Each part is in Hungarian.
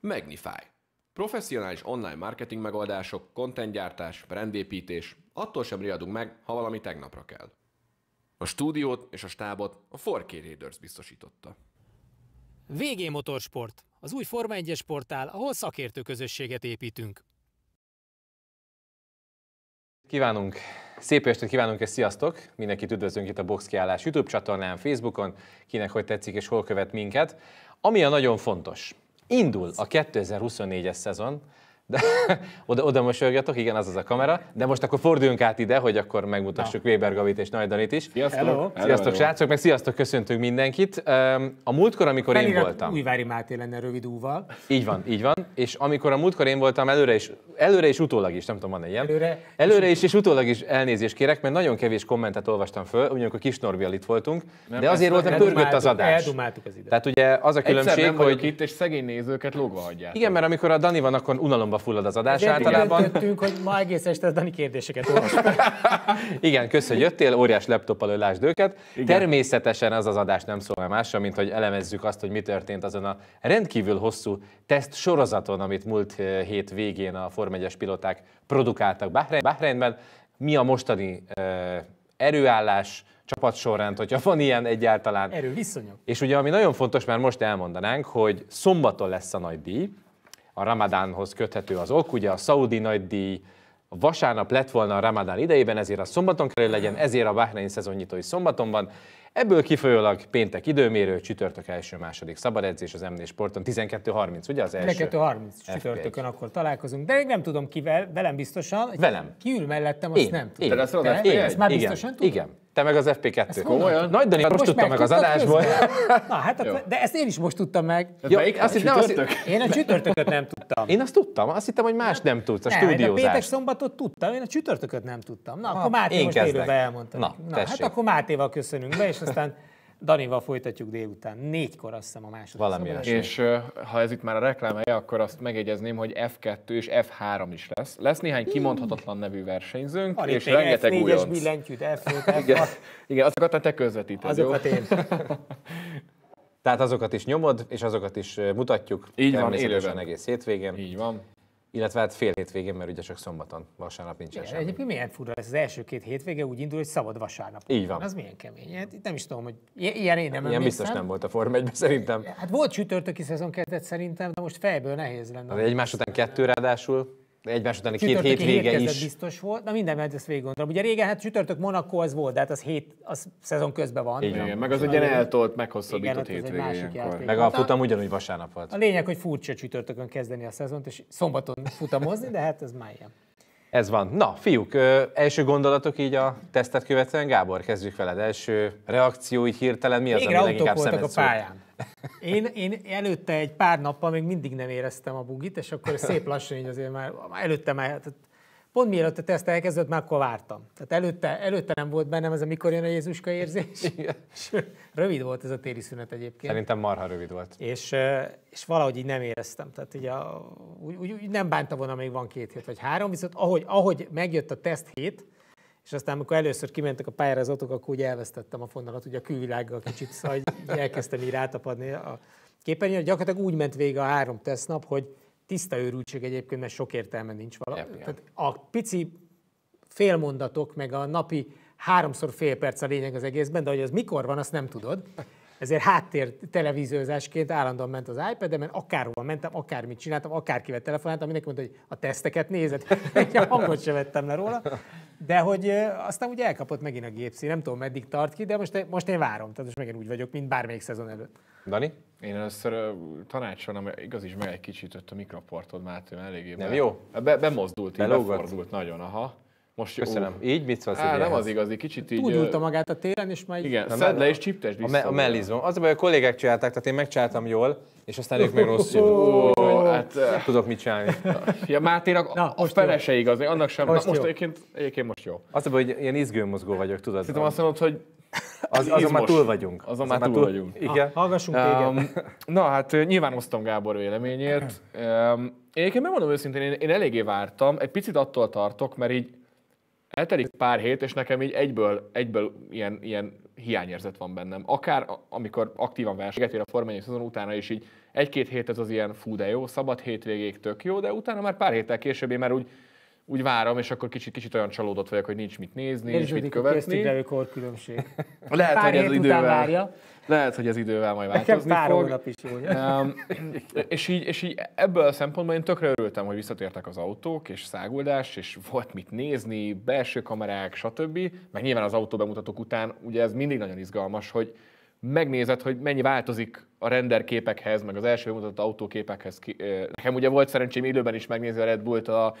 Magnify. Professzionális online marketing megoldások, kontentgyártás, brandépítés, attól sem riadunk meg, ha valami tegnapra kell. A stúdiót és a stábot a 4K Raiders biztosította. VG Motorsport, az új Forma 1 portál, ahol szakértő közösséget építünk. Kívánunk! Szép estét kívánunk és sziasztok! Mindenkit üdvözlünk itt a Box Kiállás YouTube csatornán, Facebookon, kinek hogy tetszik és hol követ minket. Ami a nagyon fontos, Indul a 2024-es szezon, de, oda, oda mosolyogjatok, igen, az az a kamera. De most akkor forduljunk át ide, hogy akkor megmutassuk Na. Weber Gavit és Danit is. Sziasztok! Hello. Sziasztok, hello, srácok, meg sziasztok, köszöntünk mindenkit. A múltkor, amikor Felirat én voltam... Újvári Máté lenne rövid úval. Így van, így van. És amikor a múltkor én voltam, előre is, előre is utólag is, nem tudom, van ilyen. Előre, előre és is, és utólag is elnézést kérek, mert nagyon kevés kommentet olvastam föl, ugyankor Kis Norbial itt voltunk, nem, de azért voltam, pörgött az adás. Eldumáltuk az időt. Tehát ugye az a különbség, nem hogy... itt, és szegény nézőket lógva hagyják. Igen, mert amikor a Dani van, akkor unalomba álba fullad az adás De általában. Döntöttünk, hogy ma egész este az Dani kérdéseket olvasunk. Igen, köszönjön, hogy jöttél, óriás alól lásd őket. Igen. Természetesen az az adás nem szól másra, mint hogy elemezzük azt, hogy mi történt azon a rendkívül hosszú teszt sorozaton, amit múlt eh, hét végén a formegyes pilóták piloták produkáltak Bahrein, Bahreinben. Mi a mostani eh, erőállás, csapatsorrend, hogyha van ilyen egyáltalán. Erőviszonyok. És ugye, ami nagyon fontos, mert most elmondanánk, hogy szombaton lesz a nagy díj, a ramadánhoz köthető az ok, ugye a szaudi nagydíj vasárnap lett volna a ramadán idejében, ezért a szombaton kell legyen, ezért a Bahrein szezonnyitói szombaton van. Ebből kifolyólag péntek időmérő, csütörtök első-második szabadedzés az MD e Sporton, 12.30, ugye az első? 12.30 csütörtökön akkor találkozunk, de még nem tudom kivel, velem biztosan. Velem. Ki ül mellettem, azt én, nem tudom. Én, te, én, ezt már biztosan igen, tudom? Igen. Te meg az FP2. Komolyan? Nagy Dani, hát most, most tudtam meg, meg az adásból. Na, hát, Jó. de ezt én is most tudtam meg. Ja, Melyik? Azt hittem, azt én a csütörtököt nem tudtam. Én azt tudtam, azt hittem, hogy más nem tudsz, a nem, stúdiózást. Én a szombatot tudtam, én a csütörtököt nem tudtam. Na, akkor Máté most élőben elmondta. Na, Na hát akkor Mátéval köszönünk be, és aztán Danival folytatjuk délután. Négykor azt hiszem a második. Valami És ha ez itt már a reklámája, akkor azt megjegyezném, hogy F2 és F3 is lesz. Lesz néhány kimondhatatlan nevű versenyzőnk, Van és rengeteg F4-es újonc. billentyűt, f igen, igen, azokat te közvetíted, Azokat jó? én. Tehát azokat is nyomod, és azokat is mutatjuk. Így van, élőben. egész hétvégén. Így van. Illetve hát fél hétvégén, mert ugye csak szombaton, vasárnap nincsen Igen, semmi. Egyébként milyen fura ez az első két hétvége úgy indul, hogy szabad vasárnap. Így van. Az milyen kemény. Hát nem is tudom, hogy ilyen én nem Ilyen biztos nem volt a Form 1 szerintem. Hát volt csütörtöki szezon kezdet szerintem, de most fejből nehéz lenne. Hát, de egymás után kettő ráadásul, egymás utáni két hétvége is. biztos volt, na minden megy, ezt végig gondolom. Ugye régen hát csütörtök Monaco az volt, de hát az hét, az szezon közben van. Igen, nem? meg az egy ilyen eltolt, hát meghosszabbított igen, hétvége hát Meg a futam ugyanúgy vasárnap volt. A lényeg, hogy furcsa csütörtökön kezdeni a szezont, és szombaton futamozni, de hát ez már ilyen. Ez van. Na, fiúk, ö, első gondolatok így a tesztet követően. Gábor, kezdjük veled. Első reakció így hirtelen. Mi az, Végre ami leginkább voltak a pályán. Én, én előtte egy pár nappal még mindig nem éreztem a bugit, és akkor szép lassan így azért már, már előtte már, tehát pont mielőtt a teszt elkezdődött, már akkor vártam. Tehát előtte, előtte nem volt bennem ez a mikor jön a Jézuska érzés. Igen. rövid volt ez a téli szünet egyébként. Szerintem marha rövid volt. És, és valahogy így nem éreztem. Tehát ugye úgy, úgy, nem bánta volna, még van két hét vagy három, viszont ahogy, ahogy megjött a teszt hét, és aztán, amikor először kimentek a pályára az otok, akkor úgy elvesztettem a fonalat, ugye a külvilággal kicsit, szóval elkezdtem így rátapadni a képernyőre. Gyakorlatilag úgy ment vége a három tesznap, hogy tiszta őrültség egyébként, mert sok értelme nincs valami. Tehát a pici félmondatok, meg a napi háromszor fél perc a lényeg az egészben, de hogy az mikor van, azt nem tudod ezért háttér televíziózásként állandóan ment az ipad mert akárhova mentem, akármit csináltam, akárkivel telefonáltam, mindenki mondta, hogy a teszteket nézed, egy hangot sem vettem le róla. De hogy aztán ugye elkapott megint a gépszi, nem tudom meddig tart ki, de most, most én várom, tehát most megint úgy vagyok, mint bármelyik szezon előtt. Dani? Én először tanácsolom, igaz is meg egy kicsit ott a mikroportod, Máté, eléggé nem be, jó. Be, bemozdult, így befordult nagyon, aha. Most Köszönöm. így mit szólsz? Á, nem az igazi, kicsit így... Túlgyúrta magát a télen, és majd. Igen, szed le és csiptes vissza. A, me- a mellizom. Az a baj, a kollégák csinálták, tehát én megcsáltam jól, és aztán ők meg rosszul. Oh, hát, tudok mit csinálni. Ja, Máténak Na, a felese igaz, annak sem. Most, Na, most egyébként, egyébként most jó. Az a baj, hogy ilyen izgőmozgó vagyok, tudod. Szerintem azt mondod, hogy az, azon már túl vagyunk. Azon, azon már túl, túl vagyunk. Igen. Ha, hallgassunk um, Na hát nyilván osztom Gábor véleményét. Um, én megmondom őszintén, én, én eléggé vártam. Egy picit attól tartok, mert így eltelik pár hét, és nekem így egyből, egyből ilyen, ilyen hiányérzet van bennem. Akár amikor aktívan versenyet ér a formányi szezon utána is így egy-két hét ez az ilyen fú de jó, szabad hétvégék tök jó, de utána már pár héttel később én már úgy, úgy várom, és akkor kicsit, kicsit olyan csalódott vagyok, hogy nincs mit nézni, nincs mit követni. Érződik a köztük Lehet, Pár hogy ez hét után idővel... várja. Lehet, hogy ez idővel majd változni pár fog. Hónap is jó. Um, és, így, és így ebből a szempontból én tökre örültem, hogy visszatértek az autók, és száguldás, és volt mit nézni, belső kamerák, stb. Meg nyilván az autó bemutatók után, ugye ez mindig nagyon izgalmas, hogy megnézed, hogy mennyi változik a renderképekhez, meg az első bemutatott autóképekhez. Nekem ugye volt szerencsém időben is megnézni a Red Bull-t a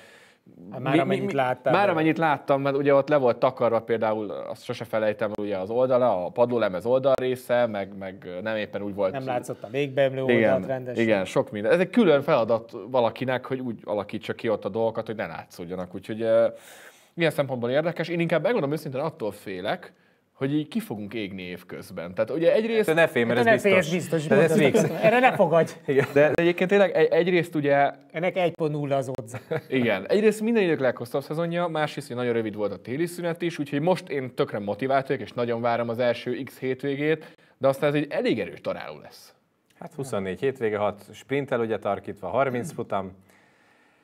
Hát már mi, amennyit mi, Már amennyit láttam, mert ugye ott le volt takarva például, azt sose felejtem, ugye az oldala, a padlólemez oldal része, meg, meg nem éppen úgy volt. Nem látszott a végbeemlő oldalt rendesen. Igen, sok minden. Ez egy külön feladat valakinek, hogy úgy alakítsa ki ott a dolgokat, hogy ne látszódjanak. Úgyhogy ilyen szempontból érdekes. Én inkább megmondom őszintén, attól félek, hogy így ki fogunk égni évközben. Tehát ugye egyrészt... Te ne félj, mert hát ez, ez biztos. biztos. De ez biztos. Erre ne fogadj. Igen. De, de egyébként tényleg egy, egyrészt ugye... Ennek 1.0 az odz. Igen. Egyrészt minden idők leghosszabb szezonja, másrészt, hogy nagyon rövid volt a téli szünet is, úgyhogy most én tökre motivált vagyok, és nagyon várom az első X hétvégét, de aztán ez egy elég erős találó lesz. Hát 24 hétvége, 6 sprintel ugye tarkítva, 30 futam.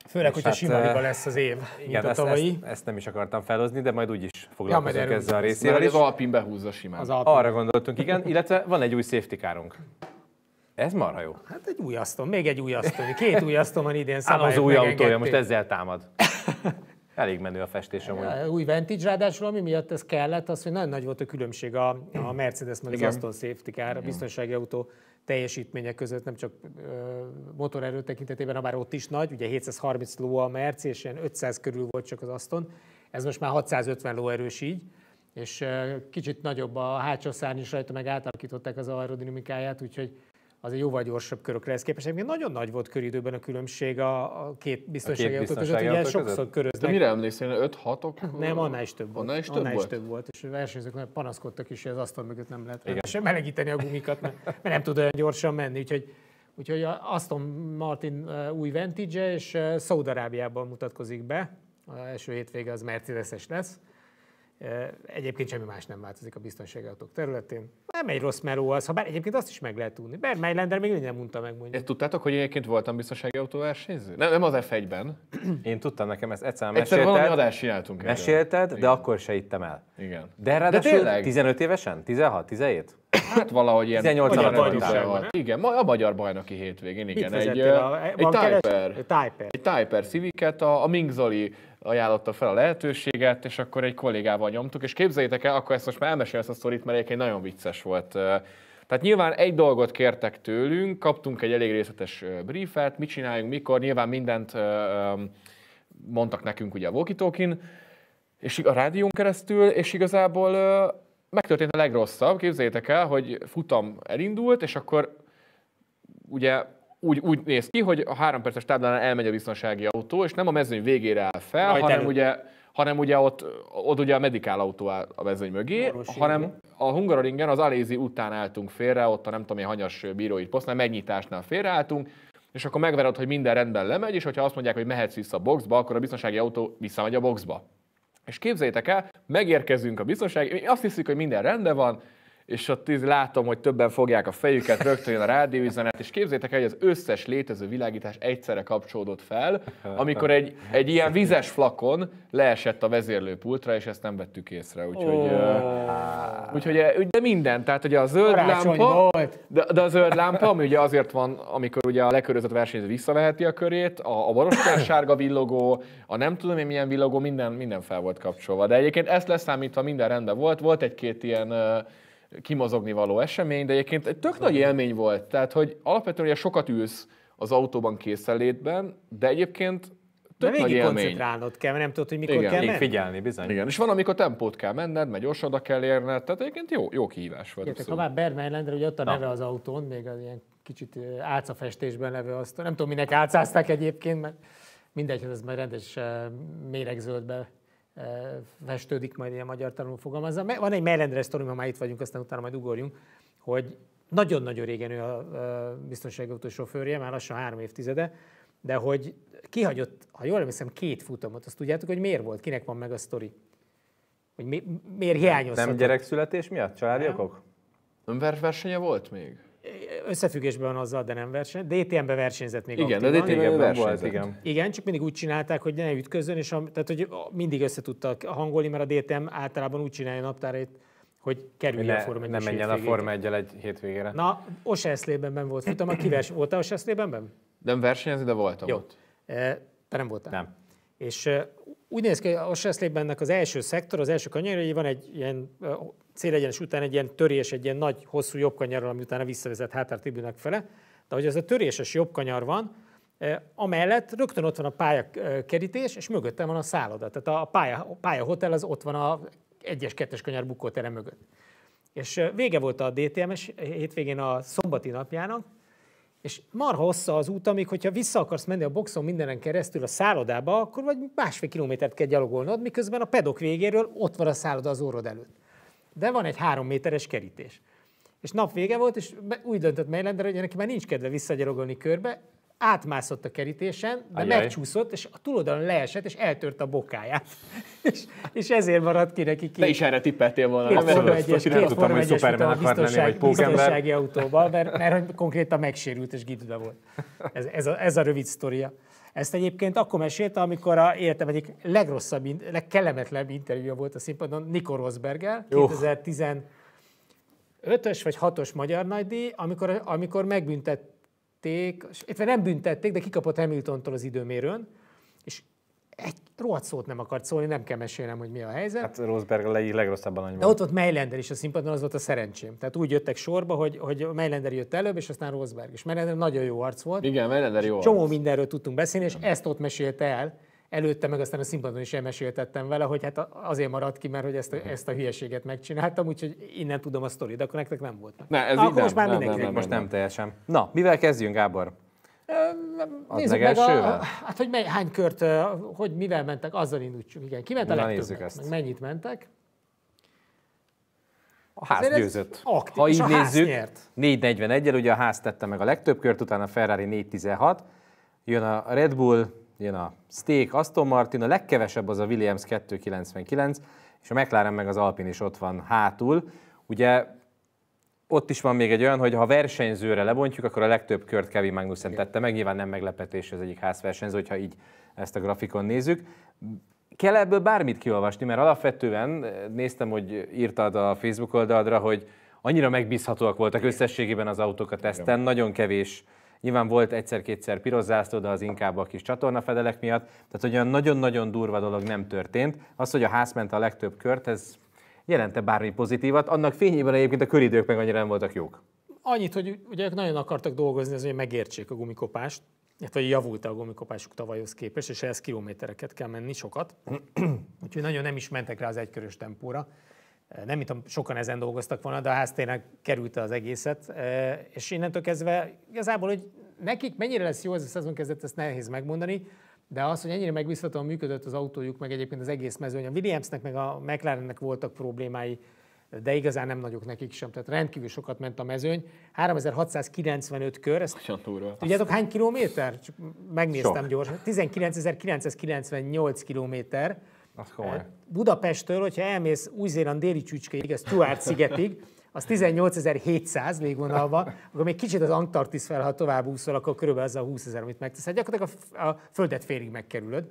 Főleg, hogyha hát, sima lesz az év, igen, mint a tavalyi. Ezt, ezt, ezt, nem is akartam felhozni, de majd úgyis foglalkozunk ja, ezzel a részével. Mert az Alpin behúzza simán. Az Alpin. Arra gondoltunk, igen, illetve van egy új safety kárunk. Ez marha jó. Hát egy új asztom, még egy új asztom. Két új asztom van idén. Ám hát az új autója, most ezzel támad. Elég menő a festés amúgy. A új Vantage, ráadásul ami miatt ez kellett, az, hogy nagyon nagy volt a különbség a, a Mercedes meg az Aston Safety Car, a biztonsági autó teljesítmények között, nem csak motorerő tekintetében, ha bár ott is nagy, ugye 730 ló a Merci, és ilyen 500 körül volt csak az Aston, ez most már 650 lóerős így, és kicsit nagyobb a hátsó szárny is rajta, meg átalakították az aerodinamikáját, úgyhogy az egy jóval gyorsabb körökre ez képest. Egyébként nagyon nagy volt köridőben a különbség a, a két biztonsági autó között, hogy ilyen sokszor köröznek. de mire emlékszel, 5-6-ok? Nem, annál is több volt. Annál is több, annál volt? Is több volt, és a versenyzők panaszkodtak is, hogy az asztal mögött nem lehet Igen. sem melegíteni a gumikat, mert, mert nem tud olyan gyorsan menni, úgyhogy Úgyhogy Aston Martin új vintage e és Szaudarábiában mutatkozik be. A első hétvége az Mercedes-es lesz. Egyébként semmi más nem változik a biztonsági adatok területén. Nem egy rossz meló az, ha bár egyébként azt is meg lehet tudni. Bár Mejlender még nem mondta meg mondjuk. Ezt tudtátok, hogy egyébként voltam biztonsági autóversenyző? Nem, nem az F1-ben. Én tudtam, nekem ezt egyszer mesélted. Egyszer valami adást csináltunk. Mesélted, de akkor se hittem el. Igen. De ráadásul de 15 évesen? 16, 17? Hát valahogy ilyen 18 volt. bajnokság. Igen, a magyar bajnoki hétvégén, igen. Mit egy, a, egy, Typer, egy Typer. Egy Typer Civic-et, a, a Mingzoli ajánlotta fel a lehetőséget, és akkor egy kollégával nyomtuk, és képzeljétek el, akkor ezt most már elmesél ezt a sztorit, mert egy nagyon vicces volt. Tehát nyilván egy dolgot kértek tőlünk, kaptunk egy elég részletes briefet, mit csináljunk, mikor, nyilván mindent mondtak nekünk ugye a vokitokin és a rádión keresztül, és igazából megtörtént a legrosszabb, képzeljétek el, hogy futam elindult, és akkor ugye úgy, úgy néz ki, hogy a három perces táblánál elmegy a biztonsági autó, és nem a mezőny végére áll fel, Majd hanem elő. ugye hanem ugye ott, ott ugye a medikál autó áll a mezőny mögé, Marosi. hanem a Hungaroringen az Alézi után álltunk félre, ott a nem tudom, hanyas bírói posztnál, megnyitásnál félreálltunk, és akkor megverod, hogy minden rendben lemegy, és hogyha azt mondják, hogy mehetsz vissza a boxba, akkor a biztonsági autó visszamegy a boxba. És képzeljétek el, megérkezünk a biztonsági, azt hiszik, hogy minden rendben van, és ott így látom, hogy többen fogják a fejüket, rögtön jön a rádióüzenet, és képzétek el, hogy az összes létező világítás egyszerre kapcsolódott fel, amikor egy, egy ilyen vizes flakon leesett a vezérlőpultra, és ezt nem vettük észre. Úgyhogy, oh. uh, úgyhogy de minden, tehát ugye a zöld Karácsony lámpa, volt. De, de, a zöld lámpa, ami ugye azért van, amikor ugye a lekörözött versenyző visszaveheti a körét, a, a sárga villogó, a nem tudom én milyen villogó, minden, minden fel volt kapcsolva. De egyébként ezt leszámítva minden rendben volt, volt egy-két ilyen uh, kimozogni való esemény, de egyébként egy tök nagy élmény volt. Tehát, hogy alapvetően ugye sokat ülsz az autóban készenlétben, de egyébként tök de nagy élmény. koncentrálnod kell, mert nem tudod, hogy mikor Igen. kell menni. figyelni, bizony. Igen, és van, amikor tempót kell menned, meg gyorsan oda kell érned, tehát egyébként jó, jó kihívás volt. Igen, ha már Bermeilendre, ugye ott a Na. neve az autón, még az ilyen kicsit álcafestésben levő azt, nem tudom, minek álcázták egyébként, mert mindegy, hát ez már rendes méregzöldbe festődik majd ilyen magyar tanul fogalmazza. Van egy Mellendre sztorim, ha már itt vagyunk, aztán utána majd ugorjunk, hogy nagyon-nagyon régen ő a biztonságautó sofőrje, már lassan három évtizede, de hogy kihagyott, ha jól emlékszem, két futamot. Azt tudjátok, hogy miért volt, kinek van meg a sztori? Hogy mi, miért hiányozhat? Nem gyerekszületés miatt? Családi okok? Önversenye volt még? összefüggésben azzal, de nem verseny. DTM-ben versenyzett még Igen, aktívan. de DTM-ben volt, igen. Igen, csak mindig úgy csinálták, hogy ne ütközön, és a, tehát, hogy mindig össze tudtak hangolni, mert a DTM általában úgy csinálja a naptárait, hogy kerüljön a Forma 1 Ne menjen a Forma 1 egy hétvégére. Na, ben volt futam, aki a Voltál ben? Nem versenyezni, de voltam Jó. ott. Te nem voltál? Nem. És úgy néz ki, a Seslébennek az első szektor, az első kanyar, hogy van egy ilyen célegyenes után egy ilyen törés, egy ilyen nagy, hosszú jobbkanyarral, ami utána visszavezet hátártibűnek fele. De hogy ez a töréses jobbkanyar van, eh, amellett rögtön ott van a pályakerítés, eh, és mögöttem van a szálloda. Tehát a pálya, a pálya hotel az ott van a egyes, kettes kanyar bukótere mögött. És eh, vége volt a DTMS hétvégén a szombati napjának, és marha hossza az út, amíg, hogyha vissza akarsz menni a boxon mindenen keresztül a szállodába, akkor vagy másfél kilométert kell gyalogolnod, miközben a pedok végéről ott van a szálloda az orrod előtt de van egy három méteres kerítés. És nap vége volt, és úgy döntött Mejlender, hogy neki már nincs kedve visszagyarogolni körbe, átmászott a kerítésen, de Ajaj. megcsúszott, és a túloldalon leesett, és eltört a bokáját. és, és ezért maradt ki neki ki. Te is erre tippeltél volna. Két nem, forma egyes, két tudtam, hogy Superman akar lenni, vagy pókember. Biztonsági autóval, mert, mert, mert konkrétan megsérült és gipszbe volt. Ez, ez, a, ez a rövid sztoria. Ezt egyébként akkor mesélte, amikor a életem egyik legrosszabb, legkelemetlenebb interjúja volt a színpadon Nikor Rosberger, 2015-ös vagy 6-os magyar nagydíj, amikor, amikor megbüntették, illetve nem büntették, de kikapott Hamiltontól az időmérőn, és egy rohadt szót nem akart szólni, nem kell mesélnem, hogy mi a helyzet. Hát Rosberg a legrosszabb alany De ott volt Mejlender is a színpadon, az volt a szerencsém. Tehát úgy jöttek sorba, hogy, hogy Mejlender jött előbb, és aztán Rosberg is. Mejlender nagyon jó arc volt. Igen, Mejlender jó Csomó arc. mindenről tudtunk beszélni, és ezt ott mesélte el előtte, meg aztán a színpadon is elmeséltettem vele, hogy hát azért maradt ki, mert hogy ezt a, ezt a hülyeséget megcsináltam, úgyhogy innen tudom a sztorit, akkor nektek nem volt. Ne, ez Na, akkor nem, most már nem, mindenki. Nem, nem, most nem, nem teljesen. Na, mivel kezdjünk, Gábor? nézzük meg, a, hát, hogy mely, hány kört, hogy mivel mentek, azzal indítsuk. Igen, ki ment a legtöbbet, meg mennyit mentek. A ház Azért győzött. Aktív, ha így a nézzük, 4.41-el, ugye a ház tette meg a legtöbb kört, utána Ferrari 4.16, jön a Red Bull, jön a Steak, Aston Martin, a legkevesebb az a Williams 2.99, és a McLaren meg az Alpin is ott van hátul. Ugye ott is van még egy olyan, hogy ha versenyzőre lebontjuk, akkor a legtöbb kört Kevin Magnussen Igen. tette meg. Nyilván nem meglepetés az egyik házversenyző, hogyha így ezt a grafikon nézzük. Kell ebből bármit kiolvasni, mert alapvetően eh, néztem, hogy írtad a Facebook oldaladra, hogy annyira megbízhatóak voltak összességében az autók a teszten, nagyon kevés Nyilván volt egyszer-kétszer piros zászló, de az inkább a kis csatornafedelek miatt. Tehát, hogy olyan nagyon-nagyon durva dolog nem történt. Az, hogy a ház ment a legtöbb kört, ez jelente bármi pozitívat, annak fényében egyébként a köridők meg annyira nem voltak jók. Annyit, hogy ugye nagyon akartak dolgozni, az, hogy megértsék a gumikopást, illetve javult a gumikopásuk tavalyhoz képest, és ehhez kilométereket kell menni, sokat. Úgyhogy nagyon nem is mentek rá az egykörös tempóra. Nem, mint sokan ezen dolgoztak volna, de a ház tényleg került az egészet, eh, és innentől kezdve igazából, hogy nekik mennyire lesz jó ez a szezon kezdet, ezt nehéz megmondani. De az, hogy ennyire megbízhatóan működött az autójuk, meg egyébként az egész mezőny, a Williamsnek meg a McLarennek voltak problémái, de igazán nem nagyok nekik sem. Tehát rendkívül sokat ment a mezőny. 3695 kör, ezt tudjátok hány kilométer? Csak megnéztem gyorsan. 19998 kilométer. Az komoly. Eh, Budapesttől, hogyha elmész Új-Zéland déli csücskéig, ez Stuart szigetig, az 18.700 légvonalban, akkor még kicsit az Antarktisz fel, ha tovább úszol, akkor körülbelül az a 20 ezer, amit megteszed. Hát gyakorlatilag a, a földet félig megkerülöd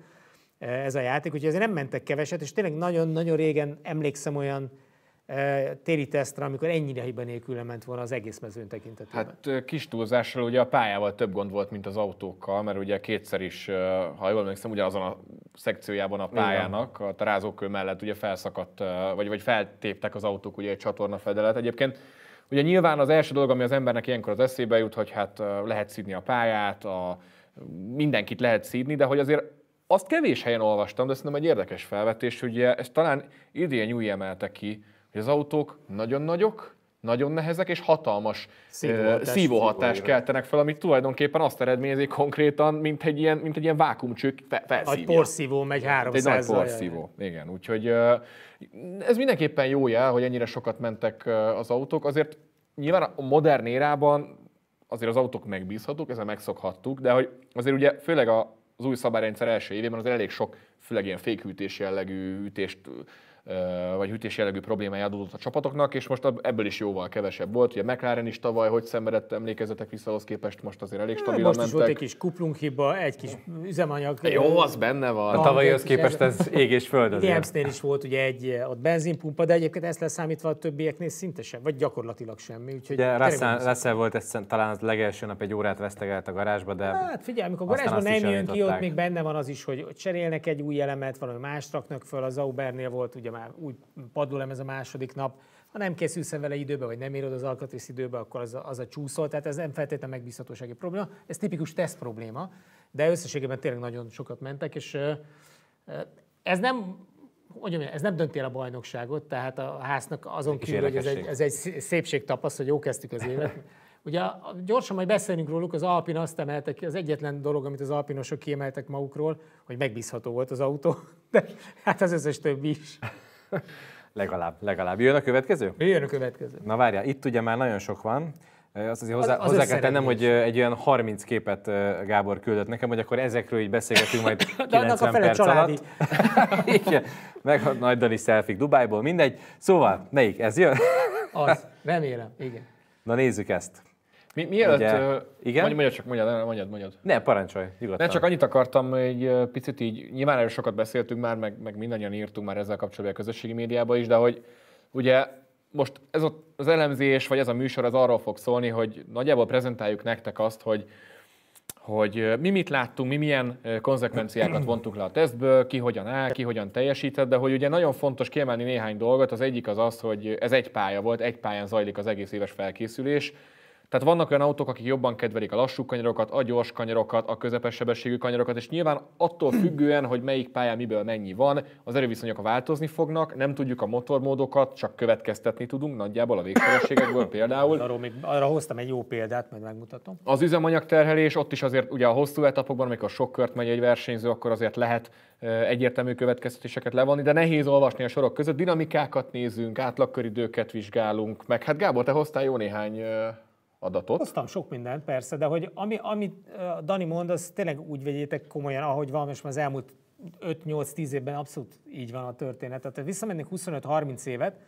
eh, ez a játék, úgyhogy ezért nem mentek keveset, és tényleg nagyon-nagyon régen emlékszem olyan Eh, téli tesztre, amikor ennyire hiba nélkül ment volna az egész mezőn tekintetében? Hát kis túlzással ugye a pályával több gond volt, mint az autókkal, mert ugye kétszer is, ha jól emlékszem, ugye azon a szekciójában a pályának, a rázókő mellett ugye felszakadt, vagy, vagy feltéptek az autók ugye egy fedelet. Egyébként ugye nyilván az első dolog, ami az embernek ilyenkor az eszébe jut, hogy hát lehet szídni a pályát, a, mindenkit lehet szídni, de hogy azért azt kevés helyen olvastam, de szerintem egy érdekes felvetés, hogy ugye ezt talán idén új emelte ki, hogy az autók nagyon nagyok, nagyon nehezek és hatalmas szívóhatást, szívóhatást keltenek fel, amit tulajdonképpen azt eredményezik konkrétan, mint egy ilyen, mint egy ilyen vákumcsők felszívja. Egy porszívó megy 300 Egy nagy porszívó, jaj. igen. Úgyhogy ez mindenképpen jó jel, hogy ennyire sokat mentek az autók. Azért nyilván a modern érában azért az autók megbízhatók, ezzel megszokhattuk, de hogy azért ugye főleg az új szabályrendszer első évében az elég sok, főleg ilyen fékhűtés jellegű ütést vagy hűtés jellegű problémája adódott a csapatoknak, és most ebből is jóval kevesebb volt. Ugye McLaren is tavaly hogy szenvedett, emlékezetek vissza ahhoz képest, most azért elég hát stabilan most mentek. Most is volt egy kis kuplunkhiba, egy kis üzemanyag. Jó, az benne van. A tavalyhoz képest ez ég és föld azért. is volt ugye egy ott benzinpumpa, de egyébként ezt leszámítva a többieknél szinte sem, vagy gyakorlatilag semmi. Úgyhogy ugye Russell, Russell volt ez, talán az legelső nap egy órát vesztegelt a garázsba, de Hát figyelj, amikor a garázsban nem jön ki, ott még benne van az is, hogy cserélnek egy új elemet, valami más raknak föl, az Aubernél volt ugye már úgy padlólemez a második nap, ha nem készülsz vele időbe, vagy nem érod az alkatrész időbe, akkor az a, az a csúszol. Tehát ez nem feltétlenül megbízhatósági probléma, ez tipikus teszt probléma, de összességében tényleg nagyon sokat mentek, és ez nem hogy mondjam, ez nem dönti el a bajnokságot, tehát a háznak azon kívül, hogy ez egy, ez egy szépségtapaszt, hogy jó kezdtük az évet, Ugye gyorsan majd beszélünk róluk, az Alpin azt emeltek ki, az egyetlen dolog, amit az alpinosok kiemeltek magukról, hogy megbízható volt az autó, de hát az összes többi is. legalább, legalább. Jön a következő? Jön a következő. Na várjál, itt ugye már nagyon sok van. Azt azért hozzá, az, az hozzá kell tennem, hogy egy olyan 30 képet Gábor küldött nekem, hogy akkor ezekről így beszélgetünk majd 90 perc családi. alatt. meg a nagy Dani selfie Dubájból, mindegy. Szóval, melyik? Ez jön? az, remélem, igen. Na nézzük ezt. Mi, mielőtt, Ugye, uh, igen? Mondj, mondjad csak, mondjad, mondjad, mondjad. Ne, parancsolj, nyugodtan. Ne, csak annyit akartam, egy picit így, nyilván erről sokat beszéltünk már, meg, meg mindannyian írtunk már ezzel kapcsolatban a közösségi médiában is, de hogy ugye most ez az elemzés, vagy ez a műsor, az arról fog szólni, hogy nagyjából prezentáljuk nektek azt, hogy hogy mi mit láttunk, mi milyen konzekvenciákat vontunk le a tesztből, ki hogyan áll, ki hogyan teljesített, de hogy ugye nagyon fontos kiemelni néhány dolgot, az egyik az az, hogy ez egy pálya volt, egy pályán zajlik az egész éves felkészülés, tehát vannak olyan autók, akik jobban kedvelik a lassú kanyarokat, a gyors kanyarokat, a közepes sebességű kanyarokat, és nyilván attól függően, hogy melyik pályán miből mennyi van, az erőviszonyok változni fognak, nem tudjuk a motormódokat, csak következtetni tudunk, nagyjából a végsebességekből például. Arról még, arra hoztam egy jó példát, majd megmutatom. Az üzemanyag terhelés, ott is azért ugye a hosszú etapokban, amikor sok kört megy egy versenyző, akkor azért lehet egyértelmű következtetéseket levonni, de nehéz olvasni a sorok között. Dinamikákat nézünk, átlagköridőket vizsgálunk, meg hát Gábor, te hoztál jó néhány adatot. Hoztam sok mindent, persze, de hogy ami, amit Dani mond, az tényleg úgy vegyétek komolyan, ahogy van, és már az elmúlt 5-8-10 évben abszolút így van a történet. Tehát ha visszamennénk 25-30 évet,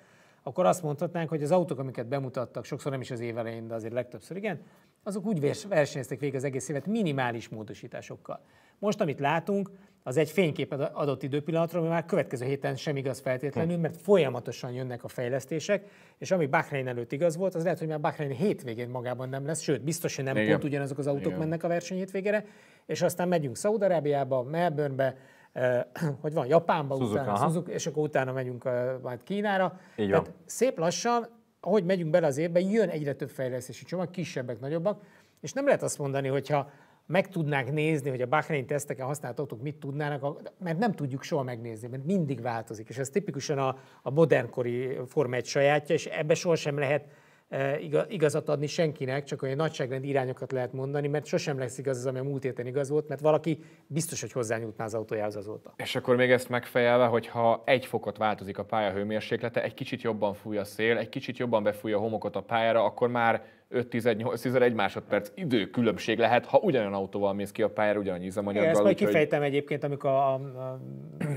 akkor azt mondhatnánk, hogy az autók, amiket bemutattak, sokszor nem is az év elején, de azért legtöbbször igen, azok úgy versenyeztek végig az egész évet minimális módosításokkal. Most, amit látunk, az egy fényképet adott időpillanatról, ami már következő héten sem igaz feltétlenül, hm. mert folyamatosan jönnek a fejlesztések, és ami Bahrein előtt igaz volt, az lehet, hogy már Bahrein hétvégén magában nem lesz, sőt, biztos, hogy nem Igen. pont ugyanazok az autók Igen. mennek a verseny hétvégére, és aztán megyünk Szaudarábiába, Melbournebe, eh, hogy van, Japánba Suzuka, utána, Suzuka, és akkor utána megyünk eh, majd Kínára. Így Tehát van. szép lassan, ahogy megyünk bele az évbe, jön egyre több fejlesztési csomag, kisebbek, nagyobbak, és nem lehet azt mondani, hogyha meg tudnánk nézni, hogy a Bahrein teszteken használt autók mit tudnának, mert nem tudjuk soha megnézni, mert mindig változik. És ez tipikusan a, a modernkori Forma 1 sajátja, és ebbe sohasem lehet e, igazat adni senkinek, csak olyan nagyságrend irányokat lehet mondani, mert sosem lesz igaz az, ami a múlt héten igaz volt, mert valaki biztos, hogy hozzányújtná az autójához azóta. És akkor még ezt megfejelve, hogy ha egy fokot változik a pálya hőmérséklete, egy kicsit jobban fúj a szél, egy kicsit jobban befúj a homokot a pályára, akkor már 5-18-11 másodperc időkülönbség lehet, ha ugyanolyan autóval mész ki a pályára, ugyanannyi Ez Ezt majd kifejtem hogy... egyébként, amikor a, a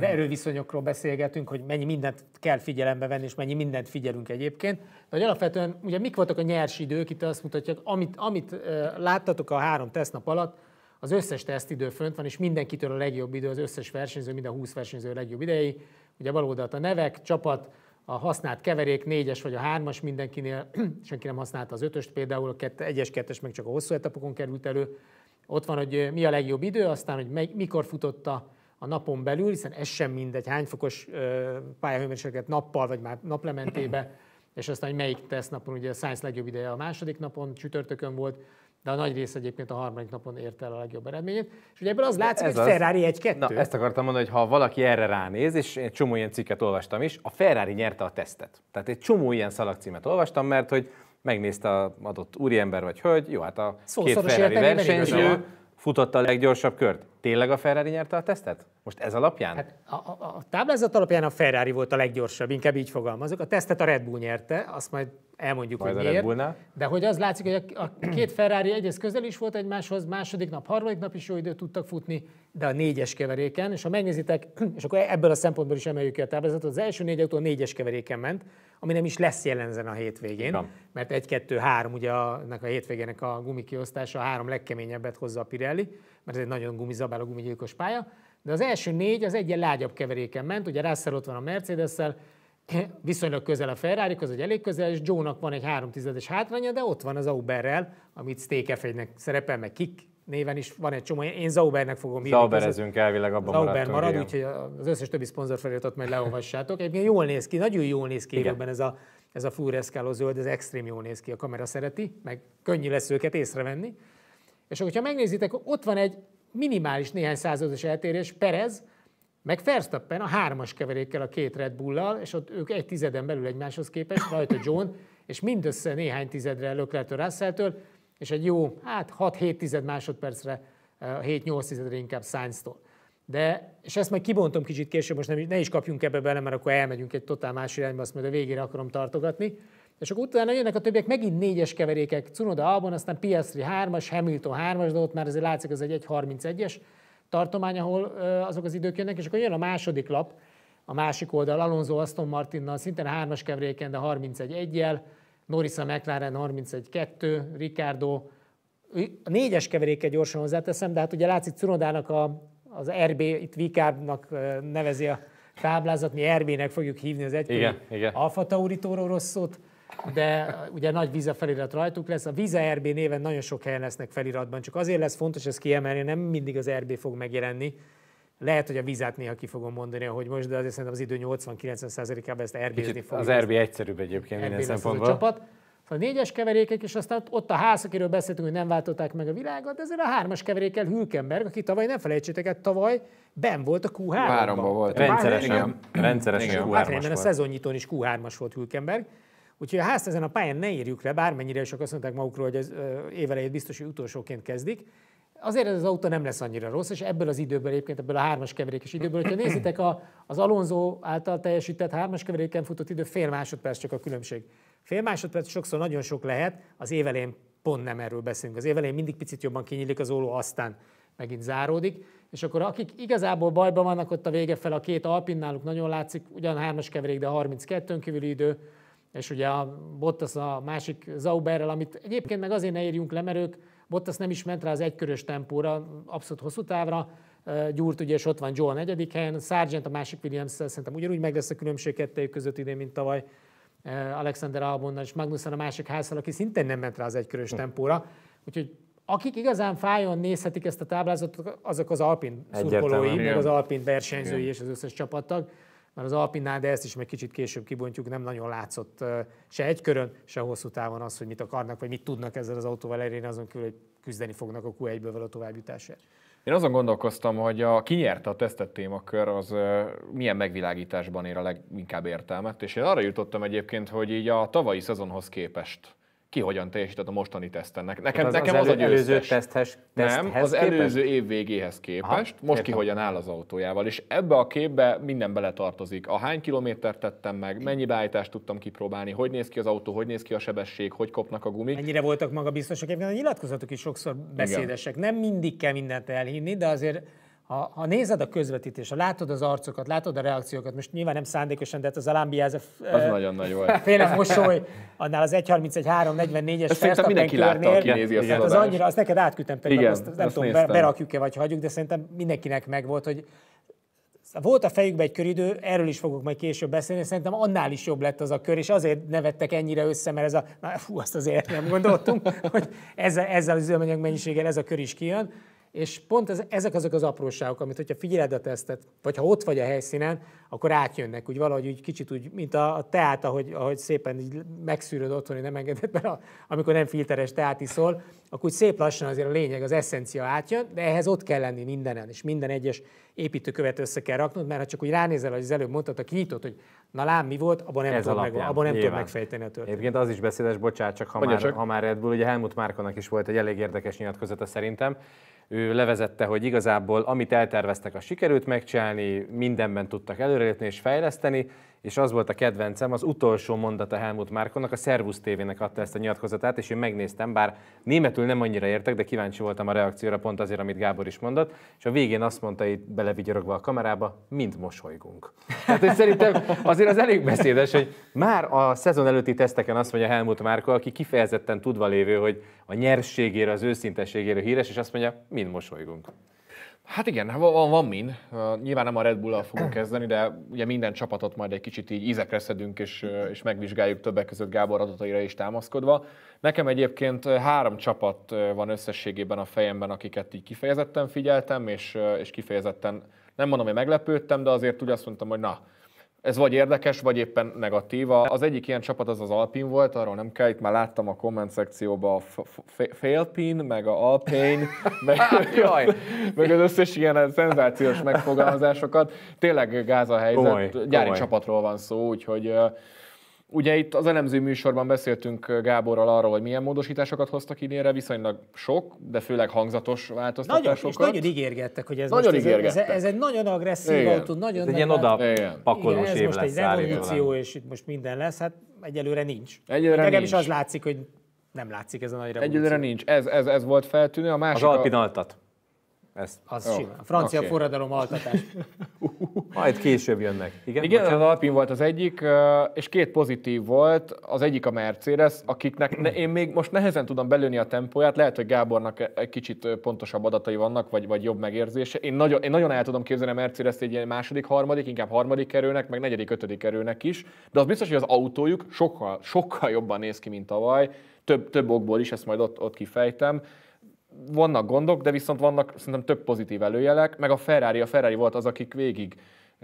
erőviszonyokról beszélgetünk, hogy mennyi mindent kell figyelembe venni, és mennyi mindent figyelünk egyébként. De hogy alapvetően ugye mik voltak a nyers idők, itt azt mutatja, amit, amit láttatok a három tesznap alatt, az összes tesztidő fönt van, és mindenkitől a legjobb idő, az összes versenyző, mind a 20 versenyző a legjobb idei. Ugye bal a nevek, csapat, a használt keverék, négyes vagy a hármas mindenkinél, senki nem használta az ötöst például, a egyes, kettes meg csak a hosszú etapokon került elő. Ott van, hogy eh, mi a legjobb idő, aztán, hogy meg, mikor futotta a napon belül, hiszen ez sem mindegy, hány fokos eh, pályahőmérséklet nappal, vagy már naplementébe, és aztán, hogy melyik tesz napon, ugye a Science legjobb ideje a második napon, csütörtökön volt, de a nagy rész egyébként a harmadik napon érte el a legjobb eredményét. És ugye ebből az látszik, ez hogy az... Ferrari egy-kettő. Na, ezt akartam mondani, hogy ha valaki erre ránéz, és egy csomó ilyen cikket olvastam is, a Ferrari nyerte a tesztet. Tehát egy csomó ilyen szalagcímet olvastam, mert hogy megnézte az adott úriember vagy hölgy, jó, hát a Szószoros két Ferrari versenyző, futotta a leggyorsabb kört. Tényleg a Ferrari nyerte a tesztet? Most ez alapján? Hát a, a, a táblázat alapján a Ferrari volt a leggyorsabb, inkább így fogalmazok. A tesztet a Red Bull nyerte, azt majd elmondjuk, majd hogy a miért. Red De hogy az látszik, hogy a, a két Ferrari egyrészt közel is volt egymáshoz, második nap, harmadik nap is jó időt tudtak futni, de a négyes keveréken, és ha megnézitek, és akkor ebből a szempontból is emeljük ki a táblázatot, az első négy autó a négyes keveréken ment, ami nem is lesz ezen a hétvégén, Igen. mert 1-2-3 ugye a, ennek a hétvégének a gumikiosztása, a három legkeményebbet hozza a Pirelli, mert ez egy nagyon gumizabáló a gumigyilkos pálya, de az első négy az egyen lágyabb keveréken ment, ugye Russell ott van a Mercedes-szel, viszonylag közel a ferrari hogy elég közel, és Joe-nak van egy három tizedes hátránya, de ott van az Auberrel, amit f szerepel, meg Kik néven is van egy csomó. Én Zaubernek fogom írni. Zauberezünk elvileg, abban Zauber marad, igen. úgyhogy az összes többi szponzorfeliratot majd leolvassátok. Egyébként jól néz ki, nagyon jól néz ki években ez a, ez a fluoreszkáló zöld, ez extrém jól néz ki, a kamera szereti, meg könnyű lesz őket észrevenni. És akkor, ha megnézitek, ott van egy minimális néhány százados eltérés, Perez, meg Verstappen a hármas keverékkel a két Red Bull-lal, és ott ők egy tizeden belül egymáshoz képest, rajta John, és mindössze néhány tizedre Leclerc-től, russell és egy jó, hát 6-7 tized másodpercre, 7-8 eh, tizedre inkább Sainz-tól. De, és ezt majd kibontom kicsit később, most nem, ne is kapjunk ebbe bele, mert akkor elmegyünk egy totál más irányba, azt majd a végére akarom tartogatni. És akkor utána jönnek a többiek, megint négyes keverékek, Cunoda Albon, aztán Piastri 3-as, Hamilton 3-as, de ott már azért látszik, az egy 1.31-es tartomány, ahol eh, azok az idők jönnek, és akkor jön a második lap, a másik oldal, Alonso Aston Martinnal, szintén 3-as keveréken, de 31-jel, Norris a McLaren 31-2, Ricardo, a négyes keveréke gyorsan hozzáteszem, de hát ugye látszik Cunodának a, az RB, itt Vikárnak nevezi a táblázat, mi RB-nek fogjuk hívni az egykori igen, igen. Alfa Tauri Toro Rosszot, de ugye nagy Viza felirat rajtuk lesz. A Viza RB néven nagyon sok helyen lesznek feliratban, csak azért lesz fontos ezt kiemelni, nem mindig az RB fog megjelenni, lehet, hogy a vizát néha ki fogom mondani, ahogy most, de azért szerintem az idő 80-90%-ában ezt erbézni fog. Az RB egyszerűbb egyébként minden szempontból. csapat. Szóval a négyes keverékek, és aztán ott a ház, akiről beszéltünk, hogy nem váltották meg a világot, de ezért a hármas keverékkel Hülkenberg, aki tavaly, nem felejtsétek el, tavaly ben volt a Q3-ban. Háromban volt. Rendszeresen, igen. rendszeresen igen. q 3 hát, volt. Hát a szezonnyitón is Q3-as volt Hülkenberg. Úgyhogy a házt ezen a pályán ne írjuk le, bármennyire sok azt mondták magukról, hogy az évelejét biztos, hogy utolsóként kezdik, azért ez az autó nem lesz annyira rossz, és ebből az időből egyébként, ebből a hármas keverékes időből, hogyha nézitek, a, az Alonso által teljesített hármas keveréken futott idő, fél másodperc csak a különbség. Fél másodperc sokszor nagyon sok lehet, az évelén pont nem erről beszélünk. Az évelén mindig picit jobban kinyílik az óló, aztán megint záródik, és akkor akik igazából bajban vannak ott a vége fel, a két alpin náluk nagyon látszik, ugyan hármas keverék, de 32-ön kívüli idő, és ugye a Bottas a másik Zauberrel, amit egyébként meg azért ne érjünk le, mert ők Bottas nem is ment rá az egykörös tempóra, abszolút hosszú távra, Gyúrt ugye, és ott van Joe a negyedik helyen, Sargent a másik williams szerintem ugyanúgy meg lesz a különbség kettőjük között idén, mint tavaly Alexander Albonnal és Magnussen a másik házszal, aki szintén nem ment rá az egykörös hm. tempóra. Úgyhogy akik igazán fájon nézhetik ezt a táblázatot, azok az Alpin szurkolói, meg az Alpin versenyzői Igen. és az összes csapattag már az Alpinnál, de ezt is meg kicsit később kibontjuk, nem nagyon látszott se egy körön, se hosszú távon az, hogy mit akarnak, vagy mit tudnak ezzel az autóval elérni, azon kívül, hogy küzdeni fognak a Q1-ből való továbbjutásért. Én azon gondolkoztam, hogy a kinyert a tesztett témakör, az milyen megvilágításban ér a leginkább értelmet, és én arra jutottam egyébként, hogy így a tavalyi szezonhoz képest ki hogyan teljesített a mostani teszten. Nekem, az, nekem az, az, az a előző teszthez, Nem, az képest? előző év végéhez képest, Aha, most értem. ki hogyan áll az autójával, és ebbe a képbe minden beletartozik. A hány kilométert tettem meg, mennyi beállítást tudtam kipróbálni, hogy néz ki az autó, hogy néz ki a sebesség, hogy kopnak a gumik. Ennyire voltak magabiztosak, biztosak, a nyilatkozatok is sokszor beszédesek. Igen. Nem mindig kell mindent elhinni, de azért ha, ha nézed a közvetítést, ha látod az arcokat, látod a reakciókat, most nyilván nem szándékosan, de hát az Alambi ez a... Az e, nagyon nagy volt. Féle mosoly, annál az 1.31.344-es Szerintem mindenki látta, aki nézi hát az, az annyira, azt neked átküldtem pedig, Igen, azt, nem azt tudom, néztem. berakjuk-e vagy hagyjuk, de szerintem mindenkinek volt, hogy volt a fejükben egy köridő, erről is fogok majd később beszélni, szerintem annál is jobb lett az a kör, és azért nevettek ennyire össze, mert ez a, na fú, azt azért nem gondoltunk, hogy ezzel, ezzel az üzemanyag mennyiséggel ez a kör is kijön és pont ez, ezek azok az apróságok, amit hogyha figyeled a tesztet, vagy ha ott vagy a helyszínen, akkor átjönnek, úgy valahogy úgy kicsit úgy, mint a, a teát, ahogy, ahogy szépen így megszűröd otthon, hogy nem engedett, mert a, amikor nem filteres teát iszol, akkor úgy szép lassan azért a lényeg, az eszencia átjön, de ehhez ott kell lenni mindenen, és minden egyes építőkövet össze kell raknod, mert ha csak úgy ránézel, hogy az előbb mondtad a kinyitott, hogy na lám, mi volt, abban nem, tudom, meg, abban nem tudom megfejteni a történetet. Egyébként az is beszédes, bocsánat, csak ha, már, ha már Red Bull, ugye Helmut Márkonak is volt egy elég érdekes nyilatkozata szerintem, ő levezette, hogy igazából amit elterveztek, a sikerült megcsinálni, mindenben tudtak előrelépni és fejleszteni, és az volt a kedvencem, az utolsó mondata Helmut Márkonnak, a TV-nek adta ezt a nyilatkozatát, és én megnéztem, bár németül nem annyira értek, de kíváncsi voltam a reakcióra, pont azért, amit Gábor is mondott, és a végén azt mondta itt belevigyorogva a kamerába, mind mosolygunk. Hát hogy szerintem azért az elég beszédes, hogy már a szezon előtti teszteken azt mondja Helmut Márko, aki kifejezetten tudva lévő, hogy a nyerségére, az őszintességére híres, és azt mondja, mind mosolygunk. Hát igen, hát van, van min. Nyilván nem a Red Bull-al fogunk kezdeni, de ugye minden csapatot majd egy kicsit így ízekre szedünk, és, és megvizsgáljuk többek között Gábor adataira is támaszkodva. Nekem egyébként három csapat van összességében a fejemben, akiket így kifejezetten figyeltem, és, és kifejezetten nem mondom, hogy meglepődtem, de azért úgy azt mondtam, hogy na, ez vagy érdekes, vagy éppen negatíva. Az egyik ilyen csapat az az Alpin volt, arról nem kell, itt már láttam a komment szekcióban a Failpin, meg a Alpine, meg, Jaj. meg az összes ilyen szenzációs megfogalmazásokat. Tényleg gáz a helyzet, komoly, gyári komoly. csapatról van szó, úgyhogy Ugye itt az elemző műsorban beszéltünk Gáborral arról, hogy milyen módosításokat hoztak idénre, viszonylag sok, de főleg hangzatos változtatásokat. Nagyon, és nagyon ígérgettek, hogy ez, nagyon most ígérgettek. Ez, ez, egy nagyon agresszív Igen. autó, nagyon ez nagy egy ilyen oda pakolós év ez most lesz egy revolúció, és itt most minden lesz, hát egyelőre nincs. Egyelőre Nekem is az látszik, hogy nem látszik ez a nagy revolúció. Egyelőre nincs, ez, ez, ez volt feltűnő. A másik az Alpin altat. Ezt. Az oh, simán. Francia okay. forradalom altatás. Majd később jönnek. Igen, Igen az Alpin volt az egyik, és két pozitív volt. Az egyik a Mercedes, akiknek ne, én még most nehezen tudom belőni a tempóját. Lehet, hogy Gábornak egy kicsit pontosabb adatai vannak, vagy, vagy jobb megérzése. Én nagyon, én nagyon el tudom képzelni a mercedes egy ilyen második, harmadik, inkább harmadik erőnek, meg negyedik, ötödik erőnek is. De az biztos, hogy az autójuk sokkal, sokkal jobban néz ki, mint tavaly. Több, több okból is, ezt majd ott, ott kifejtem vannak gondok, de viszont vannak szerintem több pozitív előjelek, meg a Ferrari, a Ferrari volt az, akik végig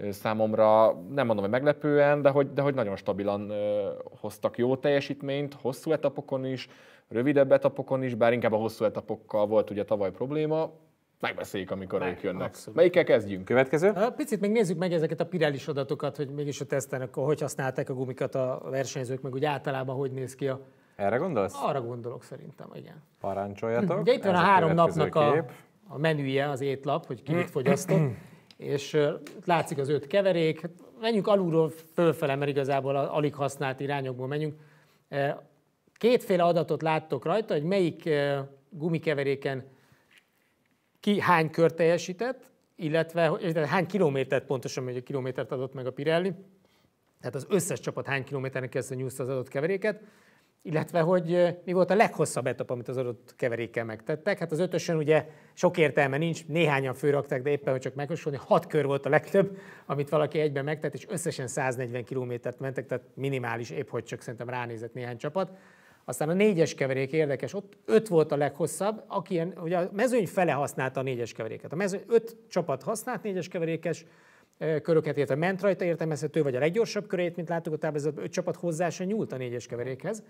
számomra, nem mondom, hogy meglepően, de hogy, de hogy nagyon stabilan ö, hoztak jó teljesítményt, hosszú etapokon is, rövidebb etapokon is, bár inkább a hosszú etapokkal volt ugye tavaly probléma, megbeszéljük, amikor Meg, ők jönnek. Abszolút. Melyikkel kezdjünk? Következő? Ha, picit még nézzük meg ezeket a pirális adatokat, hogy mégis a tesztenek, hogy használták a gumikat a versenyzők, meg úgy általában hogy néz ki a erre gondolsz? Arra gondolok szerintem, igen. Parancsoljatok. Ugye itt van a három napnak a, a menüje, az étlap, hogy ki mit fogyasztok, és látszik az öt keverék. menjünk alulról fölfele, mert igazából az alig használt irányokból menjünk. Kétféle adatot láttok rajta, hogy melyik gumikeveréken ki hány kör teljesített, illetve hány kilométert pontosan, hogy a kilométert adott meg a Pirelli, tehát az összes csapat hány kilométernek keresztül nyúzta az adott keveréket, illetve hogy mi volt a leghosszabb etap, amit az adott keverékkel megtettek. Hát az ötösön ugye sok értelme nincs, néhányan főrakták, de éppen, hogy csak megkosolni, hat kör volt a legtöbb, amit valaki egyben megtett, és összesen 140 kilométert mentek, tehát minimális, épp hogy csak szerintem ránézett néhány csapat. Aztán a négyes keverék érdekes, ott öt volt a leghosszabb, aki ilyen, ugye a mezőny fele használta a négyes keveréket. A mezőny öt csapat használt négyes keverékes, köröket, illetve ment rajta értelmezhető, vagy a leggyorsabb körét, mint láttuk a táblázatban, öt csapat hozzá se nyúlt a négyes keverékhez.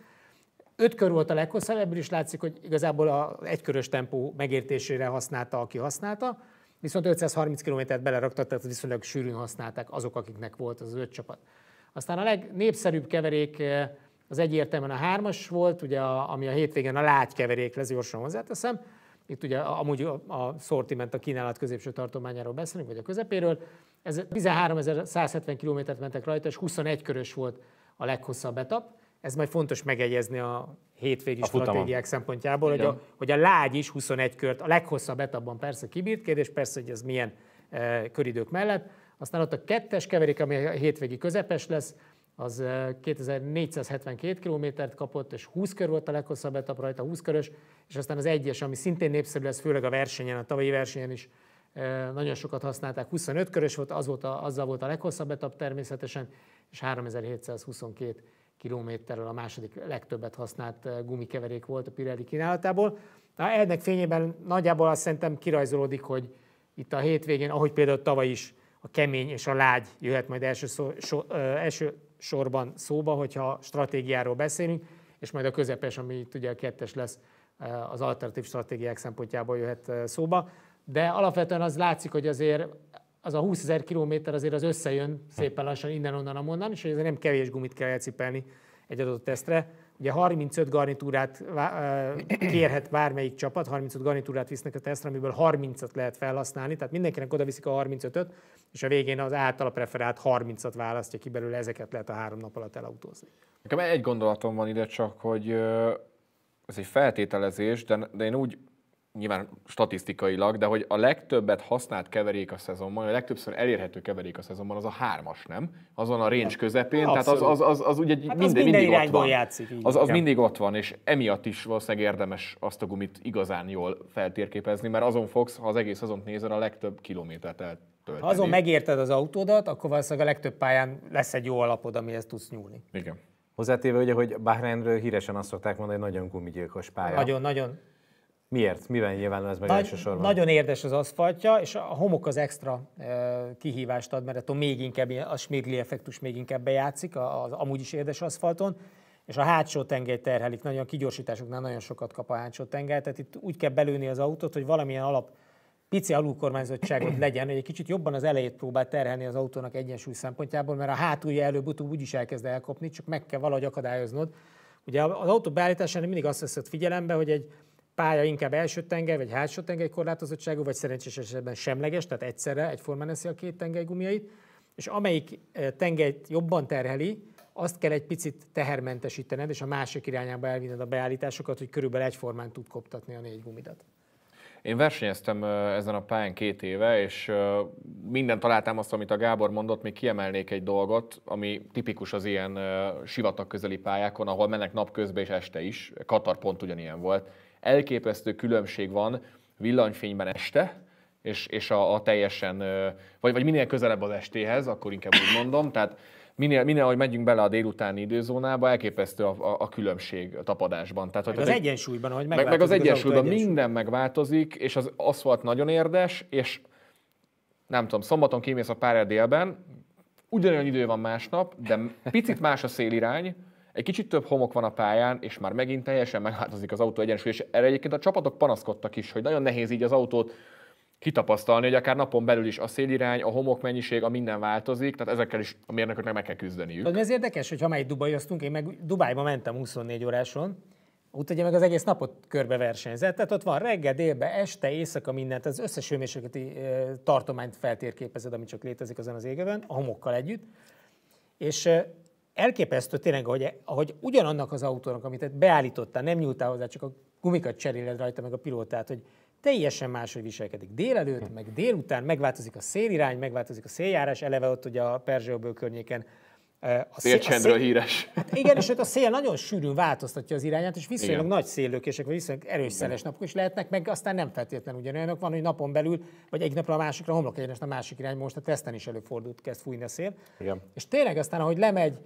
Öt kör volt a leghosszabb, ebből is látszik, hogy igazából a egykörös tempó megértésére használta, aki használta, viszont 530 kilométert beleraktak, tehát viszonylag sűrűn használták azok, akiknek volt az öt csapat. Aztán a legnépszerűbb keverék eh, az egyértelműen a hármas volt, ugye, a, ami a hétvégén a lágy keverék lesz, gyorsan hozzáteszem. Itt ugye amúgy a, a szortiment a kínálat középső tartományáról beszélünk, vagy a közepéről. Ez 13.170 kilométert mentek rajta, és 21 körös volt a leghosszabb etap ez majd fontos megegyezni a hétvégi a stratégiák futamon. szempontjából, hogy a, hogy a lágy is 21 kört, a leghosszabb etapban persze kibírt, kérdés persze, hogy ez milyen e, köridők mellett. Aztán ott a kettes keverik, ami a hétvégi közepes lesz, az 2472 e, kilométert kapott, és 20 kör volt a leghosszabb etap rajta, 20 körös, és aztán az egyes, ami szintén népszerű lesz, főleg a versenyen, a tavalyi versenyen is e, nagyon sokat használták, 25 körös volt, az volt a, azzal volt a leghosszabb etap természetesen, és 3722 kilométerrel a második legtöbbet használt eh, gumikeverék volt a Pirelli kínálatából. Na, ennek fényében nagyjából azt szerintem kirajzolódik, hogy itt a hétvégén, ahogy például tavaly is, a kemény és a lágy jöhet majd első, szor, so, ö, eh, első sorban szóba, hogyha stratégiáról beszélünk, és majd a közepes, ami itt ugye a kettes lesz, eh, az alternatív stratégiák szempontjából jöhet szóba. De alapvetően az látszik, hogy azért az a 20 ezer kilométer azért az összejön szépen lassan innen-onnan, amonnan, és azért nem kevés gumit kell elcipelni egy adott tesztre. Ugye 35 garnitúrát kérhet bármelyik csapat, 35 garnitúrát visznek a tesztre, amiből 30-at lehet felhasználni, tehát mindenkinek oda viszik a 35-öt, és a végén az általa preferált 30-at választja ki belőle, ezeket lehet a három nap alatt elautózni. Nekem egy gondolatom van ide csak, hogy ez egy feltételezés, de, de én úgy nyilván statisztikailag, de hogy a legtöbbet használt keverék a szezonban, a legtöbbször elérhető keverék a szezonban, az a hármas, nem? azon a range közepén, Abszolút. tehát az, az, az, az ugye hát minden, az minden mindig ott van. Játszik, így az, az mindig ott van, és emiatt is valószínűleg érdemes azt a gumit igazán jól feltérképezni, mert azon fogsz, ha az egész azont nézel, a legtöbb kilométert el tölteni. Ha azon megérted az autódat, akkor valószínűleg a legtöbb pályán lesz egy jó alapod, amihez tudsz nyúlni. Igen. Hozzátéve ugye, hogy Bahreinről híresen azt szokták mondani, hogy nagyon gumigyilkos pálya. Nagyon, nagyon. Miért? Miben nyilvánul ez meg Nagy, elsősorban? Nagyon érdes az aszfaltja, és a homok az extra e, kihívást ad, mert attól még inkább a smigli effektus még inkább bejátszik az amúgy is érdes aszfalton, és a hátsó tengely terhelik, nagyon a kigyorsításoknál nagyon sokat kap a hátsó tengely, tehát itt úgy kell belőni az autót, hogy valamilyen alap pici alulkormányzottságot legyen, hogy egy kicsit jobban az elejét próbál terhelni az autónak egyensúly szempontjából, mert a hátulja előbb-utóbb úgyis elkezd elkopni, csak meg kell valahogy akadályoznod. Ugye az autó beállításánál mindig azt veszed figyelembe, hogy egy pálya inkább első tengely, vagy hátsó tengely korlátozottságú, vagy szerencsés esetben semleges, tehát egyszerre egyformán eszi a két tengely gumiait, és amelyik e, tengelyt jobban terheli, azt kell egy picit tehermentesítened, és a másik irányába elvinned a beállításokat, hogy körülbelül egyformán tud koptatni a négy gumidat. Én versenyeztem e, ezen a pályán két éve, és e, minden találtam azt, amit a Gábor mondott, még kiemelnék egy dolgot, ami tipikus az ilyen sivatag közeli pályákon, ahol mennek napközben és este is. Katar pont ugyanilyen volt elképesztő különbség van villanyfényben este, és, és a, a teljesen, vagy, vagy minél közelebb az estéhez, akkor inkább úgy mondom, tehát minél, minél ahogy megyünk bele a délutáni időzónába, elképesztő a, a, a különbség a tapadásban. Tehát, meg az egy, egyensúlyban, hogy meg, meg az egyensúlyban, egyensúly. minden megváltozik, és az aszfalt nagyon érdes, és nem tudom, szombaton kimész a pár délben, ugyanolyan idő van másnap, de picit más a szélirány, egy kicsit több homok van a pályán, és már megint teljesen megváltozik az autó egyensúly, és erre egyébként a csapatok panaszkodtak is, hogy nagyon nehéz így az autót kitapasztalni, hogy akár napon belül is a szélirány, a homok mennyiség, a minden változik, tehát ezekkel is a mérnököknek meg kell küzdeniük. Tudod, ez érdekes, hogy ha már itt Dubajoztunk, én meg Dubájba mentem 24 óráson, úgy ugye meg az egész napot körbe versenyzett, tehát ott van reggel, délbe, este, éjszaka, mindent, az összes hőmérsékleti tartományt feltérképezed, ami csak létezik azon az égövön, a homokkal együtt. És elképesztő tényleg, hogy, ahogy ugyanannak az autónak, amit beállítottál, nem nyúltál hozzá, csak a gumikat cseréled rajta, meg a pilótát, hogy teljesen máshogy viselkedik. Délelőtt, meg délután megváltozik a szélirány, megváltozik a széljárás, eleve ott ugye a Perzsőből környéken. A a szél, híres. Hát igen, és ott hát a szél nagyon sűrűn változtatja az irányát, és viszonylag igen. nagy széllökések, vagy viszonylag erős szeles napok is lehetnek, meg aztán nem feltétlenül ugyanolyanok. Van, hogy napon belül, vagy egy napra a másikra, homlok egyenest a másik irány, most a teszten is előfordult, kezd fújni a szél. Igen. És tényleg aztán, ahogy lemegy,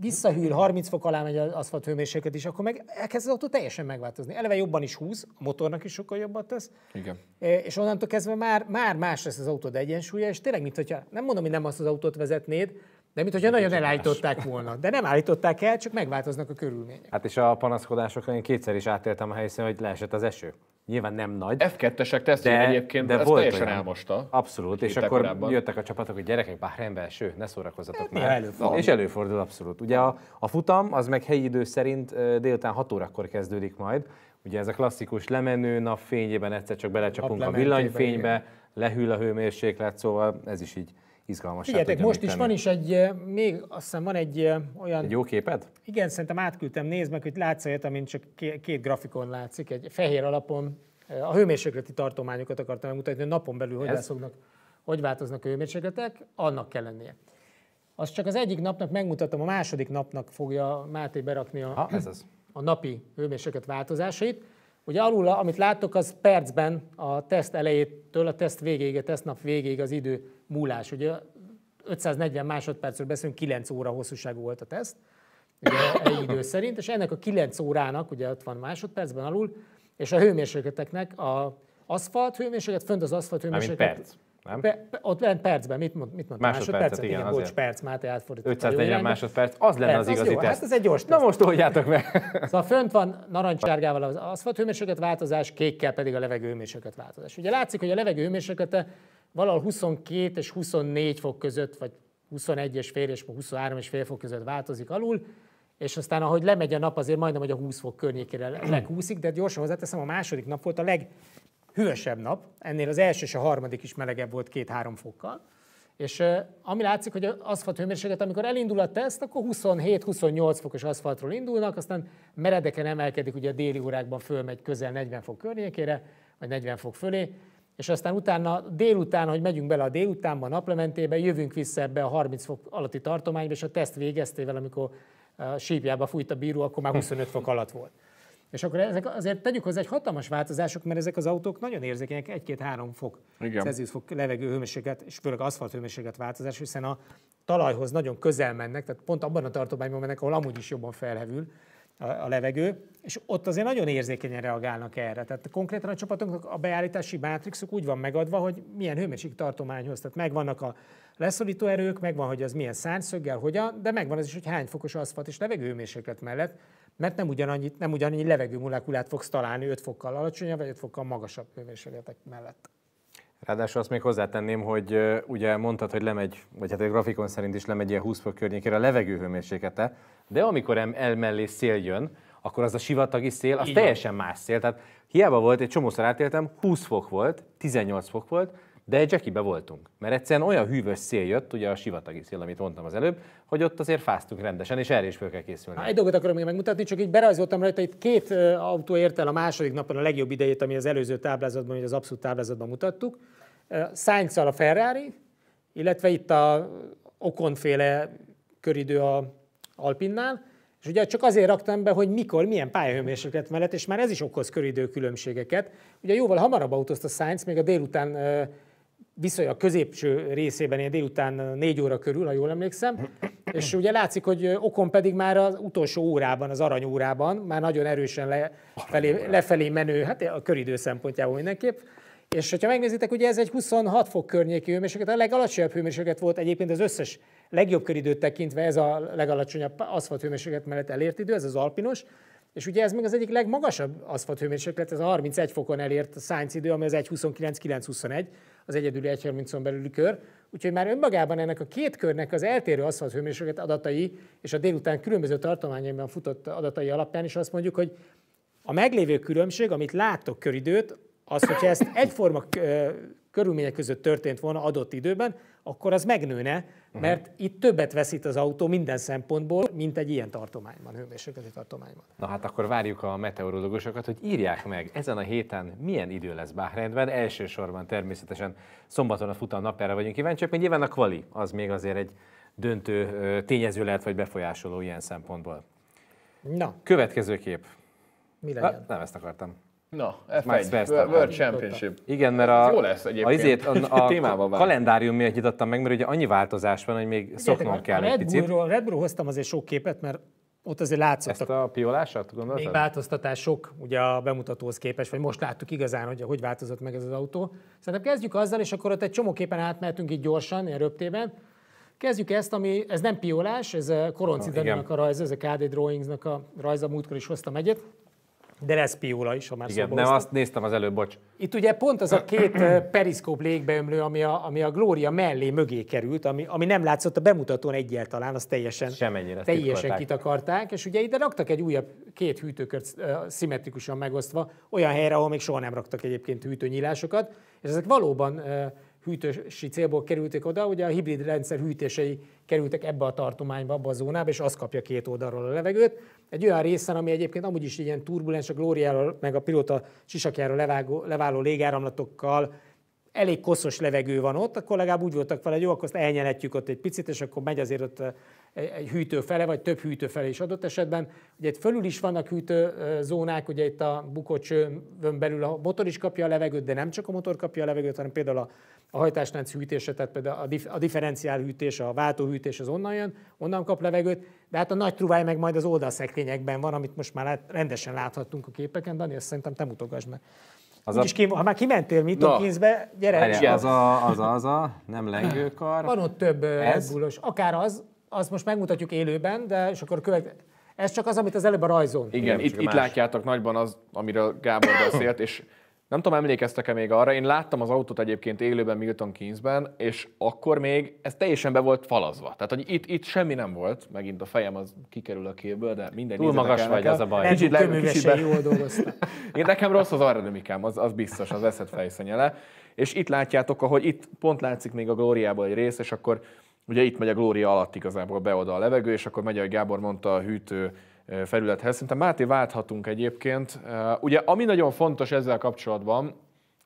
visszahűl, 30 fok alá megy az aszfalt hőmérséklet is, akkor meg elkezd az autó teljesen megváltozni. Eleve jobban is húz, a motornak is sokkal jobban tesz. Igen. E, és onnantól kezdve már, már más lesz az autód egyensúlya, és tényleg, mint nem mondom, hogy nem azt az autót vezetnéd, de mint hogyha nagyon elállították volna. De nem állították el, csak megváltoznak a körülmények. Hát és a panaszkodásokra én kétszer is átéltem a helyszínen, hogy leesett az eső. Nyilván nem nagy. F2-esek tesztjén egyébként de volt teljesen olyan. elmosta. Abszolút, és akkor korábban. jöttek a csapatok, hogy gyerekek, bár Bahreinbe eső, ne szórakozzatok hát, már. Előfordul. És előfordul abszolút. Ugye a, a futam az meg helyi idő szerint délután 6 órakor kezdődik majd. Ugye ez a klasszikus lemenő nap fényében egyszer csak belecsapunk a, a villanyfénybe, lehűl a hőmérséklet, szóval ez is így izgalmas. Figyeljetek, most is tenni. van is egy, eh, még azt hiszem van egy eh, olyan... Egy jó képed? Igen, szerintem átküldtem, nézd meg, hogy látsz olyat, amint csak két grafikon látszik, egy fehér alapon. Eh, a hőmérsékleti tartományokat akartam megmutatni, hogy napon belül hogy, szoknak, hogy változnak a hőmérsékletek, annak kell lennie. Azt csak az egyik napnak megmutatom, a második napnak fogja Máté berakni a, ha, ez az. a napi hőmérséklet változásait. Ugye alul, amit láttok, az percben a teszt elejétől a teszt végéig, a teszt nap végéig az idő múlás. Ugye 540 másodpercről beszélünk, 9 óra hosszúságú volt a teszt, ugye egy idő szerint, és ennek a 9 órának, ugye 60 másodpercben alul, és a hőmérsékleteknek a aszfalt hőmérséklet, fönt az aszfalt hőmérséklet. Mármint perc. Nem? Pe, pe, ott lent percben, mit, mond, mit mond? Másodpercet, másodpercet igen, igen bocs, perc, Máté átfordított. 540 másodperc, az lenne az, az igazi az hát teszt. Hát ez egy gyors teszt. Na most oldjátok meg. szóval fönt van narancsárgával az aszfalt hőmérséklet változás, kékkel pedig a levegő hőmérséklet változás. Ugye látszik, hogy a levegő hőmérséklete valahol 22 és 24 fok között, vagy 21 és fél és 23 és fél fok között változik alul, és aztán ahogy lemegy a nap, azért majdnem, hogy a 20 fok környékére leghúszik, de gyorsan hozzáteszem, a második nap volt a leghűvösebb nap, ennél az első és a harmadik is melegebb volt két-három fokkal, és ami látszik, hogy az aszfalt hőmérséklet, amikor elindul a teszt, akkor 27-28 fokos aszfaltról indulnak, aztán meredeken emelkedik, ugye a déli órákban fölmegy közel 40 fok környékére, vagy 40 fok fölé, és aztán utána délután, hogy megyünk bele a délutánba, a naplementébe, jövünk vissza ebbe a 30 fok alatti tartományba, és a teszt végeztével, amikor a sípjába fújt a bíró, akkor már 25 fok alatt volt. És akkor ezek azért tegyük hozzá egy hatalmas változások, mert ezek az autók nagyon érzékenyek 1-2-3 fok, Celsius fok levegő hőmérséklet, és főleg aszfalt hőmérséklet változás, hiszen a talajhoz nagyon közel mennek, tehát pont abban a tartományban mennek, ahol amúgy is jobban felhevül, a, a levegő, és ott azért nagyon érzékenyen reagálnak erre. Tehát konkrétan a csapatunknak a beállítási mátrixuk úgy van megadva, hogy milyen tartományhoz Tehát megvannak a leszorító erők, megvan, hogy az milyen szárnyszöggel, hogyan, de megvan az is, hogy hány fokos aszfalt és levegő hőmérséklet mellett, mert nem ugyanannyi, nem ugyanannyi levegő molekulát fogsz találni 5 fokkal alacsonyabb vagy 5 fokkal magasabb hőmérsékletek mellett. Ráadásul azt még hozzátenném, hogy ugye mondtad, hogy lemegy, vagy hát egy grafikon szerint is lemegy ilyen 20 fok környékére a levegő hőmérséklete, de amikor elmellé szél jön, akkor az a sivatagi szél, az Igen. teljesen más szél. Tehát hiába volt, egy csomószor átéltem, 20 fok volt, 18 fok volt, de Jackibe voltunk, mert egyszerűen olyan hűvös szél jött, ugye a sivatagi szél, amit mondtam az előbb, hogy ott azért fáztunk rendesen, és erre is föl kell készülni. egy dolgot akarom még megmutatni, csak így berajzoltam rajta, itt két autó ért el a második napon a legjobb idejét, ami az előző táblázatban, vagy az abszolút táblázatban mutattuk. sainz a Ferrari, illetve itt a Okonféle köridő a Alpinnál, és ugye csak azért raktam be, hogy mikor, milyen pályahőmérséklet mellett, és már ez is okoz köridő különbségeket. Ugye jóval hamarabb autózta Sainz, még a délután a középső részében, ilyen délután négy óra körül, ha jól emlékszem, és ugye látszik, hogy Okon pedig már az utolsó órában, az aranyórában, már nagyon erősen lefelé, lefelé menő, hát a köridő szempontjából mindenképp, és hogyha megnézitek, ugye ez egy 26 fok környéki hőmérséklet, a legalacsonyabb hőmérséklet volt egyébként az összes legjobb köridőt tekintve, ez a legalacsonyabb aszfalt hőmérséklet mellett elért idő, ez az alpinos, és ugye ez még az egyik legmagasabb aszfalt hőmérséklet, ez a 31 fokon elért idő, ami az 1.29-9.21, az egyedüli 1.30-on belüli kör. Úgyhogy már önmagában ennek a két körnek az eltérő aszfalt hőmérséklet adatai és a délután különböző tartományaiban futott adatai alapján is azt mondjuk, hogy a meglévő különbség, amit látok köridőt, az, hogyha ezt egyforma körülmények között történt volna adott időben, akkor az megnőne, mhm. mert uh-huh. itt többet veszít az autó minden szempontból, mint egy ilyen tartományban, hőmérsékleti tartományban. Na hát akkor várjuk a meteorológusokat, hogy írják meg ezen a héten milyen idő lesz Bahreinben. Elsősorban természetesen szombaton a futam napjára vagyunk kíváncsiak, mert nyilván a kvali az még azért egy döntő tényező lehet, vagy befolyásoló ilyen szempontból. Na. Következő kép. Mi legyen? Na, nem ezt akartam. Na, F1, World Championship. Igen, mert a, jó lesz egyébként. A, izét, a, a a kalendárium miatt nyitottam meg, mert ugye annyi változás van, hogy még szoknom hát kell egy picit. A Red Bull hoztam azért sok képet, mert ott azért látszottak. Ezt a piolását gondoltad? Még változtatás sok, ugye a bemutatóhoz képest, vagy most láttuk igazán, hogy hogy változott meg ez az autó. Szerintem kezdjük azzal, és akkor ott egy képen átmehetünk így gyorsan, ilyen röptében. Kezdjük ezt, ami, ez nem piolás, ez eh, Koronci a rajza, ez a KD Drawings-nak a rajza, múltkor is hoztam egyet de piula is, ha már Igen, nem, azt néztem az előbb, bocs. Itt ugye pont az a két periszkóp légbeömlő, ami a, ami a Glória mellé mögé került, ami, ami nem látszott a bemutatón egyáltalán, az teljesen, Semennyire teljesen kitakarták, és ugye ide raktak egy újabb két hűtőkört szimmetrikusan megosztva, olyan helyre, ahol még soha nem raktak egyébként hűtőnyílásokat, és ezek valóban hűtősi célból kerültek oda, ugye a hibrid rendszer hűtései kerültek ebbe a tartományba, abba a zónába, és az kapja két oldalról a levegőt egy olyan részen, ami egyébként amúgy is ilyen turbulens, a Glóriáról, meg a pilóta sisakjáról levágó, leváló légáramlatokkal elég koszos levegő van ott, akkor legalább úgy voltak vele, hogy jó, akkor azt elnyeletjük ott egy picit, és akkor megy azért ott eh, egy hűtő fele, vagy több hűtő fele is adott esetben. Ugye itt fölül is vannak hűtőzónák, eh, ugye itt a bukocsőn belül a motor is kapja a levegőt, de nem csak a motor kapja a levegőt, hanem például a, a hajtáslánc hűtése, tehát például a, a differenciál hűtés, a váltóhűtés az onnan jön, onnan kap levegőt, de hát a nagy truváj meg majd az oldalszekrényekben van, amit most már rendesen láthattunk a képeken. Dani, ezt szerintem te mutogass meg. Az Úgyis a... Kim, ha már kimentél mi no. gyere. Várjál, az a, az a, az a, nem lengőkar. Van ott több bulos. akár az, azt most megmutatjuk élőben, de és akkor követ... Ez csak az, amit az előbb a rajzon. Igen, Igen itt, itt látjátok nagyban az, amiről Gábor beszélt, és nem tudom, emlékeztek-e még arra, én láttam az autót egyébként élőben Milton Keynesben, és akkor még ez teljesen be volt falazva. Tehát, hogy itt, itt semmi nem volt, megint a fejem az kikerül a képből, de minden Túl magas el vagy, az a baj. Kicsit, le, kicsit be... jól dolgoztam. én nekem rossz az aerodinamikám, az, az biztos, az eszed fejszenyele. És itt látjátok, ahogy itt pont látszik még a Glóriából egy rész, és akkor ugye itt megy a Glória alatt igazából be oda a levegő, és akkor megy, ahogy Gábor mondta, a hűtő felülethez. Szerintem Máté válthatunk egyébként. Ugye ami nagyon fontos ezzel kapcsolatban,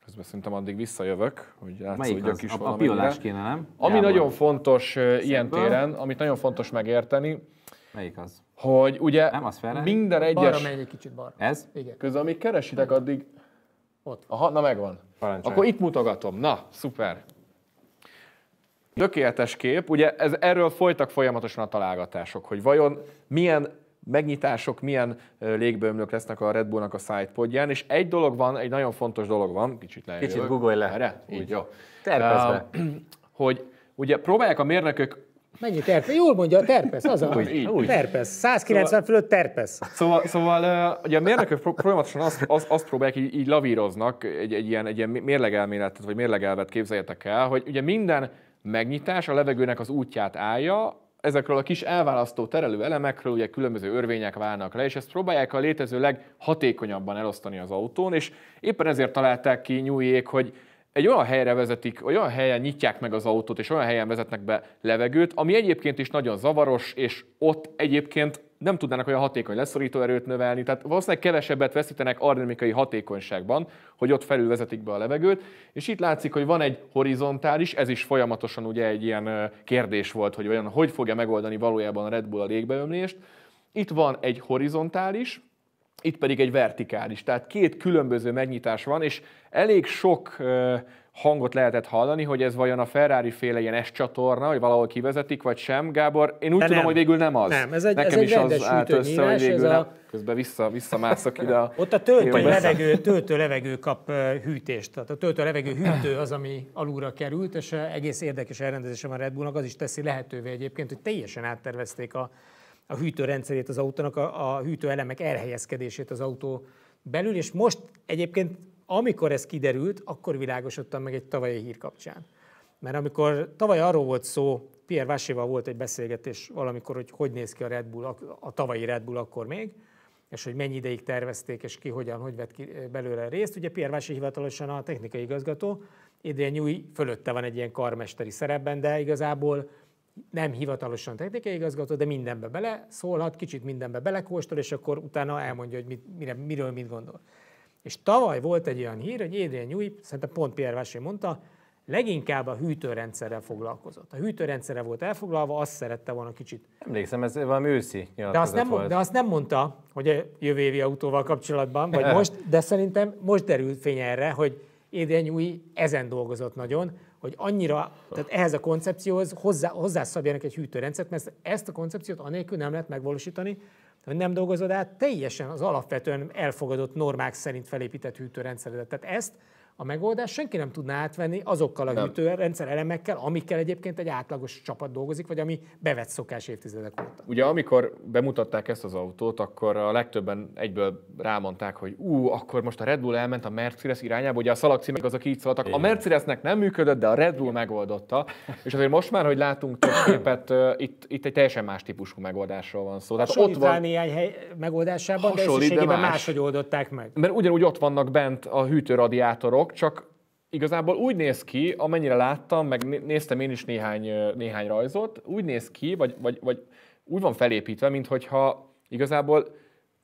közben szerintem addig visszajövök, hogy látszódjak is a, a piolás kéne, nem? Ami Jából. nagyon fontos Szintből. ilyen téren, amit nagyon fontos megérteni, Melyik az? Hogy ugye nem, az minden egyes... Balra menj egy kicsit balra. Ez? Igen. Közben amíg keresitek, addig... Ott. Aha, na megvan. Parancsolj. Akkor itt mutogatom. Na, szuper. Tökéletes kép, ugye ez, erről folytak folyamatosan a találgatások, hogy vajon milyen megnyitások, milyen légbőmlők lesznek a Red Bullnak a szájtpodján, és egy dolog van, egy nagyon fontos dolog van, kicsit lejövök. Kicsit googolj le. Erre? Így, jó. Terpezve. Uh, hogy ugye próbálják a mérnökök Mennyi terpesz? Jól mondja, terpesz, az a úgy, úgy. terpesz. 190 szóval, fölött terpesz. Szóval, szóval ugye a mérnökök folyamatosan azt, azt, azt próbálják, így, így lavíroznak egy, egy, ilyen, egy ilyen mérlegelméletet, vagy mérlegelvet képzeljetek el, hogy ugye minden megnyitás a levegőnek az útját állja, ezekről a kis elválasztó terelő elemekről ugye különböző örvények válnak le, és ezt próbálják a létező leghatékonyabban elosztani az autón, és éppen ezért találták ki nyújék, hogy egy olyan helyre vezetik, olyan helyen nyitják meg az autót, és olyan helyen vezetnek be levegőt, ami egyébként is nagyon zavaros, és ott egyébként nem tudnának olyan hatékony leszorító erőt növelni, tehát valószínűleg kevesebbet veszítenek aerodinamikai hatékonyságban, hogy ott felül vezetik be a levegőt, és itt látszik, hogy van egy horizontális, ez is folyamatosan ugye egy ilyen kérdés volt, hogy olyan hogy fogja megoldani valójában a Red Bull a légbeömlést. Itt van egy horizontális, itt pedig egy vertikális. Tehát két különböző megnyitás van, és elég sok hangot lehetett hallani, hogy ez vajon a Ferrari féle ilyen S csatorna, hogy valahol kivezetik, vagy sem. Gábor, én úgy De tudom, nem. hogy végül nem az. Nem, ez egy, Nekem ez egy is rendes az állt össze, hogy végül A... Közben vissza, visszamászok ide a... Ott a töltő levegő, töltő levegő kap hűtést, tehát a töltő levegő hűtő az, ami alulra került, és egész érdekes elrendezésem a Red Bullnak, az is teszi lehetővé egyébként, hogy teljesen áttervezték a a hűtőrendszerét az autónak, a, a hűtőelemek elhelyezkedését az autó belül, és most egyébként, amikor ez kiderült, akkor világosodtam meg egy tavalyi hír kapcsán. Mert amikor tavaly arról volt szó, Pierre Váséval volt egy beszélgetés valamikor, hogy hogy néz ki a Red Bull, a tavalyi Red Bull akkor még, és hogy mennyi ideig tervezték, és ki hogyan, hogy vett ki eh, belőle részt. Ugye Pierre Vási hivatalosan a technikai igazgató, Adrian Newey fölötte van egy ilyen karmesteri szerepben, de igazából nem hivatalosan technikai igazgató, de mindenbe bele szólhat, kicsit mindenbe belekóstol, és akkor utána elmondja, hogy mit, mire, miről mit gondol. És tavaly volt egy olyan hír, hogy Adrian Nyúj, szerintem pont Pierre Vassé mondta, leginkább a hűtőrendszerrel foglalkozott. A hűtőrendszerrel volt elfoglalva, azt szerette volna kicsit. Emlékszem, ez valami őszi de azt, nem, volt. de azt nem mondta, hogy a jövő évi autóval kapcsolatban, vagy most, de szerintem most derült fény erre, hogy Adrian Nyúj ezen dolgozott nagyon, hogy annyira, tehát ehhez a koncepcióhoz hozzá, hozzászabjanak egy hűtőrendszert, mert ezt a koncepciót anélkül nem lehet megvalósítani, hogy nem dolgozod át teljesen az alapvetően elfogadott normák szerint felépített hűtőrendszeredet. Tehát ezt a megoldást senki nem tudná átvenni azokkal a hűtőrendszer elemekkel, amikkel egyébként egy átlagos csapat dolgozik, vagy ami bevett szokás évtizedek óta. Ugye amikor bemutatták ezt az autót, akkor a legtöbben egyből rámondták, hogy ú, akkor most a Red Bull elment a Mercedes irányába, ugye a meg azok így szóltak. A Mercedesnek nem működött, de a Red Bull megoldotta. És azért most már, hogy látunk több képet, itt, itt egy teljesen más típusú megoldásról van szó. Tehát ott van néhány hely megoldásában, de, de más. máshogy oldották meg. Mert ugyanúgy ott vannak bent a hűtőradiátorok, dolog, csak igazából úgy néz ki, amennyire láttam, meg néztem én is néhány, néhány rajzot, úgy néz ki, vagy, vagy, vagy úgy van felépítve, mintha igazából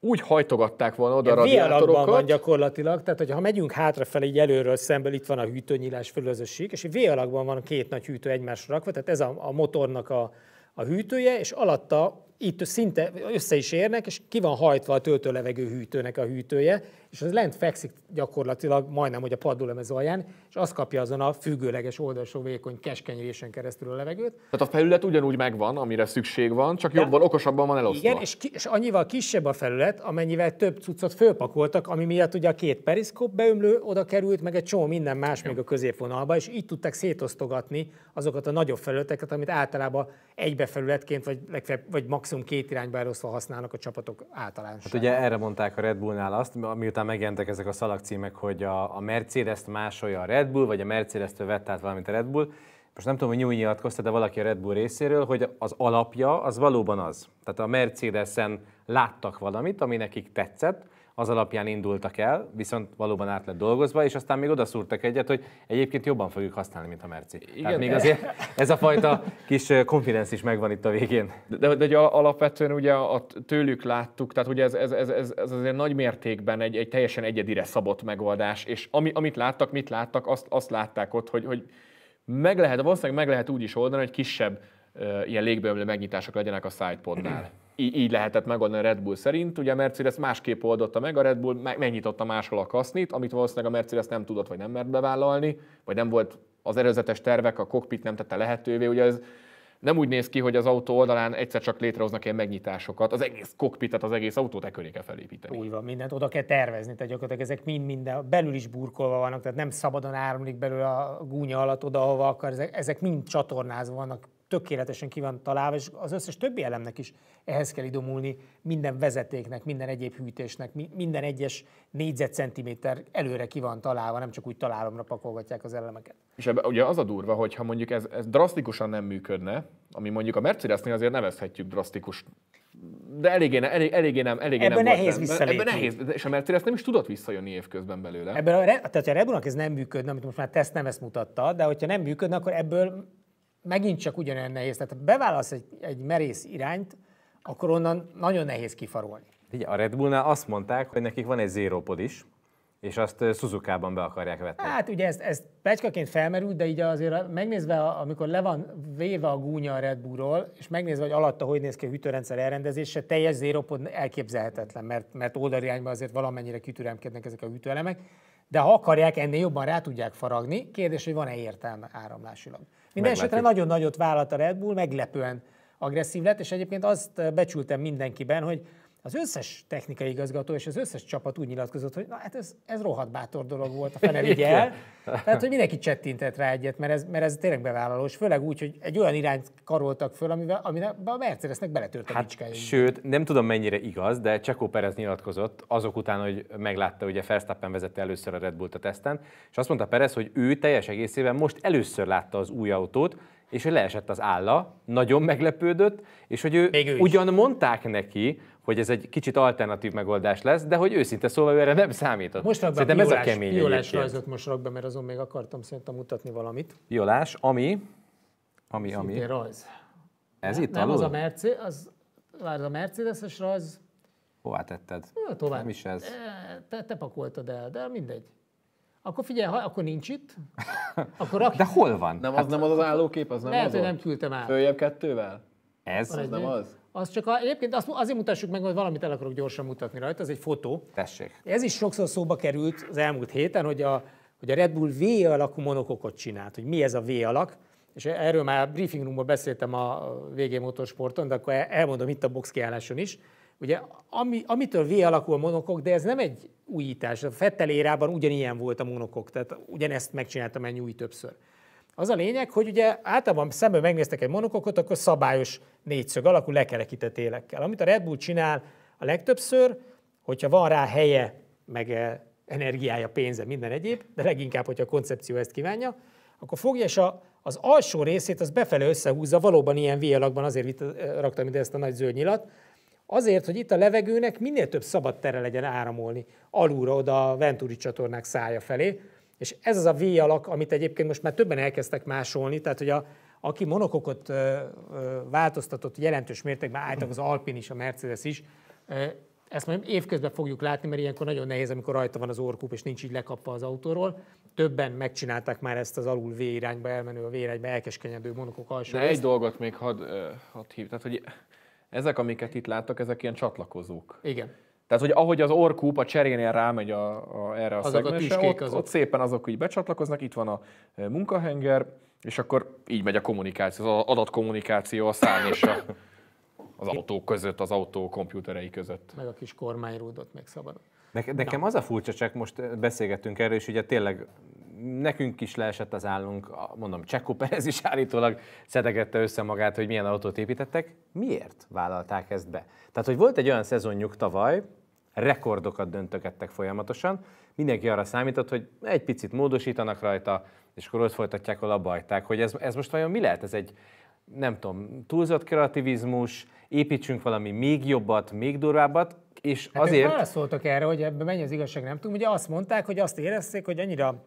úgy hajtogatták volna oda a radiátorokat. van gyakorlatilag, tehát hogyha megyünk hátrafelé, így előről szemből, itt van a hűtőnyílás fölözösség, és V alakban van két nagy hűtő egymásra rakva, tehát ez a, a motornak a, a hűtője, és alatta itt szinte össze is érnek, és ki van hajtva a töltőlevegő hűtőnek a hűtője, és az lent fekszik gyakorlatilag majdnem, hogy a padlólemez alján, és azt kapja azon a függőleges oldalsó vékony keskeny résen keresztül a levegőt. Tehát a felület ugyanúgy megvan, amire szükség van, csak De, jobban, okosabban van elosztva. Igen, és, ki, és annyival kisebb a felület, amennyivel több cuccot fölpakoltak, ami miatt ugye a két periszkóp beömlő oda került, meg egy csomó minden más még a középvonalba, és így tudták szétosztogatni azokat a nagyobb felületeket, amit általában egybefelületként, vagy, legfeljebb, vagy max maximum két irányba elosztva használnak a csapatok általán. Hát ugye erre mondták a Red Bullnál azt, miután megjelentek ezek a szalagcímek, hogy a, a mercedes másolja a Red Bull, vagy a Mercedes-től vett át valamit a Red Bull, most nem tudom, hogy New nyilatkozta, de valaki a Red Bull részéről, hogy az alapja az valóban az. Tehát a Mercedes-en láttak valamit, ami nekik tetszett, az alapján indultak el, viszont valóban át lett dolgozva, és aztán még odaszúrtak egyet, hogy egyébként jobban fogjuk használni, mint a merci. Igen, Tehát még azért ez a fajta kis konfidenc is megvan itt a végén. De, de, de alapvetően ugye a tőlük láttuk, tehát ugye ez, ez, ez, ez, ez azért nagy mértékben egy, egy teljesen egyedire szabott megoldás, és ami, amit láttak, mit láttak, azt, azt látták ott, hogy, hogy meg lehet, valószínűleg meg lehet úgy is oldani, hogy kisebb ilyen légbeömlő megnyitások legyenek a sidepodnál így, lehetett megoldani a Red Bull szerint, ugye a Mercedes másképp oldotta meg, a Red Bull megnyitotta máshol a kasznit, amit valószínűleg a Mercedes nem tudott, vagy nem mert bevállalni, vagy nem volt az erőzetes tervek, a kokpit nem tette lehetővé, ugye ez nem úgy néz ki, hogy az autó oldalán egyszer csak létrehoznak ilyen megnyitásokat, az egész kokpitet, az egész autót e köré kell felépíteni. Úgy van, mindent oda kell tervezni, tehát gyakorlatilag ezek mind minden belül is burkolva vannak, tehát nem szabadon áramlik belül a gúnya alatt oda, ahova akar, ezek, ezek mind csatornázva vannak tökéletesen ki van találva, és az összes többi elemnek is ehhez kell idomulni, minden vezetéknek, minden egyéb hűtésnek, minden egyes négyzetcentiméter előre ki van találva, nem csak úgy találomra pakolgatják az elemeket. És ebbe, ugye az a durva, hogy ha mondjuk ez, ez drasztikusan nem működne, ami mondjuk a Mercedesnél azért nevezhetjük drasztikus de eléggé, elég, eléggé nem, eléggé Ebből nem nehéz volt. Ebben nehéz, és a Mercedes nem is tudott visszajönni évközben belőle. Ebből a, tehát, ha a Red Bullnak ez nem működne, amit most már teszt nem ezt mutatta, de hogyha nem működne, akkor ebből megint csak ugyanolyan nehéz. Tehát ha beválasz egy, egy merész irányt, akkor onnan nagyon nehéz kifarolni. Ugye, a Red Bullnál azt mondták, hogy nekik van egy zérópod is, és azt Suzuka-ban be akarják vetni. Hát ugye ez, ez pecskaként felmerült, de így azért megnézve, amikor le van véve a gúnya a Red Bullról, és megnézve, hogy alatta hogy néz ki a hűtőrendszer elrendezése, teljes zéropod elképzelhetetlen, mert, mert oldalirányban azért valamennyire kitüremkednek ezek a hűtőelemek, de ha akarják, ennél jobban rá tudják faragni. Kérdés, hogy van-e értelme áramlásilag. Mindenesetre nagyon nagyot vállalt a Red Bull, meglepően agresszív lett, és egyébként azt becsültem mindenkiben, hogy az összes technikai igazgató és az összes csapat úgy nyilatkozott, hogy na hát ez, ez rohadt bátor dolog volt, a fene vigye el. Tehát, hogy mindenki csettintett rá egyet, mert ez, mert ez tényleg bevállalós, főleg úgy, hogy egy olyan irányt karoltak föl, amivel, amivel a Mercedesnek beletört a hát, Sőt, nem tudom mennyire igaz, de Csakó Perez nyilatkozott azok után, hogy meglátta, hogy a Verstappen vezette először a Red Bull-t a teszten, és azt mondta Perez, hogy ő teljes egészében most először látta az új autót, és hogy leesett az álla, nagyon meglepődött, és hogy ő, ő ugyan mondták neki, hogy ez egy kicsit alternatív megoldás lesz, de hogy őszinte szólva ő erre nem számított. Most rak be Szerintem piolás, ez a kemény piolás rajzot most rak be, mert azon még akartam szerintem mutatni valamit. Jólás, ami? Ami, ami. ami? rajz. Ez itt Nem, alul? az a Mercedes, az, várj, a Mercedes-es rajz. Hová tetted? Na, tovább. Nem is ez. E, te, te pakoltad el, de mindegy. Akkor figyelj, ha akkor nincs itt, akkor rak... De hol van? Nem, hát, az nem az az állókép, az nem Lehet, az hogy nem küldtem át. Följebb kettővel? Ez? Az nem az? az csak a, egyébként azt, azért mutassuk meg, hogy valamit el akarok gyorsan mutatni rajta, ez egy fotó. Tessék. Ez is sokszor szóba került az elmúlt héten, hogy a, hogy a Red Bull V alakú monokokot csinált, hogy mi ez a V alak, és erről már briefing roomban beszéltem a VG Motorsporton, de akkor elmondom itt a box kiálláson is. Ugye, ami, amitől V alakú a monokok, de ez nem egy újítás. A Fettel érában ugyanilyen volt a monokok, tehát ugyanezt megcsináltam ennyi új többször. Az a lényeg, hogy ugye általában szemben megnéztek egy monokokot, akkor szabályos négyszög alakú lekerekített élekkel. Amit a Red Bull csinál a legtöbbször, hogyha van rá helye, meg eh, energiája, pénze, minden egyéb, de leginkább, hogyha a koncepció ezt kívánja, akkor fogja, és a, az alsó részét az befelé összehúzza, valóban ilyen vialakban azért vitt, eh, raktam ide ezt a nagy zöld nyilat, azért, hogy itt a levegőnek minél több szabad tere legyen áramolni alulra, oda a Venturi csatornák szája felé, és ez az a V alak, amit egyébként most már többen elkezdtek másolni, tehát hogy a, aki monokokot ö, ö, változtatott jelentős mértékben, álltak az Alpin is, a Mercedes is, ö, ezt majd évközben fogjuk látni, mert ilyenkor nagyon nehéz, amikor rajta van az orkup, és nincs így lekapva az autóról. Többen megcsinálták már ezt az alul V irányba elmenő, a V irányba elkeskenyedő monokok alsó. De részt. egy dolgot még hadd hadd hív, tehát hogy ezek, amiket itt láttak, ezek ilyen csatlakozók. Igen. Tehát, hogy ahogy az orkúp a cserénél rámegy a, a, erre a az szegmensre, a ott, azok. ott szépen azok így becsatlakoznak, itt van a e, munkahenger, és akkor így megy a kommunikáció, az adatkommunikáció a szám és a, az autók között, az autó kompjúterei között. Meg a kis kormányrúdot megszabadul. szabad. nekem az a furcsa, csak most e, beszélgettünk erről, és ugye tényleg nekünk is leesett az állunk, mondom, Csekó Perez is állítólag szedegette össze magát, hogy milyen autót építettek. Miért vállalták ezt be? Tehát, hogy volt egy olyan szezonjuk tavaly, rekordokat döntögettek folyamatosan, mindenki arra számított, hogy egy picit módosítanak rajta, és akkor ott folytatják, ahol abba hogy ez, ez most vajon mi lehet? Ez egy, nem tudom, túlzott kreativizmus, építsünk valami még jobbat, még durvábbat, és hát azért... válaszoltak erre, hogy ebben mennyi az igazság, nem tudom. Ugye azt mondták, hogy azt érezték, hogy annyira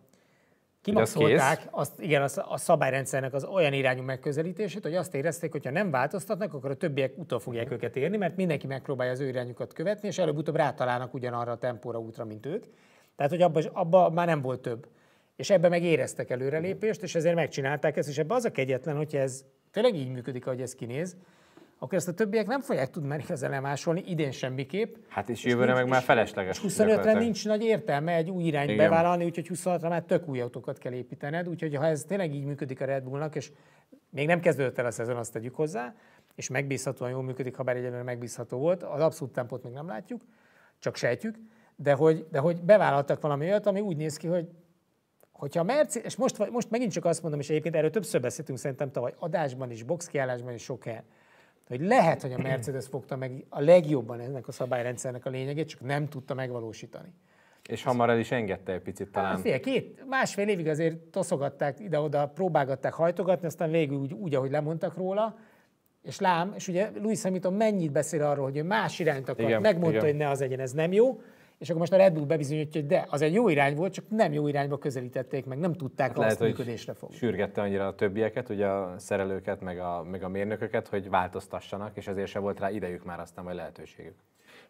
Kimaxolták azt, igen, a szabályrendszernek az olyan irányú megközelítését, hogy azt érezték, hogy ha nem változtatnak, akkor a többiek utol fogják őket érni, mert mindenki megpróbálja az ő irányukat követni, és előbb-utóbb rátalálnak ugyanarra a tempóra útra, mint ők. Tehát, hogy abban abba már nem volt több. És ebben meg éreztek előrelépést, és ezért megcsinálták ezt, és ebbe az a kegyetlen, hogyha ez tényleg így működik, ahogy ez kinéz, akkor ezt a többiek nem fogják tudni már igazán lemásolni, idén semmiképp. Hát és, és jövőre nincs, meg már felesleges. 25-re nincs nagy értelme egy új irányt Igen. bevállalni, úgyhogy 26-ra már tök új autókat kell építened, úgyhogy ha ez tényleg így működik a Red Bullnak, és még nem kezdődött el a szezon, azt tegyük hozzá, és megbízhatóan jól működik, ha bár egyelőre megbízható volt, az abszolút tempót még nem látjuk, csak sejtjük, de hogy, de hogy bevállaltak valami olyat, ami úgy néz ki, hogy hogyha a Mercedes, és most, most megint csak azt mondom, és egyébként erről többször beszéltünk szerintem tavaly adásban is, boxkiállásban is sok helyen, hogy lehet, hogy a Mercedes fogta meg a legjobban ennek a szabályrendszernek a lényegét, csak nem tudta megvalósítani. És hamar el is engedte egy picit talán. Hát, fél, két, másfél évig azért toszogatták ide-oda, próbálgatták hajtogatni, aztán végül úgy, úgy ahogy lemondtak róla, és lám, és ugye Louis Hamilton mennyit beszél arról, hogy ő más irányt akar, igen, megmondta, igen. hogy ne az egyen ez nem jó, és akkor most a Red Bull bebizonyítja, hogy de, az egy jó irány volt, csak nem jó irányba közelítették meg, nem tudták hát azt működésre fogni. Sürgette annyira a többieket, ugye a szerelőket, meg a, meg a mérnököket, hogy változtassanak, és ezért sem volt rá idejük már aztán, vagy lehetőségük.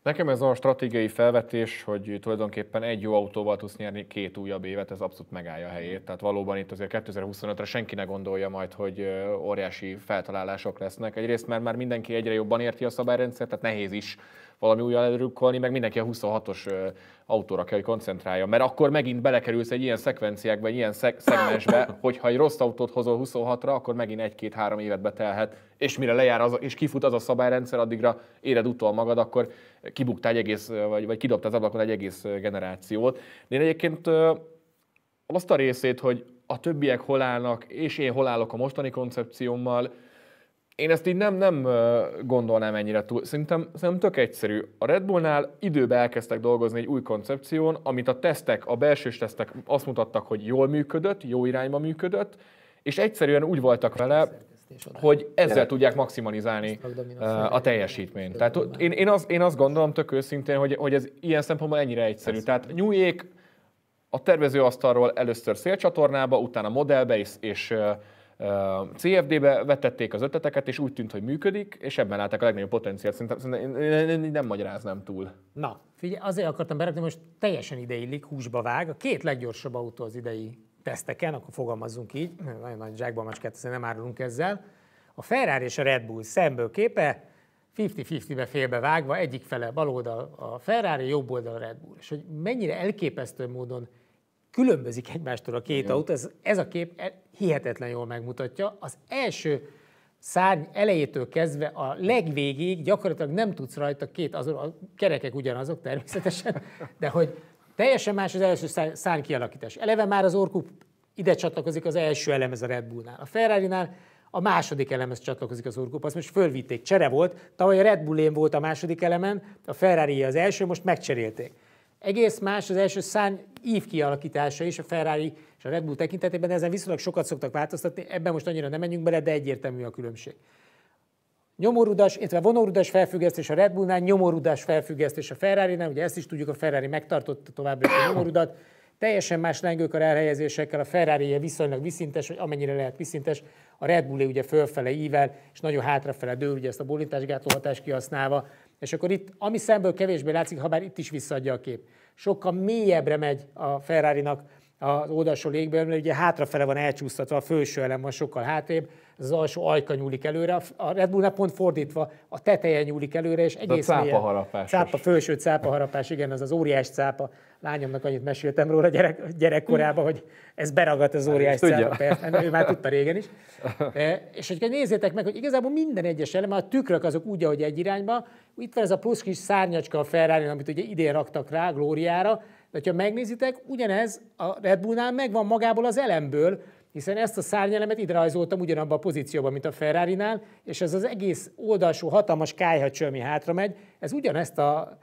Nekem ez a stratégiai felvetés, hogy tulajdonképpen egy jó autóval tudsz nyerni két újabb évet, ez abszolút megállja a helyét. Tehát valóban itt azért 2025-re senki ne gondolja majd, hogy óriási feltalálások lesznek. Egyrészt mert már mindenki egyre jobban érti a szabályrendszert, tehát nehéz is valami újra előrukkolni, meg mindenki a 26-os autóra kell, hogy koncentrálja. Mert akkor megint belekerülsz egy ilyen szekvenciákba, egy ilyen szeg- szegmensbe, hogyha egy rossz autót hozol 26-ra, akkor megint egy-két-három évet betelhet, és mire lejár az, és kifut az a szabályrendszer, addigra éred utol magad, akkor kibuktál egy egész, vagy, vagy kidobtál az ablakon egy egész generációt. De én egyébként azt a részét, hogy a többiek hol állnak, és én hol állok a mostani koncepciómmal, én ezt így nem, nem gondolnám ennyire túl. Szerintem, szerintem tök egyszerű. A Red Bullnál időbe elkezdtek dolgozni egy új koncepción, amit a tesztek, a belső tesztek azt mutattak, hogy jól működött, jó irányba működött, és egyszerűen úgy voltak vele, hogy ezzel De. tudják maximalizálni a teljesítményt. Tehát én, én, az, én azt gondolom tök őszintén, hogy, hogy ez ilyen szempontból ennyire egyszerű. Tehát nyújék a tervezőasztalról először szélcsatornába, utána modellbe és, és CFD-be vetették az ötleteket, és úgy tűnt, hogy működik, és ebben látták a legnagyobb potenciált. Szerintem, szerintem én nem magyaráznám túl. Na, figyelj, azért akartam berakni, most teljesen ideillik, húsba vág. A két leggyorsabb autó az idei teszteken, akkor fogalmazzunk így, nagyon nagy zsákban macskát, nem árulunk ezzel. A Ferrari és a Red Bull szemből képe, 50-50-be félbe vágva, egyik fele bal oldal a Ferrari, jobb oldal a Red Bull. És hogy mennyire elképesztő módon különbözik egymástól a két Igen. autó, ez, ez a kép e- hihetetlen jól megmutatja. Az első szárny elejétől kezdve a legvégig gyakorlatilag nem tudsz rajta két, azon, a kerekek ugyanazok természetesen, de hogy teljesen más az első szárny kialakítás. Eleve már az orkup ide csatlakozik az első elem, ez a Red Bullnál. A ferrari a második elemhez csatlakozik az orkup, azt most fölvitték, csere volt, tavaly a Red bull volt a második elemen, a Ferrari az első, most megcserélték. Egész más az első szán ív kialakítása is a Ferrari és a Red Bull tekintetében, ezen viszonylag sokat szoktak változtatni, ebben most annyira nem menjünk bele, de egyértelmű a különbség. Nyomorudas, illetve vonorudas felfüggesztés a Red Bullnál, nyomorudas felfüggesztés a ferrari nem ugye ezt is tudjuk, a Ferrari megtartotta továbbra is a nyomorudat, teljesen más lengőkar elhelyezésekkel, a ferrari viszonylag viszintes, vagy amennyire lehet viszintes, a Red bull ugye fölfele ível, és nagyon hátrafele dől, ugye ezt a bolintásgátló hatást kihasználva, és akkor itt, ami szemből kevésbé látszik, ha bár itt is visszaadja a kép, sokkal mélyebbre megy a Ferrari-nak az oldalsó mert ugye hátrafele van elcsúsztatva, a felső elem van sokkal hátrébb, az alsó ajka nyúlik előre, a Red Bullnál pont fordítva, a teteje nyúlik előre, és egész De a cápa harapás. Cápa, felső cápa harapás, igen, az az óriás cápa. Lányomnak annyit meséltem róla gyerek, gyerekkorában, hogy ez beragadt az hát, óriás hát, cápa, persze, ő már tudta régen is. E, és hogy nézzétek meg, hogy igazából minden egyes elem, a tükrök azok úgy, ahogy egy irányba, itt van ez a plusz kis szárnyacska a Ferrari, amit ugye idén raktak rá, Glóriára, de ha megnézitek, ugyanez a Red Bullnál megvan magából az elemből, hiszen ezt a szárnyelemet ide rajzoltam ugyanabban a pozícióban, mint a ferrari és ez az egész oldalsó hatalmas kájhacső, ami hátra megy, ez ugyanezt a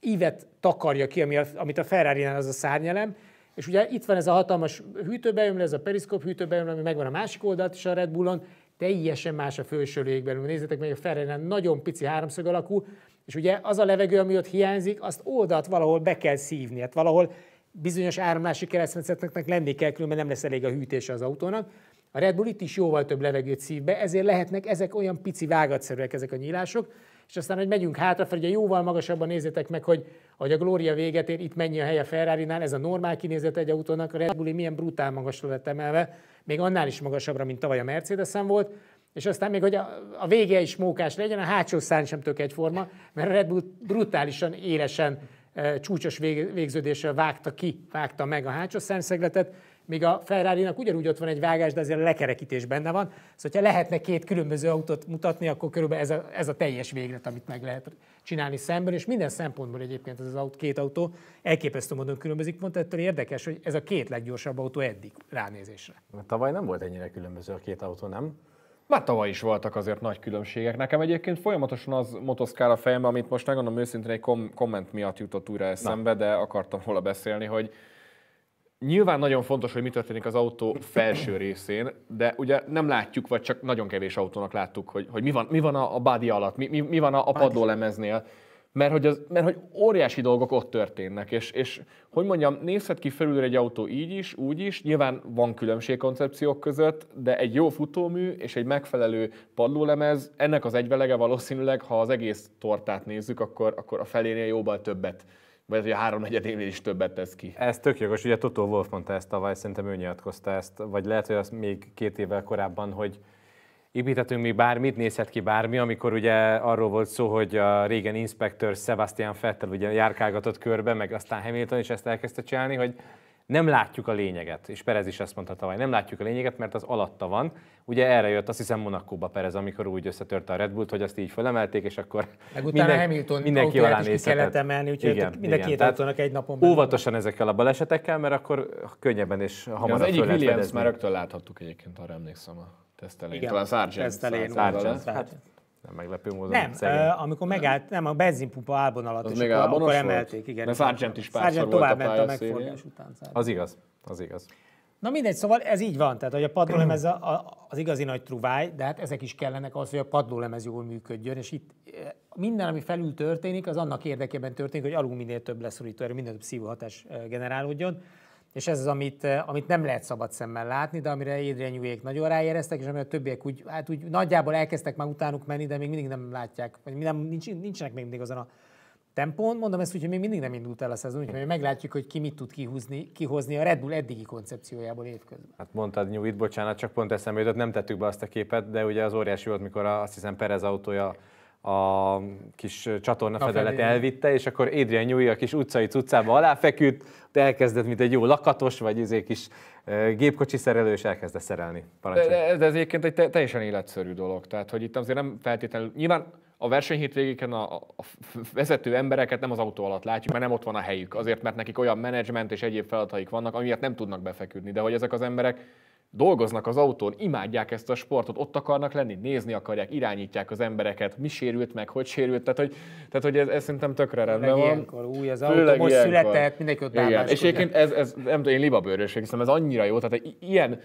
ívet takarja ki, amit a ferrari az a szárnyelem, és ugye itt van ez a hatalmas hűtőbeömlő, ez a periszkóp hűtőbeömlő, ami megvan a másik oldalt is a Red Bullon, teljesen más a felső légben. Nézzétek meg, a ferrari nagyon pici háromszög alakú, és ugye az a levegő, ami ott hiányzik, azt oldalt valahol be kell szívni, hát valahol bizonyos áramlási keresztmetszetnek lenni kell, különben nem lesz elég a hűtése az autónak. A Red Bull itt is jóval több levegőt szív be, ezért lehetnek ezek olyan pici vágatszerűek ezek a nyílások, és aztán, hogy megyünk hátrafelé, ugye jóval magasabban nézzétek meg, hogy, hogy a Gloria véget ér, itt mennyi a hely a ferrari -nál. ez a normál kinézet egy autónak, a Red Bulli milyen brutál magasra lett emelve, még annál is magasabbra, mint tavaly a mercedes volt, és aztán még, hogy a, a vége is mókás legyen, a hátsó szárny sem tök egyforma, mert a Red Bull brutálisan élesen e, csúcsos vég, végződéssel vágta ki, vágta meg a hátsó szárnyszegletet, míg a ferrari ugyanúgy ott van egy vágás, de azért a lekerekítés benne van. Szóval, ha lehetne két különböző autót mutatni, akkor körülbelül ez a, ez a teljes véglet, amit meg lehet csinálni szemben, és minden szempontból egyébként ez az autó, két autó elképesztő módon különbözik, pont ettől érdekes, hogy ez a két leggyorsabb autó eddig ránézésre. Tavaly nem volt ennyire különböző a két autó, nem? Már tavaly is voltak azért nagy különbségek. Nekem egyébként folyamatosan az motoszkál a fejembe, amit most megmondom őszintén, egy kom- komment miatt jutott újra eszembe, Na. de akartam volna beszélni, hogy Nyilván nagyon fontos, hogy mi történik az autó felső részén, de ugye nem látjuk, vagy csak nagyon kevés autónak láttuk, hogy, hogy mi van, mi van a, a body alatt, mi, mi, mi van a, a padlólemeznél mert hogy, az, mert hogy óriási dolgok ott történnek, és, és hogy mondjam, nézhet ki felülre egy autó így is, úgy is, nyilván van különbség koncepciók között, de egy jó futómű és egy megfelelő padlólemez, ennek az egyvelege valószínűleg, ha az egész tortát nézzük, akkor, akkor a felénél jóval többet vagy a három negyedénél is többet tesz ki. Ez tök jogos, ugye Totó Wolf mondta ezt tavaly, szerintem ő nyilatkozta ezt, vagy lehet, hogy az még két évvel korábban, hogy építhetünk még bármit, nézhet ki bármi, amikor ugye arról volt szó, hogy a régen inspektör Sebastian Fettel ugye járkálgatott körbe, meg aztán Hamilton is ezt elkezdte csinálni, hogy nem látjuk a lényeget, és Perez is ezt mondta tavaly, nem látjuk a lényeget, mert az alatta van. Ugye erre jött, azt hiszem Monakóba Perez, amikor úgy összetörte a Red Bull-t, hogy azt így felemelték, és akkor Meg utána minden, Hamilton mindenki alá is ki kellett emelni, úgyhogy igen, mind a két autónak egy napon belül. Óvatosan ezekkel a balesetekkel, mert akkor könnyebben és hamarabb igen, Az egyik Williams már rögtön láthattuk egyébként, arra emlékszem a Tesztelén. Igen, Talán Sargent. Tesztelén. Sargent. Hát, nem meglepő módon. Nem, szegény. amikor megállt, nem, a benzinpumpa álbon alatt, és még akkor, akkor emelték. Igen, Mert Sargent is párszor Sargent tovább ment a, a megfordulás után. Sargent. Az igaz, az igaz. Na mindegy, szóval ez így van, tehát hogy a padlólemez a, a, az igazi nagy truváj, de hát ezek is kellenek ahhoz, hogy a padlólemez jól működjön, és itt minden, ami felül történik, az annak érdekében történik, hogy alul minél több leszorító erő, minél több szívóhatás generálódjon. És ez az, amit, eh, amit nem lehet szabad szemmel látni, de amire édrenyújék nagyon ráéreztek, és amire a többiek úgy, hát úgy nagyjából elkezdtek már utánuk menni, de még mindig nem látják, vagy nem, nincs, nincsenek még mindig azon a tempón. Mondom ezt úgy, hogy még mindig nem indult el a szezon, úgyhogy meglátjuk, hogy ki mit tud kihúzni, kihozni a Red Bull eddigi koncepciójából évközben. Hát mondtad Nyújt, bocsánat, csak pont eszembe jutott, nem tettük be azt a képet, de ugye az óriási volt, mikor azt hiszem Perez autója a kis csatorna fedelet elvitte, és akkor Adrian Nyúj a kis utcai cuccába aláfeküdt, de elkezdett, mint egy jó lakatos, vagy izé kis gépkocsi szerelő, és elkezdett szerelni. Parancsolj. De, de, ez egyébként egy teljesen életszerű dolog, tehát hogy itt azért nem feltétlenül, nyilván a hétvégéken a, a vezető embereket nem az autó alatt látjuk, mert nem ott van a helyük, azért mert nekik olyan menedzsment és egyéb feladataik vannak, amiért nem tudnak befeküdni, de hogy ezek az emberek dolgoznak az autón, imádják ezt a sportot, ott akarnak lenni, nézni akarják, irányítják az embereket, mi sérült meg, hogy sérült, tehát hogy, tehát, hogy ez, ez szerintem tökre rendben van. új, az autó Főleg most ilyenkor. született, mindenki ott Igen. És egyébként ez, ez, nem tudom, én libabőrös, hiszem ez annyira jó, tehát ilyen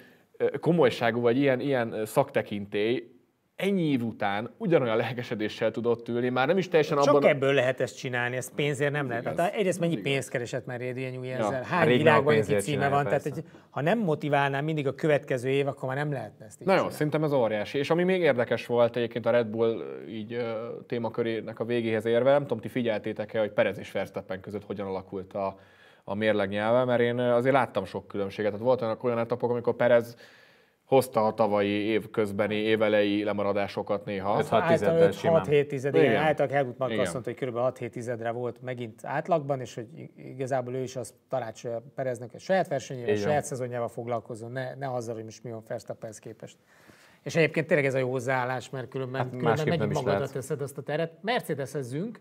komolyságú, vagy ilyen, ilyen szaktekintély, ennyi év után ugyanolyan lelkesedéssel tudott ülni, már nem is teljesen Csak abban... Csak ebből lehet ezt csinálni, ezt pénzért nem lehet. Tehát egyrészt mennyi pénzt keresett már Rédi Új Ja, hát Hány világban neki címe van? Persze. Tehát, hogy ha nem motiválná mindig a következő év, akkor már nem lehetne ezt így Nagyon, szerintem ez óriási. És ami még érdekes volt egyébként a Red Bull így témakörének a végéhez érve, nem tudom, ti figyeltétek-e, hogy Perez és Verstappen között hogyan alakult a, a mérleg nyelve, mert én azért láttam sok különbséget. Tehát voltak olyan etapok, amikor Perez hozta a tavalyi év közbeni évelei lemaradásokat néha. Ez 6 simán. 6-7 tizedén igen. általában Helmut Mark azt mondta, hogy kb. 6-7 tizedre volt megint átlagban, és hogy igazából ő is azt tanácsolja Pereznek, a saját versenyével, igen. a saját szezonjával foglalkozó, ne, ne azzal, hogy most mi van Verstappenhez képest. És egyébként tényleg ez a jó hozzáállás, mert különben, hát különben megint magadat lehet. teszed azt a teret. Mercedesezünk,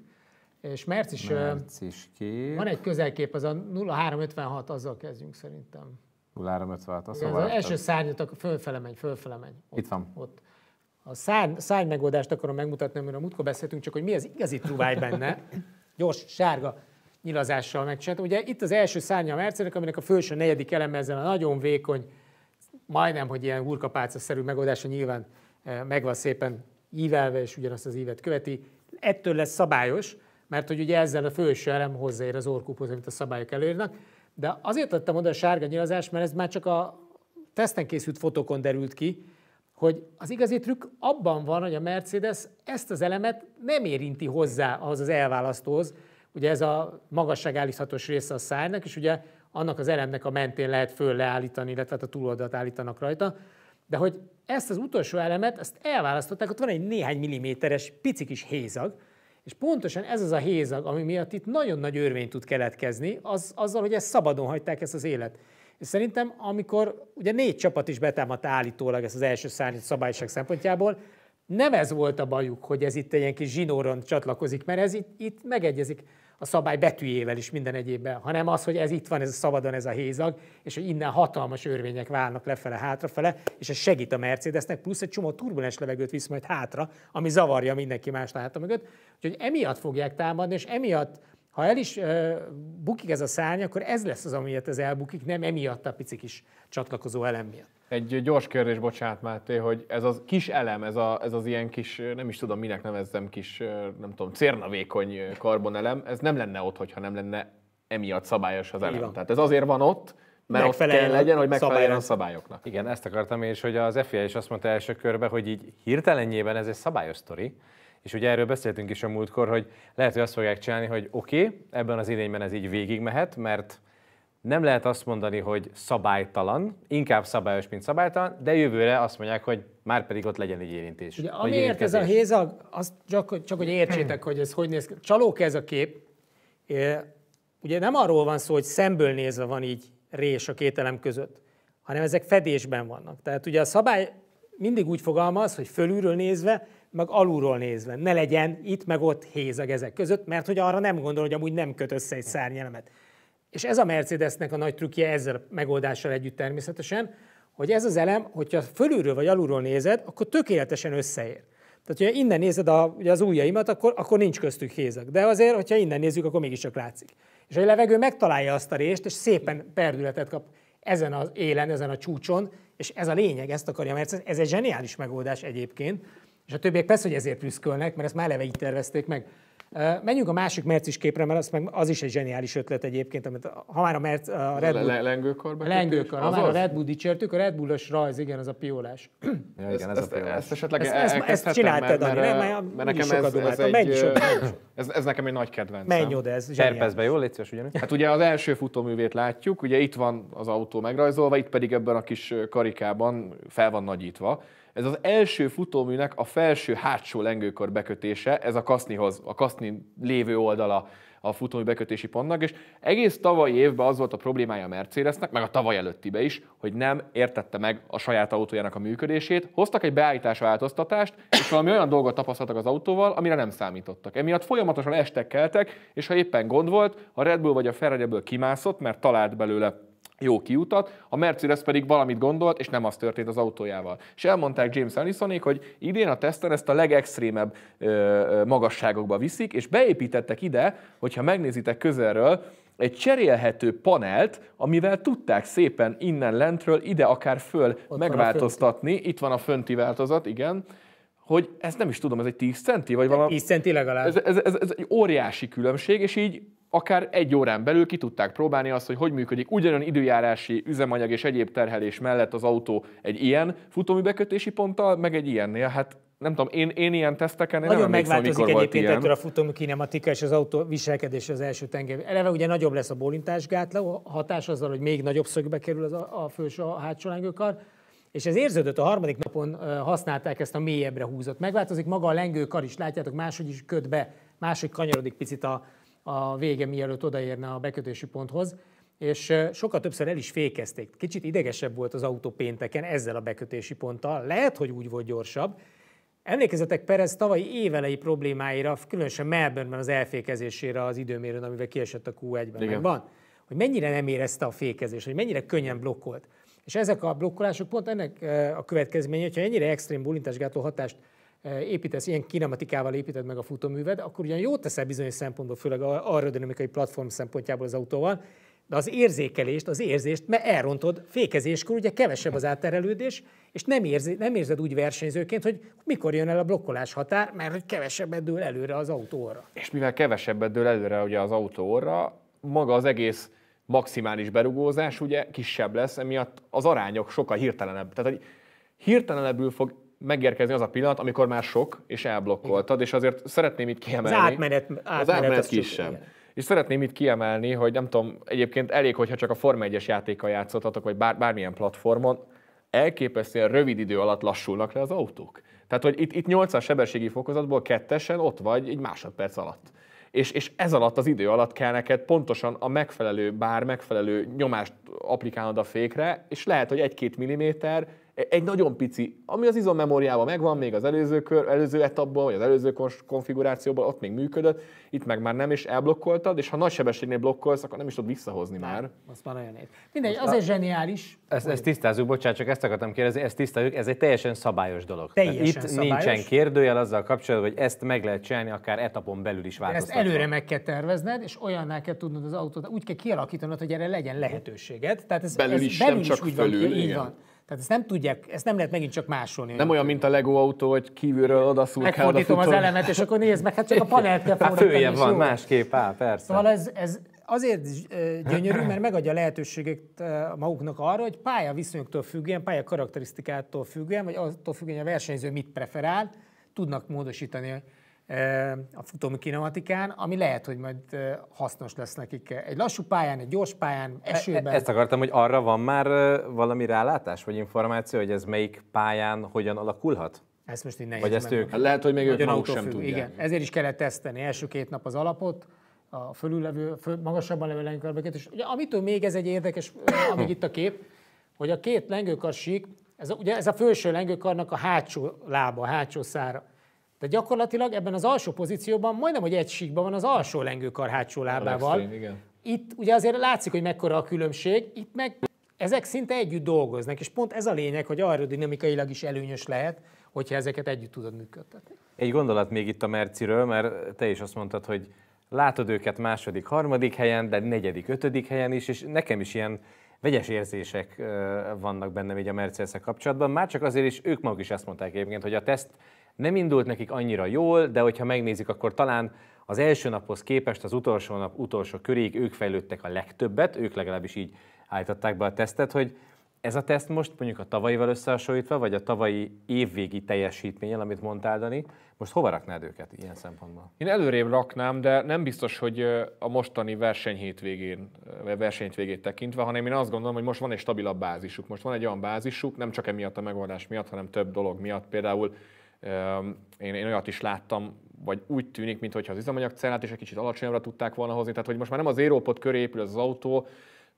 és Merc is, Merc is kép. van egy közelkép, az a 0356, azzal kezdjünk szerintem. 0,356, az szóval... Az első szárnyat, fölfele menj, fölfele menj. Ott, Itt van. Ott. A szárny, szárny megoldást akarom megmutatni, amiről múltkor beszéltünk, csak hogy mi az igazi truváj benne. Gyors, sárga nyilazással megcsináltam. Ugye itt az első szárnya a mercedes aminek a főső negyedik eleme ezzel a nagyon vékony, majdnem, hogy ilyen hurkapálca-szerű megoldása nyilván e, meg van szépen ívelve, és ugyanazt az ívet követi. Ettől lesz szabályos, mert hogy ugye ezzel a főső elem hozzáér az orkúphoz, amit a szabályok előírnak. De azért tettem oda a sárga nyilazást, mert ez már csak a teszten készült fotókon derült ki, hogy az igazi trükk abban van, hogy a Mercedes ezt az elemet nem érinti hozzá ahhoz az elválasztóhoz. Ugye ez a magasságállíthatós része a szárnak, és ugye annak az elemnek a mentén lehet föl leállítani, illetve hát a túloldalt állítanak rajta. De hogy ezt az utolsó elemet, ezt elválasztották, ott van egy néhány milliméteres pici kis hézag, és pontosan ez az a hézag, ami miatt itt nagyon nagy örvény tud keletkezni, az, azzal, hogy ezt szabadon hagyták ezt az élet. És szerintem, amikor ugye négy csapat is betámadta állítólag ezt az első szárnyat szabályság szempontjából, nem ez volt a bajuk, hogy ez itt egy ilyen kis zsinóron csatlakozik, mert ez itt, itt megegyezik a szabály betűjével is minden egyébben, hanem az, hogy ez itt van, ez a szabadon, ez a hézag, és hogy innen hatalmas örvények válnak lefele, hátrafele, és ez segít a Mercedesnek, plusz egy csomó turbulens levegőt visz majd hátra, ami zavarja mindenki más háta mögött. Úgyhogy emiatt fogják támadni, és emiatt ha el is uh, bukik ez a szárny, akkor ez lesz az, amiért ez elbukik, nem emiatt a pici kis csatlakozó elem miatt. Egy gyors kérdés, bocsánat Máté, hogy ez az kis elem, ez, a, ez az ilyen kis, nem is tudom minek nevezzem, kis, nem tudom, cérnavékony karbonelem, ez nem lenne ott, hogyha nem lenne emiatt szabályos az elem. Tehát ez azért van ott, mert ott kell legyen, hogy megfeleljen a szabályoknak. Igen, ezt akartam, és hogy az FIA is azt mondta első körben, hogy így hirtelenjében ez egy szabályos sztori, és ugye erről beszéltünk is a múltkor, hogy lehet, hogy azt fogják csinálni, hogy oké, okay, ebben az idényben ez így végigmehet, mert nem lehet azt mondani, hogy szabálytalan, inkább szabályos, mint szabálytalan, de jövőre azt mondják, hogy már pedig ott legyen egy érintés. Ugye, amiért ez a hézag, az csak, csak hogy értsétek, hogy ez hogy néz ki. Csalók ez a kép. Ugye nem arról van szó, hogy szemből nézve van így rés a két elem között, hanem ezek fedésben vannak. Tehát ugye a szabály mindig úgy fogalmaz, hogy fölülről nézve, meg alulról nézve. Ne legyen itt, meg ott hézag ezek között, mert hogy arra nem gondol, hogy amúgy nem köt össze egy szárnyelemet. És ez a Mercedesnek a nagy trükkje ezzel a megoldással együtt természetesen, hogy ez az elem, hogyha fölülről vagy alulról nézed, akkor tökéletesen összeér. Tehát, hogyha innen nézed a, ugye az ujjaimat, akkor, akkor nincs köztük hézak. De azért, hogyha innen nézzük, akkor mégiscsak látszik. És a levegő megtalálja azt a részt, és szépen perdületet kap ezen az élen, ezen a csúcson, és ez a lényeg, ezt akarja Mercedes. Ez egy zseniális megoldás egyébként, és a többiek persze, hogy ezért büszkölnek, mert ezt már eleve így tervezték meg. Menjünk a másik mercis képre, mert az, meg, az is egy zseniális ötlet egyébként, amit ha már a, Merc, a Red Bull... Le, lengőkor Lengőkor, ha már a Red Bull dicsértük, a Red Bullos rajz, igen, az a piólás. Ja, igen, ez ez a piólás. Ezt esetleg ezt, ezt, ezt csináltad, mert, mert, mert, mert nekem ez, ez, egy, menj ez, ez, nekem egy nagy kedvencem. Menj oda, ez zseniális. Terpezbe, jól légy szíves, ugyanis. Hát ugye az első futóművét látjuk, ugye itt van az autó megrajzolva, itt pedig ebben a kis karikában fel van nagyítva, ez az első futóműnek a felső hátsó lengőkor bekötése, ez a kasznihoz, a kaszni lévő oldala a futómű bekötési pontnak, és egész tavalyi évben az volt a problémája a Mercedesnek, meg a tavaly előttibe is, hogy nem értette meg a saját autójának a működését, hoztak egy beállítás változtatást, és valami olyan dolgot tapasztaltak az autóval, amire nem számítottak. Emiatt folyamatosan estek keltek, és ha éppen gond volt, a Red Bull vagy a Ferrari kimászott, mert talált belőle jó kiutat, a Mercedes pedig valamit gondolt, és nem az történt az autójával. És elmondták James Ellisonék, hogy idén a teszten ezt a legextrémebb ö, magasságokba viszik, és beépítettek ide, hogyha megnézitek közelről, egy cserélhető panelt, amivel tudták szépen innen lentről, ide akár föl Ott megváltoztatni. Itt van a fönti változat, igen hogy ezt nem is tudom, ez egy 10 centi, vagy valami... 10 centi legalább. Ez, ez, ez, ez egy óriási különbség, és így akár egy órán belül ki tudták próbálni azt, hogy hogy működik ugyanolyan időjárási, üzemanyag és egyéb terhelés mellett az autó egy ilyen futóműbekötési ponttal, meg egy ilyennél. Hát nem tudom, én, én ilyen teszteken én nagyon nem megváltozik amikor egyébként volt ettől a futómű kinematika és az autó viselkedés az első tenger. Eleve ugye nagyobb lesz a a hatás azzal, hogy még nagyobb szögbe kerül az a, a fős a hátsó lángőkar, és ez érződött a harmadik napon, használták ezt a mélyebbre húzott. Megváltozik maga a lengő kar is, látjátok, máshogy is köt be, máshogy kanyarodik picit a, a vége, mielőtt odaérne a bekötési ponthoz. És sokkal többször el is fékezték. Kicsit idegesebb volt az autó pénteken ezzel a bekötési ponttal. Lehet, hogy úgy volt gyorsabb. Emlékezetek Perez tavalyi évelei problémáira, különösen Melbourneben az elfékezésére az időmérőn, amivel kiesett a Q1-ben. Van, hogy mennyire nem érezte a fékezés hogy mennyire könnyen blokkolt. És ezek a blokkolások pont ennek e, a következménye, hogyha ennyire extrém bulintásgátó hatást e, építesz, ilyen kinematikával építed meg a futóműved, akkor ugyan jót teszel bizonyos szempontból, főleg a aerodinamikai platform szempontjából az autóval, de az érzékelést, az érzést, mert elrontod fékezéskor, ugye kevesebb az átterelődés, és nem, érzi, nem érzed úgy versenyzőként, hogy mikor jön el a blokkolás határ, mert hogy kevesebbet dől előre az autóra. És mivel kevesebbet dől előre ugye az autóra, maga az egész maximális berugózás ugye kisebb lesz, emiatt az arányok sokkal hirtelenebb. Tehát hogy hirtelenebbül fog megérkezni az a pillanat, amikor már sok, és elblokkoltad, és azért szeretném itt kiemelni. Az átmenet, átmenet, az átmenet az kisebb. Csak, és szeretném itt kiemelni, hogy nem tudom, egyébként elég, hogyha csak a Forma 1-es játékkal játszottatok, vagy bár, bármilyen platformon, elképesztően rövid idő alatt lassulnak le az autók. Tehát, hogy itt, itt 8-as sebességi fokozatból kettesen ott vagy egy másodperc alatt és, és ez alatt az idő alatt kell neked pontosan a megfelelő bár, megfelelő nyomást applikálnod a fékre, és lehet, hogy egy-két milliméter, E- egy nagyon pici, ami az memóriában megvan, még az előző, kör, előző etapban, vagy az előző konfigurációban, ott még működött, itt meg már nem, is elblokkoltad, és ha nagy sebességnél blokkolsz, akkor nem is tudod visszahozni már. már. Az már nagyon épp. Mindegy, egy zseniális. Ezt, ezt tisztázzuk, bocsánat, csak ezt akartam kérdezni, ezt tisztázzuk, ez egy teljesen szabályos dolog. Teljesen Tehát itt szabályos. nincsen kérdőjel azzal kapcsolatban, hogy ezt meg lehet csinálni, akár etapon belül is változtatva. Ezt előre meg kell tervezned, és olyanná kell tudnod az autót, úgy kell kialakítanod, hogy erre legyen lehetőséged. Tehát ez, belül is, ez belül nem is csak úgy fölül, van, igen. van. Tehát ezt nem tudják, ezt nem lehet megint csak másolni. Nem olyan, mint a Lego autó, hogy kívülről odaszúrkálod megfordítom az elemet, és akkor nézd meg, hát csak a panelt kell Hát följebb van, jó. másképp, áll, persze. Szóval ez, ez azért gyönyörű, mert megadja lehetőséget maguknak arra, hogy pálya viszonyoktól függően, pálya karakterisztikától függően, vagy attól függően, hogy a versenyző mit preferál, tudnak módosítani a futómű kinematikán, ami lehet, hogy majd hasznos lesz nekik egy lassú pályán, egy gyors pályán, e, e, esőben. ezt akartam, hogy arra van már valami rálátás, vagy információ, hogy ez melyik pályán hogyan alakulhat? Ezt most így Vagy ezt ők? lehet, hogy még ők maguk sem tudják. Igen, ezért is kellett teszteni első két nap az alapot, a fölüllevő, föl, magasabban levő lengőkarbeket, és ugye, amitől még ez egy érdekes, amíg itt a kép, hogy a két lengőkar sík, ez, ugye ez a felső lengőkarnak a hátsó lába, a hátsó szára. Tehát gyakorlatilag ebben az alsó pozícióban majdnem, hogy egy síkban van az alsó lengőkar hátsó lábával. Itt ugye azért látszik, hogy mekkora a különbség, itt meg ezek szinte együtt dolgoznak, és pont ez a lényeg, hogy aerodinamikailag is előnyös lehet, hogyha ezeket együtt tudod működtetni. Egy gondolat még itt a Merciről, mert te is azt mondtad, hogy látod őket második, harmadik helyen, de negyedik, ötödik helyen is, és nekem is ilyen vegyes érzések vannak bennem így a Mercedes-szel kapcsolatban. Már csak azért is ők maguk is azt mondták egyébként, hogy a teszt nem indult nekik annyira jól, de hogyha megnézik, akkor talán az első naphoz képest az utolsó nap utolsó körig ők fejlődtek a legtöbbet, ők legalábbis így állították be a tesztet, hogy ez a teszt most mondjuk a tavalyival összehasonlítva, vagy a tavalyi évvégi teljesítményel, amit mondtál, Dani, most hova raknád őket ilyen szempontból? Én előrébb raknám, de nem biztos, hogy a mostani versenyhétvégén, versenyhétvégét tekintve, hanem én azt gondolom, hogy most van egy stabilabb bázisuk. Most van egy olyan bázisuk, nem csak emiatt a megoldás miatt, hanem több dolog miatt. Például én, én olyat is láttam, vagy úgy tűnik, mintha az üzemanyagcellát is egy kicsit alacsonyabbra tudták volna hozni, tehát hogy most már nem az érópot köré épül az autó,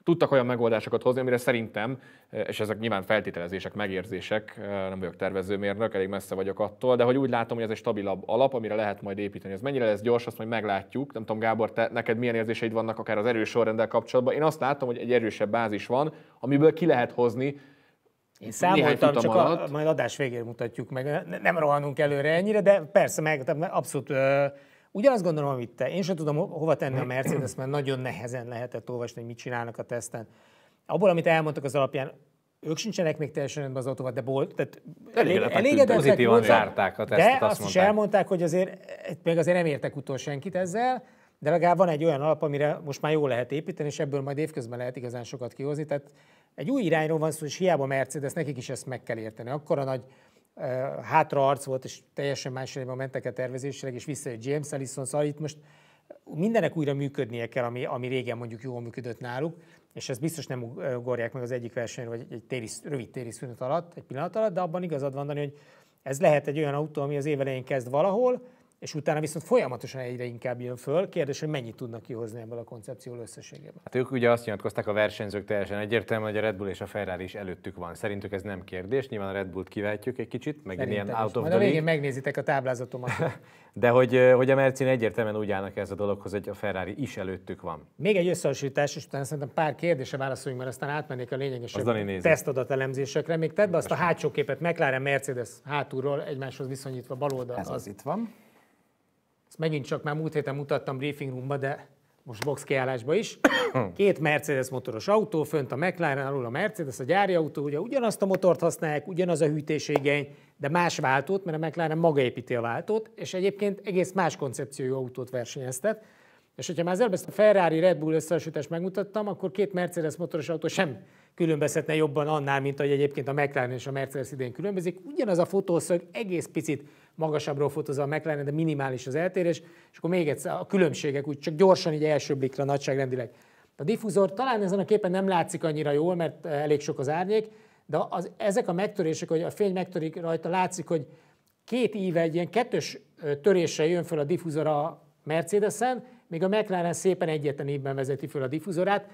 tudtak olyan megoldásokat hozni, amire szerintem, és ezek nyilván feltételezések, megérzések, nem vagyok tervezőmérnök, elég messze vagyok attól, de hogy úgy látom, hogy ez egy stabilabb alap, amire lehet majd építeni. Ez mennyire lesz gyors, azt majd meglátjuk. Nem tudom, Gábor, te, neked milyen érzéseid vannak akár az erős sorrenddel kapcsolatban. Én azt látom, hogy egy erősebb bázis van, amiből ki lehet hozni én számoltam, csak a, majd adás végén mutatjuk meg. Nem rohanunk előre ennyire, de persze meg, abszolút ö, ugyanazt gondolom, amit te. Én sem tudom hova tenni a Mercedes, mert nagyon nehezen lehetett olvasni, hogy mit csinálnak a teszten. Abból, amit elmondtak az alapján, ők sincsenek még teljesen rendben az autóval, de volt. tehát elégedettek pozitívan zárták a tesztet, de azt, azt is elmondták, hogy azért, meg azért nem értek utol senkit ezzel, de legalább van egy olyan alap, amire most már jól lehet építeni, és ebből majd évközben lehet igazán sokat kihozni. Tehát egy új irányról van szó, és hiába Mercedes, nekik is ezt meg kell érteni. a nagy uh, hátraarc volt, és teljesen más irányba mentek a tervezésileg, és egy James Ellison, szóval itt most mindenek újra működnie kell, ami, ami régen mondjuk jól működött náluk, és ezt biztos nem ugorják meg az egyik versenyről, vagy egy téli, rövid téri szünet alatt, egy pillanat alatt, de abban igazad van, Dani, hogy ez lehet egy olyan autó, ami az évelején kezd valahol, és utána viszont folyamatosan egyre inkább jön föl. Kérdés, hogy mennyit tudnak kihozni ebből a koncepció összességében. Hát ők ugye azt nyilatkozták a versenyzők teljesen egyértelműen, hogy a Red Bull és a Ferrari is előttük van. Szerintük ez nem kérdés, nyilván a Red Bull-t kiváltjuk egy kicsit, meg Szerintem ilyen out of Majd the a végén megnézitek a táblázatomat. De hogy, hogy a Mercin egyértelműen úgy állnak ez a dologhoz, hogy a Ferrari is előttük van. Még egy összehasonlítás, és utána szerintem pár kérdése válaszoljunk, mert aztán átmennék a tesztadat elemzésekre. Még tedd be azt a hátsó képet McLaren Mercedes hátulról egymáshoz viszonyítva baloldal. Ez az, az itt van. Ezt megint csak már múlt héten mutattam briefing roomba, de most box kiállásba is. Két Mercedes motoros autó, fönt a McLaren, alul a Mercedes, a gyári autó, ugye ugyanazt a motort használják, ugyanaz a hűtésigény, de más váltót, mert a McLaren maga építi a váltót, és egyébként egész más koncepciójú autót versenyeztet. És hogyha már az előbb ezt a Ferrari Red Bull összehasonlítást megmutattam, akkor két Mercedes motoros autó sem különbözhetne jobban annál, mint hogy egyébként a McLaren és a Mercedes idén különbözik. Ugyanaz a fotószög egész picit magasabbról fotózza a McLaren, de minimális az eltérés, és akkor még egyszer a különbségek, úgy csak gyorsan így első blikra nagyságrendileg. A diffuzor talán ezen a képen nem látszik annyira jól, mert eh, elég sok az árnyék, de az, ezek a megtörések, hogy a fény megtörik rajta, látszik, hogy két íve egy ilyen kettős eh, törése jön föl a diffuzor a Mercedesen, még a McLaren szépen egyetlen évben vezeti föl a diffuzorát,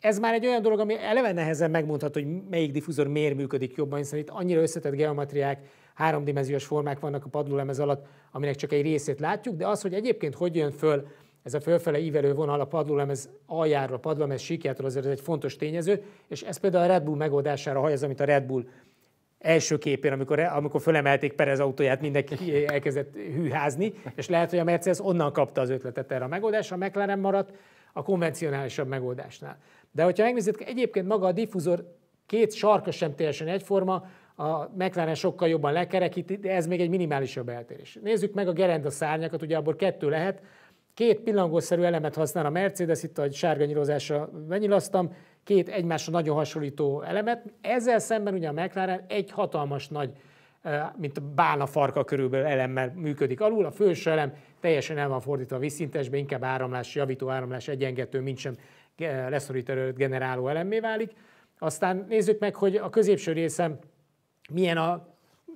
ez már egy olyan dolog, ami eleve nehezen megmondható, hogy melyik diffuzor miért működik jobban, hiszen itt annyira összetett geometriák, háromdimenziós formák vannak a padlólemez alatt, aminek csak egy részét látjuk, de az, hogy egyébként hogy jön föl ez a fölfele ívelő vonal a padlólemez aljáról, a padlólemez síkjától, azért ez egy fontos tényező, és ez például a Red Bull megoldására hajaz, amit a Red Bull első képén, amikor, e- amikor fölemelték Perez autóját, mindenki elkezdett hűházni, és lehet, hogy a Mercedes onnan kapta az ötletet erre a megoldásra, a McLaren maradt a konvencionálisabb megoldásnál. De hogyha megnézzük, egyébként maga a diffuzor két sarka sem teljesen egyforma, a McLaren sokkal jobban lekerekíti, de ez még egy minimálisabb eltérés. Nézzük meg a gerenda szárnyakat, ugye abból kettő lehet. Két pillangószerű elemet használ a Mercedes, itt a sárga nyírozásra benyilasztam, két egymásra nagyon hasonlító elemet. Ezzel szemben ugye a McLaren egy hatalmas nagy, mint a bálna farka körülbelül elemmel működik alul, a főső elem teljesen el van fordítva a vízszintesbe, inkább áramlás, javító áramlás egyengető, mint sem leszorító erőt generáló elemmé válik. Aztán nézzük meg, hogy a középső részem milyen a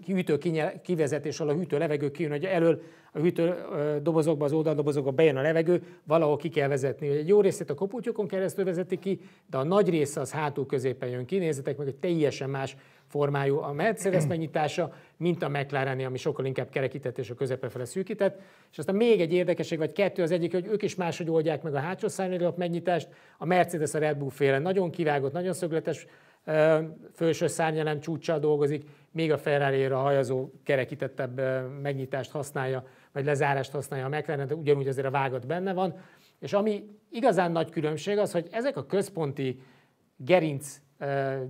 hűtő kivezetés a hűtő levegő kijön, hogy elől a hűtő dobozokba, az oldaldobozokba bejön a levegő, valahol ki kell vezetni. Egy jó részét a koputyokon keresztül vezeti ki, de a nagy része az hátul középen jön ki. Nézzetek meg, hogy teljesen más formájú a Mercedes megnyitása, mint a mclaren ami sokkal inkább kerekített és a közepe fele szűkített. És aztán még egy érdekesség, vagy kettő az egyik, hogy ők is máshogy oldják meg a hátsó szárnyalap megnyitást. A Mercedes a Red Bull féle nagyon kivágott, nagyon szögletes főső szárnyalem csúcsal dolgozik, még a ferrari a hajazó kerekítettebb megnyitást használja, vagy lezárást használja a McLaren, de ugyanúgy azért a vágat benne van. És ami igazán nagy különbség az, hogy ezek a központi gerinc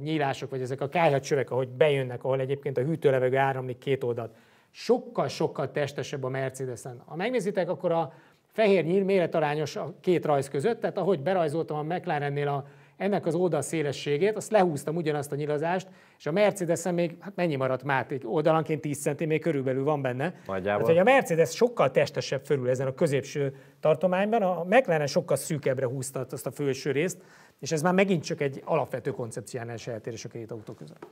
nyílások, vagy ezek a kályhacsövek, ahogy bejönnek, ahol egyébként a hűtőlevegő áramlik két oldalt, sokkal-sokkal testesebb a Mercedesen. Ha megnézitek, akkor a fehér nyíl méretarányos a két rajz között, tehát ahogy berajzoltam a McLarennél a, ennek az oldal szélességét, azt lehúztam ugyanazt a nyilazást, és a Mercedesen még, hát mennyi maradt Máté? Oldalanként 10 cm még körülbelül van benne. Nagyjából. Tehát, hogy a Mercedes sokkal testesebb fölül ezen a középső tartományban, a McLaren sokkal szűkebbre húzta azt a felső részt, és ez már megint csak egy alapvető koncepcián eltérés a két autó között.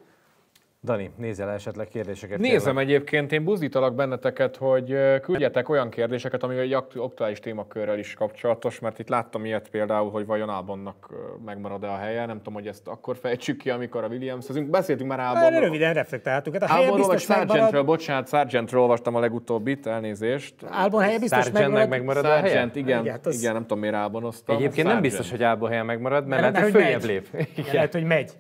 Dani, nézel esetleg kérdéseket? Nézem kérlek. egyébként, én buzdítalak benneteket, hogy küldjetek olyan kérdéseket, ami egy aktuális témakörrel is kapcsolatos, mert itt láttam ilyet például, hogy vajon Ábonnak megmarad-e a helye, nem tudom, hogy ezt akkor fejtsük ki, amikor a Williams, beszéltünk már Ábonról. Már röviden reflektáltuk, hát a helye biztos biztos Sargentről, bocsánat, Sargentről olvastam a legutóbbit, elnézést. Ábon helye biztos Sargent megmarad. megmarad a helye? Sargent, igen, igen, hát, hát az... igen, nem tudom, miért Ábonoztam. Egyébként Sargent. nem biztos, hogy Ábon helye megmarad, mert, mert, mert, mert, Igen, mert, mert,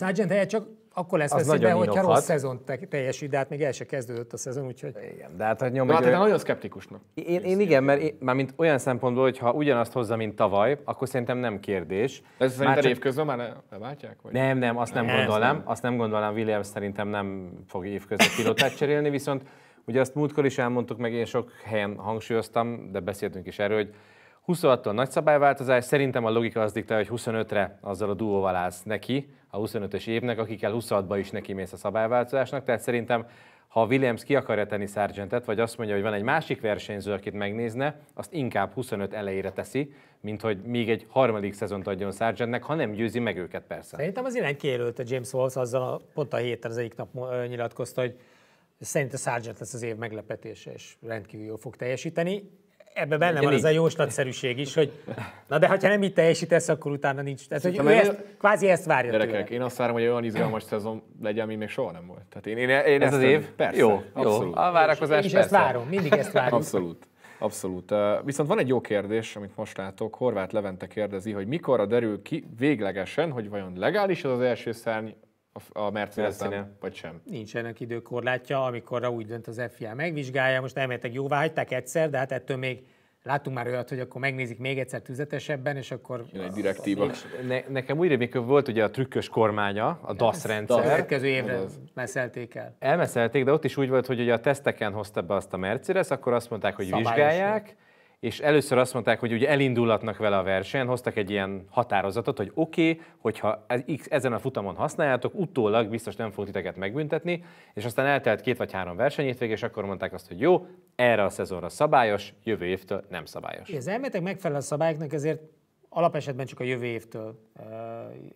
mert, mert, mert, mert, akkor lesz veszélybe, hogyha rossz szezon teljesít, de hát még el se kezdődött a szezon, úgyhogy... Igen, de hát, hát nyom, no, hát nagyon szkeptikusnak. Én, én igen, mert én, már mint olyan szempontból, hogyha ugyanazt hozza, mint tavaly, akkor szerintem nem kérdés. Ez már szerintem csak... évközben már leváltják? Vagy? Nem, nem, azt nem, nem gondolnám. Azt nem gondolnám, Williams szerintem nem fog évközben pilotát cserélni, viszont ugye azt múltkor is elmondtuk, meg én sok helyen hangsúlyoztam, de beszéltünk is erről, hogy 26-tól nagy szabályváltozás, szerintem a logika az diktálja, hogy 25-re azzal a duóval állsz neki, a 25-ös évnek, akikkel 26-ba is neki mész a szabályváltozásnak, tehát szerintem ha Williams ki akarja tenni Sargentet, vagy azt mondja, hogy van egy másik versenyző, akit megnézne, azt inkább 25 elejére teszi, mint hogy még egy harmadik szezont adjon Sargentnek, ha nem győzi meg őket persze. Szerintem az irány kijelölte James Wolves, azzal a, pont a héten az egyik nap nyilatkozta, hogy szerinte Sargent lesz az év meglepetése, és rendkívül jól fog teljesíteni. Ebben benne van az a jó nagyszerűség is, hogy na de ha nem így teljesítesz, akkor utána nincs. Tehát, hogy ő ezt, kvázi ezt várja Gyerekek, tőle. én azt várom, hogy olyan izgalmas szezon legyen, mint még soha nem volt. Tehát én, én, én ez az év? Persze. Jó, abszolút. jó. A várakozás én is persze. ezt várom, mindig ezt várom. Abszolút. Abszolút. Viszont van egy jó kérdés, amit most látok. Horváth Levente kérdezi, hogy mikorra derül ki véglegesen, hogy vajon legális az az első szárny, a, mercedes vagy sem? Nincsenek időkorlátja, amikor úgy dönt az FIA megvizsgálja. Most elméletek jóvá hagyták egyszer, de hát ettől még láttunk már olyat, hogy akkor megnézik még egyszer tüzetesebben, és akkor... Jön egy direktíva. Ne, nekem úgy mikor volt ugye a trükkös kormánya, a DASZ rendszer. A következő évre az... meszelték el. Elmeszelték, de ott is úgy volt, hogy ugye a teszteken hozta be azt a Mercedes, akkor azt mondták, hogy Szabályos vizsgálják, és először azt mondták, hogy ugye elindulatnak vele a versenyen, hoztak egy ilyen határozatot, hogy oké, okay, hogyha ezen a futamon használjátok, utólag biztos nem fog titeket megbüntetni, és aztán eltelt két vagy három versenyétvég, és akkor mondták azt, hogy jó, erre a szezonra szabályos, jövő évtől nem szabályos. Ez elméletek megfelel a szabályoknak, ezért alapesetben csak a jövő évtől uh,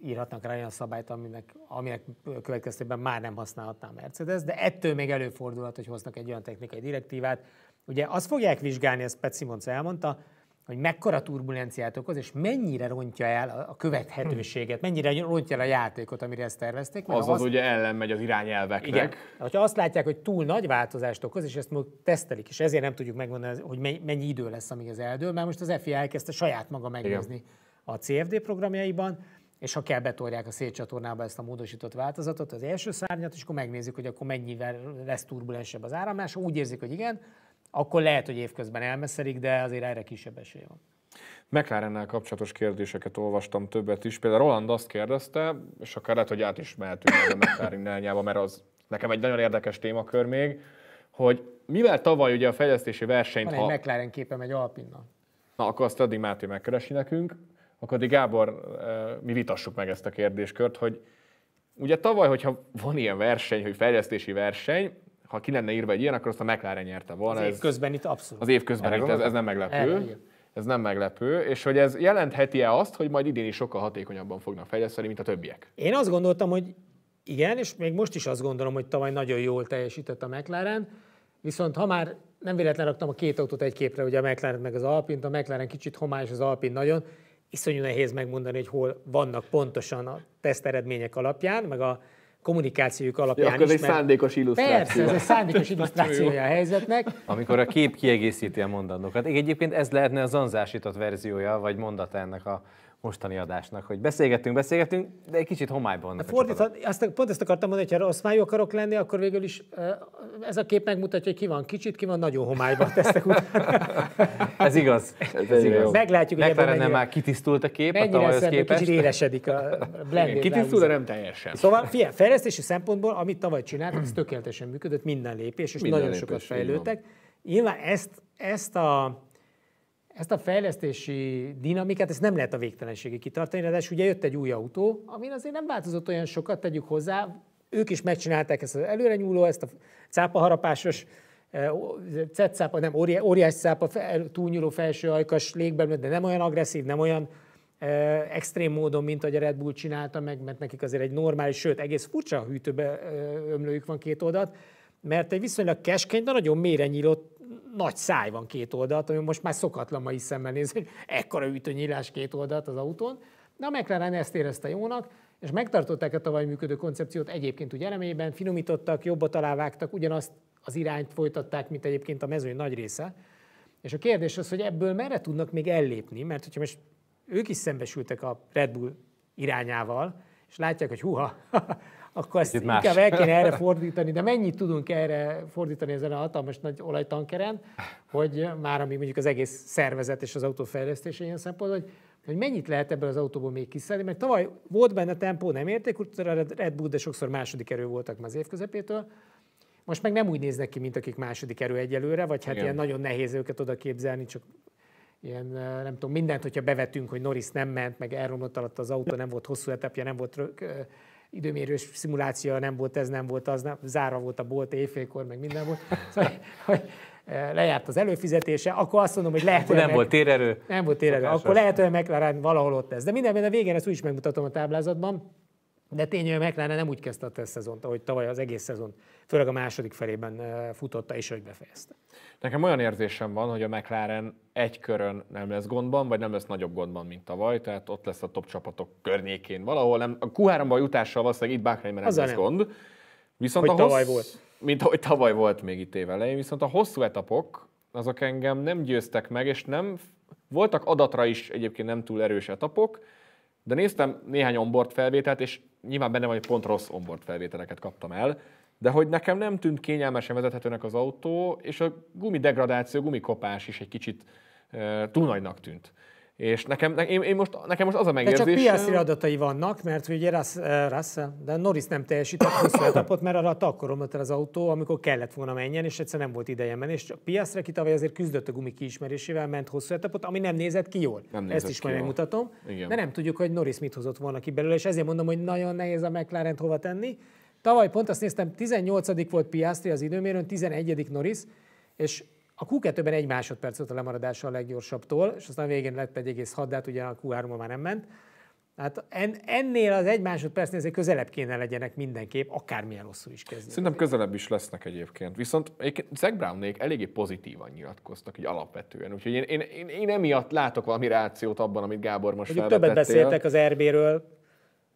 írhatnak rá olyan szabályt, aminek, aminek következtében már nem használhatná Mercedes, de ettől még előfordulhat, hogy hoznak egy olyan technikai direktívát, Ugye azt fogják vizsgálni, ezt Pet Simons elmondta, hogy mekkora turbulenciát okoz, és mennyire rontja el a követhetőséget, hm. mennyire rontja el a játékot, amire ezt tervezték. Azaz az, ugye ellen megy az irányelveknek. Igen, hogyha azt látják, hogy túl nagy változást okoz, és ezt most tesztelik, és ezért nem tudjuk megmondani, hogy mennyi idő lesz, amíg ez eldől, mert most az FIA elkezdte saját maga megnézni igen. a CFD programjaiban, és ha kell, betolják a szélcsatornába ezt a módosított változatot, az első szárnyat, és akkor megnézzük, hogy akkor mennyivel lesz turbulensebb az áramlás. úgy érzik, hogy igen, akkor lehet, hogy évközben elmeszerik, de azért erre kisebb esély van. McLarennel kapcsolatos kérdéseket olvastam többet is. Például Roland azt kérdezte, és akár lehet, hogy át is mehetünk a McLaren irányába, mert az nekem egy nagyon érdekes témakör még, hogy mivel tavaly ugye a fejlesztési versenyt... Van ha... egy McLaren képem egy Alpinna. Na, akkor azt addig Máté megkeresi nekünk. Akkor addig Gábor, eh, mi vitassuk meg ezt a kérdéskört, hogy ugye tavaly, hogyha van ilyen verseny, hogy fejlesztési verseny, ha ki lenne írva egy ilyen, akkor azt a McLaren nyerte volna. Az évközben itt abszolút. Az évközben itt, ez, ez nem meglepő. Erre, ez nem meglepő, és hogy ez jelentheti-e azt, hogy majd idén is sokkal hatékonyabban fognak fejleszteni, mint a többiek? Én azt gondoltam, hogy igen, és még most is azt gondolom, hogy tavaly nagyon jól teljesített a McLaren, viszont ha már nem véletlen raktam a két autót egy képre, ugye a McLaren meg az Alpint, a McLaren kicsit homályos, az Alpint nagyon, iszonyú nehéz megmondani, hogy hol vannak pontosan a teszt eredmények alapján, meg a kommunikációjuk alapján ja, akkor ez ismer... egy szándékos illusztráció. Persze, ez egy szándékos illusztrációja a helyzetnek. Amikor a kép kiegészíti a mondandókat. egyébként ez lehetne a zanzásított verziója, vagy mondata ennek a mostani adásnak, hogy beszélgetünk, beszélgetünk, de egy kicsit homályban hát Fordítva, azt, pont ezt akartam mondani, hogy ha rossz májú akarok lenni, akkor végül is ez a kép megmutatja, hogy ki van kicsit, ki van nagyon homályban tesztek Ez igaz. Ez, ez igaz. Meglátjuk, hogy ebben már kitisztult a kép mennyire a képest. Kicsit élesedik a blending. Kitisztul, de nem teljesen. Szóval fia, fejlesztési szempontból, amit tavaly csináltak, ez tökéletesen működött, minden lépés, és minden nagyon lépés, sokat fejlődtek. Nyilván ezt, ezt a ezt a fejlesztési dinamikát, ezt nem lehet a végtelenségig kitartani, ráadásul ugye jött egy új autó, ami azért nem változott olyan sokat, tegyük hozzá, ők is megcsinálták ezt az előre nyúló, ezt a cápaharapásos, e, cetszápa, nem, óriás cápa, túlnyúló felső ajkas légbelőtt, de nem olyan agresszív, nem olyan e, extrém módon, mint ahogy a Red Bull csinálta meg, mert nekik azért egy normális, sőt, egész furcsa hűtőbe ömlőjük van két oldalt, mert egy viszonylag keskeny, de nagyon mélyre nyílott nagy száj van két oldalt, ami most már szokatlan mai szemmel néz, hogy ekkora ütőnyílás két oldalt az autón, de a McLaren ezt érezte jónak, és megtartották a tavaly működő koncepciót egyébként úgy elemében, finomítottak, jobbat alávágtak, ugyanazt az irányt folytatták, mint egyébként a mezőny nagy része. És a kérdés az, hogy ebből merre tudnak még ellépni, mert hogyha most ők is szembesültek a Red Bull irányával, és látják, hogy huha, akkor ezt más. inkább el kéne erre fordítani, de mennyit tudunk erre fordítani ezen a hatalmas nagy olajtankeren, hogy már ami mondjuk az egész szervezet és az autófejlesztése ilyen szempontból, hogy hogy mennyit lehet ebből az autóból még kiszállni, mert tavaly volt benne tempó, nem érték, utána a Red Bull, de sokszor második erő voltak már az év közepétől. Most meg nem úgy néznek ki, mint akik második erő egyelőre, vagy hát Igen. ilyen nagyon nehéz őket oda képzelni, csak ilyen, nem tudom, mindent, hogyha bevetünk, hogy Norris nem ment, meg elromlott alatt az autó, nem volt hosszú etapja, nem volt időmérős szimuláció nem volt, ez nem volt, az nem, zárva volt a bolt éjfélkor, meg minden volt. Szóval, hogy e, lejárt az előfizetése, akkor azt mondom, hogy lehet, hogy nem meg, volt térerő. Nem volt térerő. Akkor lehet, hogy McLaren valahol ott lesz. De mindenben a végén ezt úgy is megmutatom a táblázatban de tény, hogy McLaren nem úgy kezdte a szezont, ahogy tavaly az egész szezon, főleg a második felében futotta és hogy befejezte. Nekem olyan érzésem van, hogy a McLaren egy körön nem lesz gondban, vagy nem lesz nagyobb gondban, mint tavaly, tehát ott lesz a top csapatok környékén valahol. Nem, a q 3 ban jutással valószínűleg itt Bákrányban nem lesz gond. Viszont hogy a hossz, tavaly volt. Mint ahogy tavaly volt még itt elején, viszont a hosszú etapok, azok engem nem győztek meg, és nem voltak adatra is egyébként nem túl erős etapok, de néztem néhány onboard felvételt, és nyilván benne van, hogy pont rossz onboard felvételeket kaptam el, de hogy nekem nem tűnt kényelmesen vezethetőnek az autó, és a gumi degradáció, gumikopás is egy kicsit túl nagynak tűnt. És nekem, ne, én, én most, nekem most az a megérzés... De csak piaci adatai vannak, mert ugye eh, Russell, de Norris nem teljesített hosszú hát etapot, mert arra a romlott az autó, amikor kellett volna menjen, és egyszer nem volt ideje menni. És piacra tavaly azért küzdött a gumi kiismerésével, ment hosszú etapot, ami nem nézett ki jól. Nem nézett Ezt is majd megmutatom. De nem tudjuk, hogy Norris mit hozott volna ki belőle, és ezért mondom, hogy nagyon nehéz a mclaren hova tenni. Tavaly pont azt néztem, 18 volt Piastri az időmérőn, 11 Norris, és a Q2-ben egy másodperc volt a lemaradása a leggyorsabbtól, és aztán a végén lett 1,6, de hát ugye a q 3 már nem ment. Hát en, ennél az egy másodpercnél azért közelebb kéne legyenek mindenképp, akármilyen rosszul is kezdődik. Szerintem közelebb is lesznek egyébként. Viszont Zeg Brownnék eléggé pozitívan nyilatkoztak, így alapvetően. Úgyhogy én, én, én, én emiatt látok valami rációt abban, amit Gábor most Mondjuk többet beszéltek az RB-ről,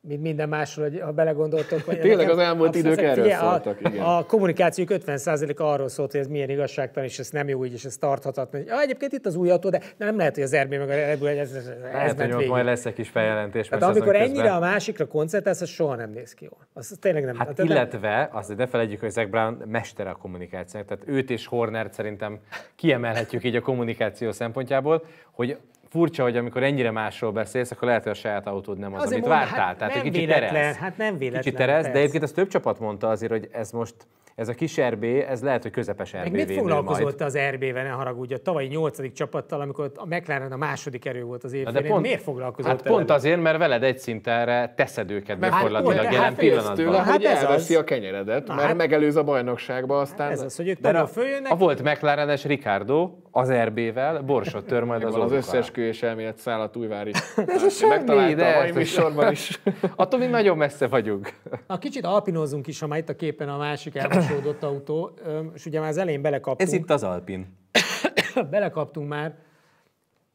mint minden másról, hogy ha belegondoltok. Vagy Tényleg az elmúlt idők ezek, erről figyel, szóltak. Igen. A, a kommunikációk 50%-a arról szólt, hogy ez milyen igazságtalan, és ez nem jó így, és ez tarthatatlan. Ja, egyébként itt az új autó, de nem lehet, hogy az Erbé meg a Red ez, ez lehet, ment hogy majd lesz egy kis feljelentés. Hát amikor ennyire a másikra koncertálsz, az soha nem néz ki jól. Az tényleg nem. Hát, hát illetve, nem... azt ne felejtjük, hogy Zach Brown mestere a kommunikációnak, tehát őt és Hornert szerintem kiemelhetjük így a kommunikáció szempontjából, hogy furcsa, hogy amikor ennyire másról beszélsz, akkor lehet, hogy a saját autód nem az, Azért amit mondom, vártál. Hát Tehát nem egy kicsit véletlen, terez. Hát nem véletlen. Kicsit terez, persze. de egyébként ezt több csapat mondta azért, hogy ez most ez a kis RB, ez lehet, hogy közepes RB. Mit foglalkozott az RB-vel, ne haragudj, a tavalyi nyolcadik csapattal, amikor a McLaren a második erő volt az évfélén. De pont, miért foglalkozott hát pont azért, mert veled egy szintenre teszed őket mert gyakorlatilag hát, jelen hát pillanatban. hát ez elveszi az. a kenyeredet, mert hát, megelőz a bajnokságba, aztán... Hát ez az, hogy ők a, följönnek. A volt mclaren McLarenes Ricardo az RB-vel, borsot tör majd az Az összesküvés elmélet szállat újvári. De ez a semmi, de a műsorban is. Attól mi nagyon messze vagyunk. Na, kicsit alpinozunk is, ha már itt a képen a másik elmos kapcsolódott autó, és ugye már az elején belekaptunk. Ez itt az Alpin. belekaptunk már,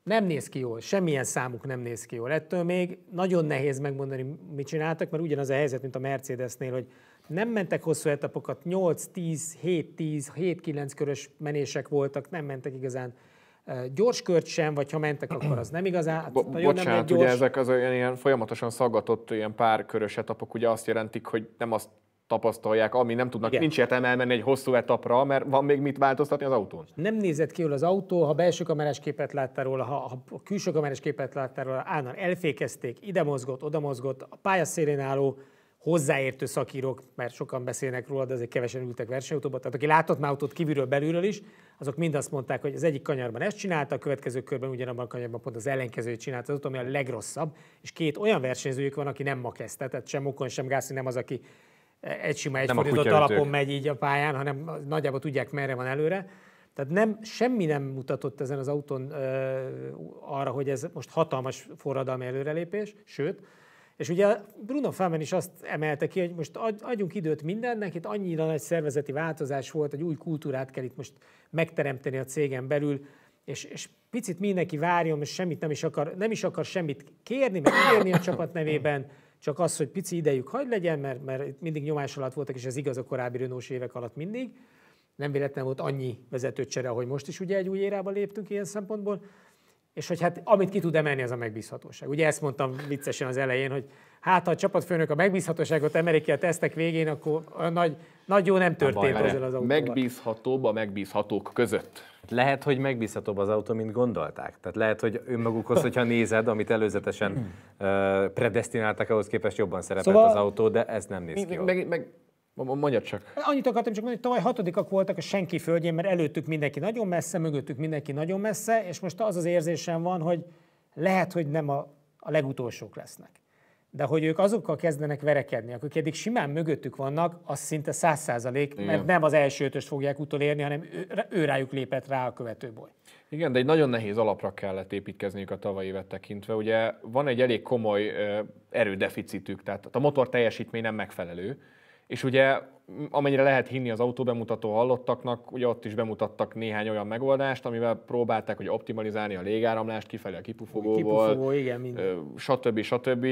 nem néz ki jól, semmilyen számuk nem néz ki jól. Ettől még nagyon nehéz megmondani, mit csináltak, mert ugyanaz a helyzet, mint a Mercedesnél, hogy nem mentek hosszú etapokat, 8-10, 7-10, 7-9 körös menések voltak, nem mentek igazán gyors kört sem, vagy ha mentek, akkor az nem igazán. Hát Bo- bocsánat, nem ugye ezek az olyan ilyen folyamatosan szaggatott ilyen pár körös etapok ugye azt jelentik, hogy nem azt tapasztalják, ami nem tudnak, Igen. nincs értelme elmenni egy hosszú etapra, mert van még mit változtatni az autón. Nem nézett ki az autó, ha belső kamerás képet láttál róla, ha, ha külső kamerás képet láttál róla, állandóan elfékezték, ide mozgott, oda mozgott, a pályaszélén álló hozzáértő szakírók, mert sokan beszélnek róla, de azért kevesen ültek versenyautóba, tehát aki látott már autót kívülről, belülről is, azok mind azt mondták, hogy az egyik kanyarban ezt csinálta, a következő körben ugyanabban a kanyarban pont az ellenkezőjét csinálta, az ami a legrosszabb, és két olyan versenyzőjük van, aki nem ma kezdte, tehát sem Okon, sem Gászi nem az, aki egy sima egyfordított alapon megy így a pályán, hanem nagyjából tudják, merre van előre. Tehát nem, semmi nem mutatott ezen az autón ö, arra, hogy ez most hatalmas forradalmi előrelépés, sőt, és ugye Bruno Femen is azt emelte ki, hogy most adjunk időt mindennek, itt annyira nagy szervezeti változás volt, egy új kultúrát kell itt most megteremteni a cégen belül, és, és picit mindenki várjon, és semmit nem is akar, nem is akar semmit kérni, meg kérni a csapat nevében, csak az, hogy pici idejük hagy legyen, mert, mert mindig nyomás alatt voltak, és ez igaz a korábbi Renaults évek alatt mindig. Nem véletlen volt annyi vezetőcsere, ahogy most is ugye egy új érába léptünk ilyen szempontból és hogy hát amit ki tud emelni, az a megbízhatóság. Ugye ezt mondtam viccesen az elején, hogy hát ha a csapatfőnök a megbízhatóságot emeli ki a tesztek végén, akkor nagy, nagy jó nem történt baj, ezzel az autóval. Megbízhatóbb a megbízhatók között. Lehet, hogy megbízhatóbb az autó, mint gondolták. Tehát lehet, hogy önmagukhoz, hogyha nézed, amit előzetesen uh, predestináltak, ahhoz képest jobban szerepelt szóval az autó, de ez nem néz ki. meg, meg Mondja csak. Annyit akartam csak mondani, hogy tavaly hatodikak voltak a senki földjén, mert előttük mindenki nagyon messze, mögöttük mindenki nagyon messze, és most az az érzésem van, hogy lehet, hogy nem a, a legutolsók lesznek. De hogy ők azokkal kezdenek verekedni, akik eddig simán mögöttük vannak, az szinte száz százalék, mert nem az első ötöst fogják utolérni, hanem ő, ő rájuk lépett rá a boly. Igen, de egy nagyon nehéz alapra kellett építkezniük a tavalyi évet tekintve. Ugye van egy elég komoly erődeficitük, tehát a motor teljesítmény nem megfelelő, és ugye amennyire lehet hinni az autóbemutató hallottaknak, ugye ott is bemutattak néhány olyan megoldást, amivel próbálták hogy optimalizálni a légáramlást kifelé a kipufogóból, Kipufogó, igen, minden. stb. stb.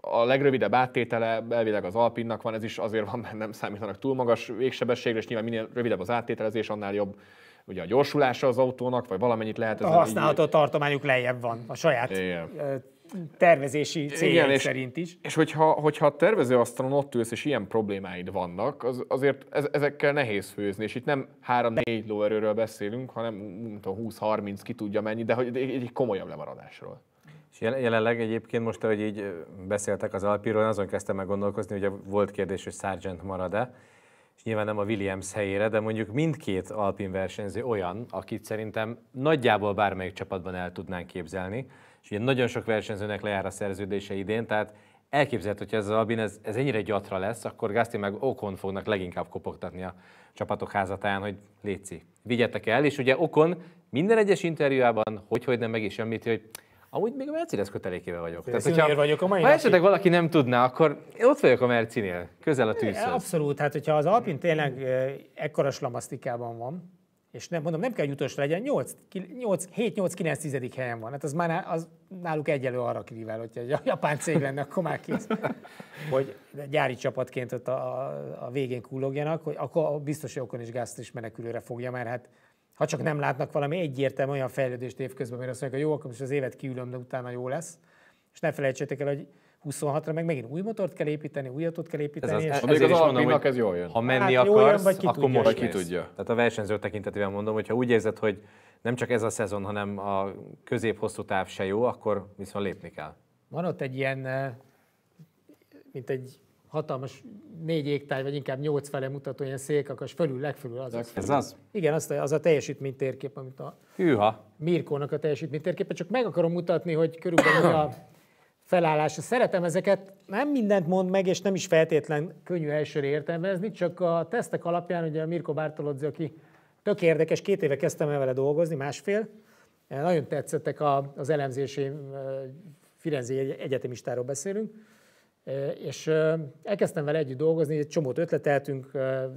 A legrövidebb áttétele elvileg az Alpinnak van, ez is azért van, mert nem számítanak túl magas végsebességre, és nyilván minél rövidebb az áttételezés, annál jobb ugye a gyorsulása az autónak, vagy valamennyit lehet. A használható így... tartományuk lejjebb van a saját Igen tervezési cégek szerint is. És hogyha, hogyha a tervezőasztalon ott ülsz, és ilyen problémáid vannak, az, azért ez, ezekkel nehéz főzni, és itt nem 3-4 lóerőről beszélünk, hanem 20-30 ki tudja mennyi, de hogy egy, egy komolyabb lemaradásról. És jelenleg egyébként most, hogy így beszéltek az alpíról, azon kezdtem meg gondolkozni, ugye volt kérdés, hogy Sargent marad-e, és nyilván nem a Williams helyére, de mondjuk mindkét Alpin versenyző olyan, akit szerintem nagyjából bármelyik csapatban el tudnánk képzelni, és ugye nagyon sok versenyzőnek lejár a szerződése idén, tehát elképzelhető, hogy ez az Albin ez, ez ennyire gyatra lesz, akkor Gasti meg Okon fognak leginkább kopogtatni a csapatok házatán, hogy léci, vigyetek el, és ugye Okon minden egyes interjúában, hogy, hogy nem meg is említi, hogy Amúgy még a Mercedes kötelékével vagyok. Tehát, hogyha, vagyok a mai ha esetleg valaki nem tudná, akkor én ott vagyok a Mercinél, közel a tűzhöz. Abszolút, hát hogyha az Alpin tényleg eh, ekkora slamasztikában van, és nem, mondom, nem kell jutos legyen, 8, 7-8-9 tizedik helyen van. Hát az már az náluk egyelő arra krível, hogyha egy japán cég lenne, akkor már kész. Hogy gyári csapatként ott a, a végén kullogjanak, hogy akkor biztos, hogy Okon és Gázt is menekülőre fogja, mert hát ha csak nem látnak valami egyértelmű olyan fejlődést évközben, mert azt mondják, hogy jó, akkor most az évet kiülöm, de utána jó lesz. És ne felejtsétek el, hogy 26-ra meg megint új motort kell építeni, új autót kell építeni. Ez az, és e- az, az mondom, hogy ez jól jön. Ha menni hát, akarsz, jön, akkor most ki tudja. Tehát a versenyző tekintetében mondom, hogy ha úgy érzed, hogy nem csak ez a szezon, hanem a közép-hosszú táv se jó, akkor viszont lépni kell. Van ott egy ilyen, eh, mint egy hatalmas négy égtáj, vagy inkább nyolc fele mutató ilyen szélkakas, fölül, legfölül az. az. Ez az? Igen, az, az a térkép, amit a Hűha. Mirkónak a térképe, csak meg akarom mutatni, hogy körülbelül a felállása. Szeretem ezeket, nem mindent mond meg, és nem is feltétlen könnyű elsőre értelmezni, csak a tesztek alapján, ugye a Mirko Bartolozzi, aki tök érdekes, két éve kezdtem el vele dolgozni, másfél, nagyon tetszettek az elemzési Firenze egyetemistáról beszélünk, és elkezdtem vele együtt dolgozni, egy csomót ötleteltünk,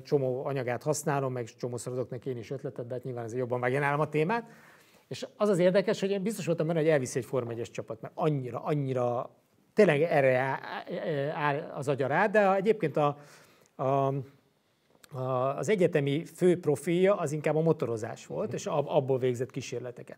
csomó anyagát használom, meg csomószor adok neki én is ötletet, de hát nyilván ez jobban megjelenálom a témát. És az az érdekes, hogy én biztos voltam benne, hogy elviszi egy Forma 1 csapat, mert annyira, annyira tényleg erre áll az agya rá, de egyébként a, a, a, az egyetemi fő profilja az inkább a motorozás volt, és abból végzett kísérleteket.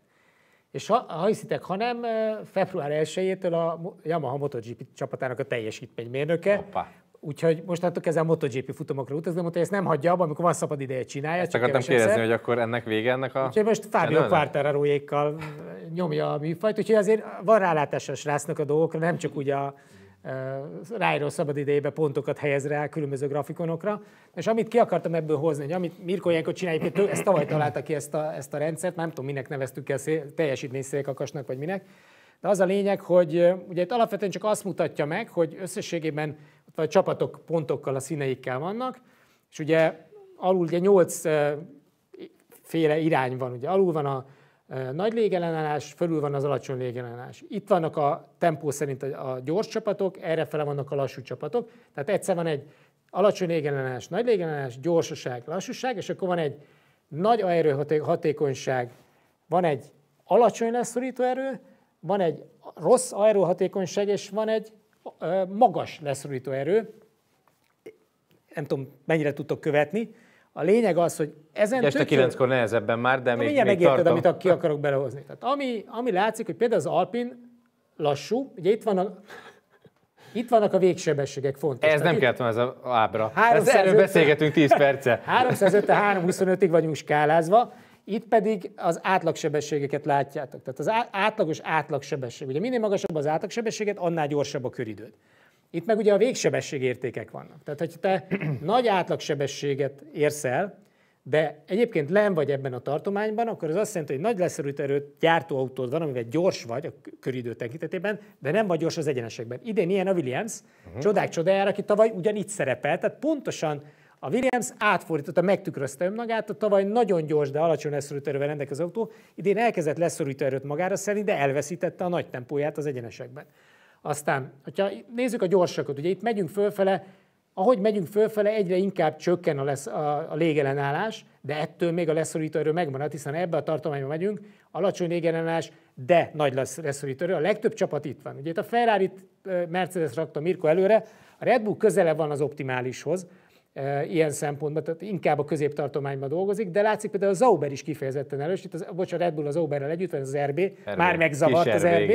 És ha, ha hiszitek, ha nem, február 1-től a Yamaha MotoGP csapatának a teljesítménymérnöke, Opa. Úgyhogy most hát ezzel a MotoGP futamokra mondta, hogy ezt nem hagyja abba, amikor van szabad ideje csinálja. Ezt csak akartam kérdezni, szer. hogy akkor ennek vége ennek a... Úgyhogy most Fábio Quartararóékkal nyomja a műfajt, úgyhogy azért van rálátása a srácnak a dolgokra, nem csak ugye a ráíró szabad idejébe pontokat helyez rá különböző grafikonokra. És amit ki akartam ebből hozni, hogy amit Mirko ilyenkor csinálja, egyébként ezt tavaly találta ki ezt a, ezt a rendszert, nem tudom, minek neveztük el, akasnak, vagy minek. De az a lényeg, hogy ugye itt alapvetően csak azt mutatja meg, hogy összességében vagy csapatok pontokkal, a színeikkel vannak, és ugye alul ugye 8 féle irány van. Ugye alul van a nagy légellenállás, fölül van az alacsony légellenállás. Itt vannak a tempó szerint a gyors csapatok, fele vannak a lassú csapatok. Tehát egyszer van egy alacsony légellenállás, nagy légellenállás, gyorsaság, lassúság, és akkor van egy nagy aerohatékonyság, van egy alacsony leszorító erő, van egy rossz aerohatékonyság, és van egy magas leszorító erő, nem tudom, mennyire tudtok követni. A lényeg az, hogy ezen Este tökül... 9 nehezebben már, de még, még megérted, tartom. amit ki akarok belehozni. Tehát ami, ami látszik, hogy például az Alpin lassú, ugye itt van a, itt vannak a végsebességek fontos. Ez nem kellett volna ez a ábra. 350, ez erről beszélgetünk 10 perce. 305-325-ig vagyunk skálázva, itt pedig az átlagsebességeket látjátok. Tehát az átlagos átlagsebesség. Ugye minél magasabb az átlagsebességet, annál gyorsabb a köridőd. Itt meg ugye a végsebesség értékek vannak. Tehát, hogy te nagy átlagsebességet érsz el, de egyébként len vagy ebben a tartományban, akkor az azt jelenti, hogy nagy leszerült erőt gyártóautód van, amivel gyors vagy a köridő tekintetében, de nem vagy gyors az egyenesekben. Idén ilyen a Williams, uh-huh. csodák csodájára, aki tavaly ugyanígy szerepel, tehát pontosan a Williams átfordította, megtükrözte önmagát, a tavaly nagyon gyors, de alacsony erővel rendelkező autó, idén elkezdett erőt magára szerni, de elveszítette a nagy tempóját az egyenesekben. Aztán, hogyha nézzük a gyorsakat, ugye itt megyünk fölfele, ahogy megyünk fölfele, egyre inkább csökken a, lesz, a, a légelenállás, de ettől még a leszorító erő megmarad, hiszen ebbe a tartományba megyünk, alacsony légelenállás, de nagy lesz leszorító erő. A legtöbb csapat itt van. Ugye itt a ferrari Mercedes rakta Mirko előre, a Red Bull közele van az optimálishoz, ilyen szempontban, tehát inkább a középtartományban dolgozik, de látszik például a Zauber is kifejezetten itt az, bocs, a Red Bull az Zauberrel együtt, vagy az RB, RB. már megzavart az RB.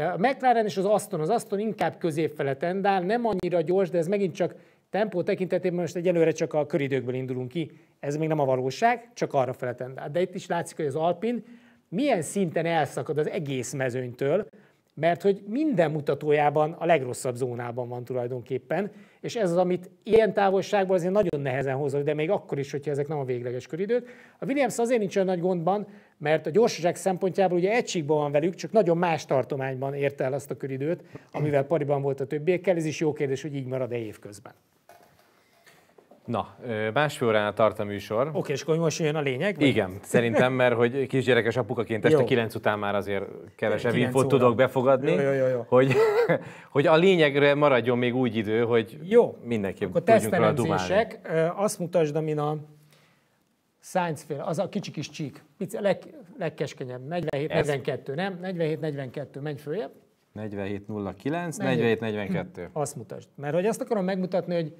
A McLaren és az Aston, az Aston inkább középfele tendál, nem annyira gyors, de ez megint csak tempó tekintetében most egyelőre csak a köridőkből indulunk ki, ez még nem a valóság, csak arra fele tendál. De itt is látszik, hogy az Alpin milyen szinten elszakad az egész mezőnytől, mert hogy minden mutatójában a legrosszabb zónában van tulajdonképpen, és ez az, amit ilyen távolságban azért nagyon nehezen hozol, de még akkor is, hogyha ezek nem a végleges köridők. A Williams azért nincs olyan nagy gondban, mert a gyorsaság szempontjából ugye egységben van velük, csak nagyon más tartományban érte el azt a köridőt, amivel pariban volt a többiekkel. Ez is jó kérdés, hogy így marad-e évközben. Na, másfél órán tart a műsor. Oké, és akkor most jön a lényeg? Vagy? Igen, szerintem, mert hogy kisgyerekes apukaként este jó. 9 után már azért kevesebb infót tudok befogadni, jó, jó, jó, jó. Hogy, hogy a lényegre maradjon még úgy idő, hogy jó. mindenképp akkor tudjunk rá dumálni. azt mutasd, amin a science fair, az a kicsi kis csík, pici, leg, legkeskenyebb, 47-42, nem? 47-42, menj följebb. 47-09, 47-42. Azt mutasd, mert hogy azt akarom megmutatni, hogy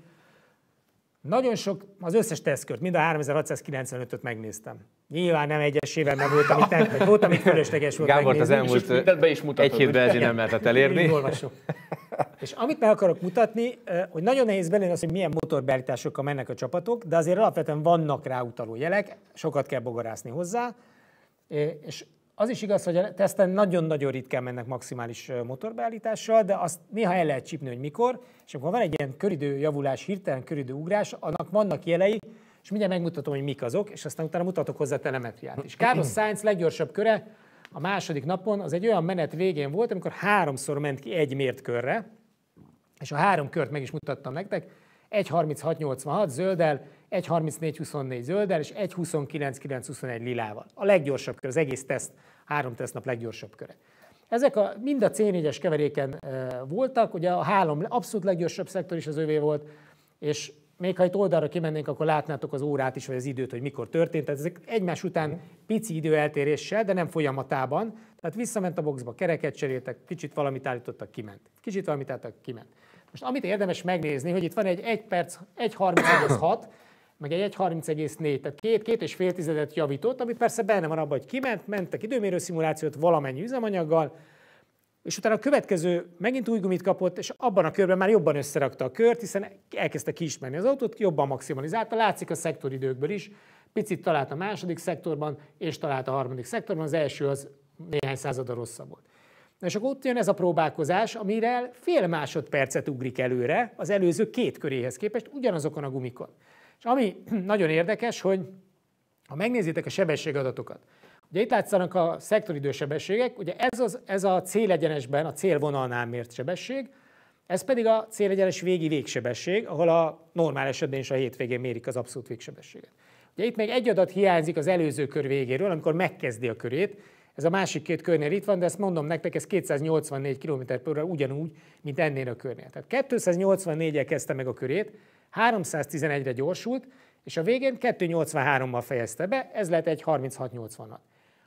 nagyon sok, az összes teszkört, mind a 3695-öt megnéztem. Nyilván nem egyesével, mert volt, amit, nem, volt, amit fölösleges volt Gábor, megnézni. az elmúlt és be is mutatod, egy hétben ezért nem lehetett elérni. És amit meg akarok mutatni, hogy nagyon nehéz belőle az, hogy milyen motorbeállításokkal mennek a csapatok, de azért alapvetően vannak rá utaló jelek, sokat kell bogarászni hozzá, és az is igaz, hogy a teszten nagyon-nagyon ritkán mennek maximális motorbeállítással, de azt néha el lehet csípni, hogy mikor, és akkor van egy ilyen köridő javulás, hirtelen köridő ugrás, annak vannak jelei, és mindjárt megmutatom, hogy mik azok, és aztán utána mutatok hozzá telemetriát is. Carlos Sainz leggyorsabb köre a második napon az egy olyan menet végén volt, amikor háromszor ment ki egy mért körre, és a három kört meg is mutattam nektek, 1.36.86 zölddel, 1.34.24 zölddel és 1.29.9.21 lilával. A leggyorsabb kör, az egész teszt, három tesznap leggyorsabb köre. Ezek a, mind a C4-es keveréken e, voltak, ugye a három abszolút leggyorsabb szektor is az övé volt, és még ha itt oldalra kimennénk, akkor látnátok az órát is, vagy az időt, hogy mikor történt. Tehát ezek egymás után pici időeltéréssel, de nem folyamatában. Tehát visszament a boxba, kereket cseréltek, kicsit valamit állítottak, kiment. Kicsit valamit állítottak, kiment. Most amit érdemes megnézni, hogy itt van egy 1 perc, 1.30,6, meg egy 1.30,4, tehát két, két és fél tizedet javított, amit persze benne van abban, hogy kiment, mentek időmérő szimulációt valamennyi üzemanyaggal, és utána a következő megint új gumit kapott, és abban a körben már jobban összerakta a kört, hiszen elkezdte kiismerni az autót, jobban maximalizálta, látszik a szektoridőkből is, picit talált a második szektorban, és talált a harmadik szektorban, az első az néhány százada rosszabb volt. Na és akkor ott jön ez a próbálkozás, amire fél másodpercet ugrik előre az előző két köréhez képest ugyanazokon a gumikon. És ami nagyon érdekes, hogy ha megnézitek a sebességadatokat, ugye itt látszanak a szektoridősebességek, ugye ez, az, ez a célegyenesben, a célvonalnál mért sebesség, ez pedig a célegyenes végi végsebesség, ahol a normál esetben is a hétvégén mérik az abszolút végsebességet. Ugye itt még egy adat hiányzik az előző kör végéről, amikor megkezdi a körét, ez a másik két körnél itt van, de ezt mondom nektek, ez 284 km h ugyanúgy, mint ennél a körnél. Tehát 284-el kezdte meg a körét, 311-re gyorsult, és a végén 283-mal fejezte be, ez lett egy 36-86.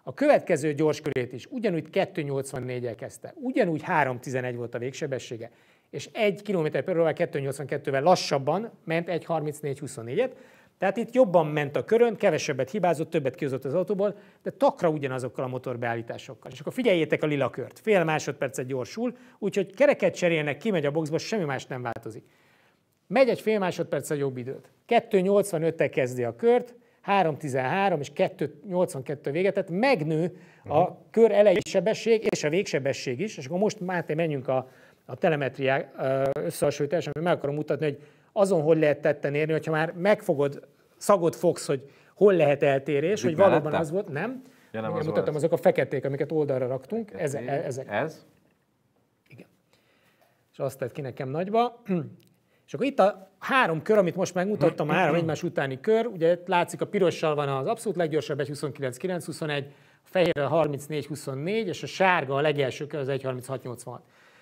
A következő gyors körét is ugyanúgy 284-el kezdte, ugyanúgy 311 volt a végsebessége, és 1 km per 282-vel lassabban ment egy 3424 et tehát itt jobban ment a körön, kevesebbet hibázott, többet kihozott az autóból, de takra ugyanazokkal a motorbeállításokkal. És akkor figyeljétek a lila kört. Fél másodpercet gyorsul, úgyhogy kereket cserélnek, kimegy a boxba, semmi más nem változik. Megy egy fél a jobb időt. 2.85-tel kezdi a kört, 3.13 és 2.82 véget, tehát megnő a mhm. kör elejé sebesség és a végsebesség is, és akkor most Máté menjünk a, a telemetriá összehasonlításra, mert meg akarom mutatni, hogy azon hol lehet tetten érni, hogyha már megfogod, szagot fogsz, hogy hol lehet eltérés, hogy valóban az volt, nem? Ja, nem Igen, az mutattam, azok a feketék, amiket oldalra raktunk, e, ezek. Ez? Igen. És azt tett ki nekem nagyba. És akkor itt a három kör, amit most megmutattam, a három egymás utáni kör, ugye látszik a pirossal van az abszolút leggyorsabb, 21 a fehérrel 24 és a sárga a legelső kör, az 1.36.86.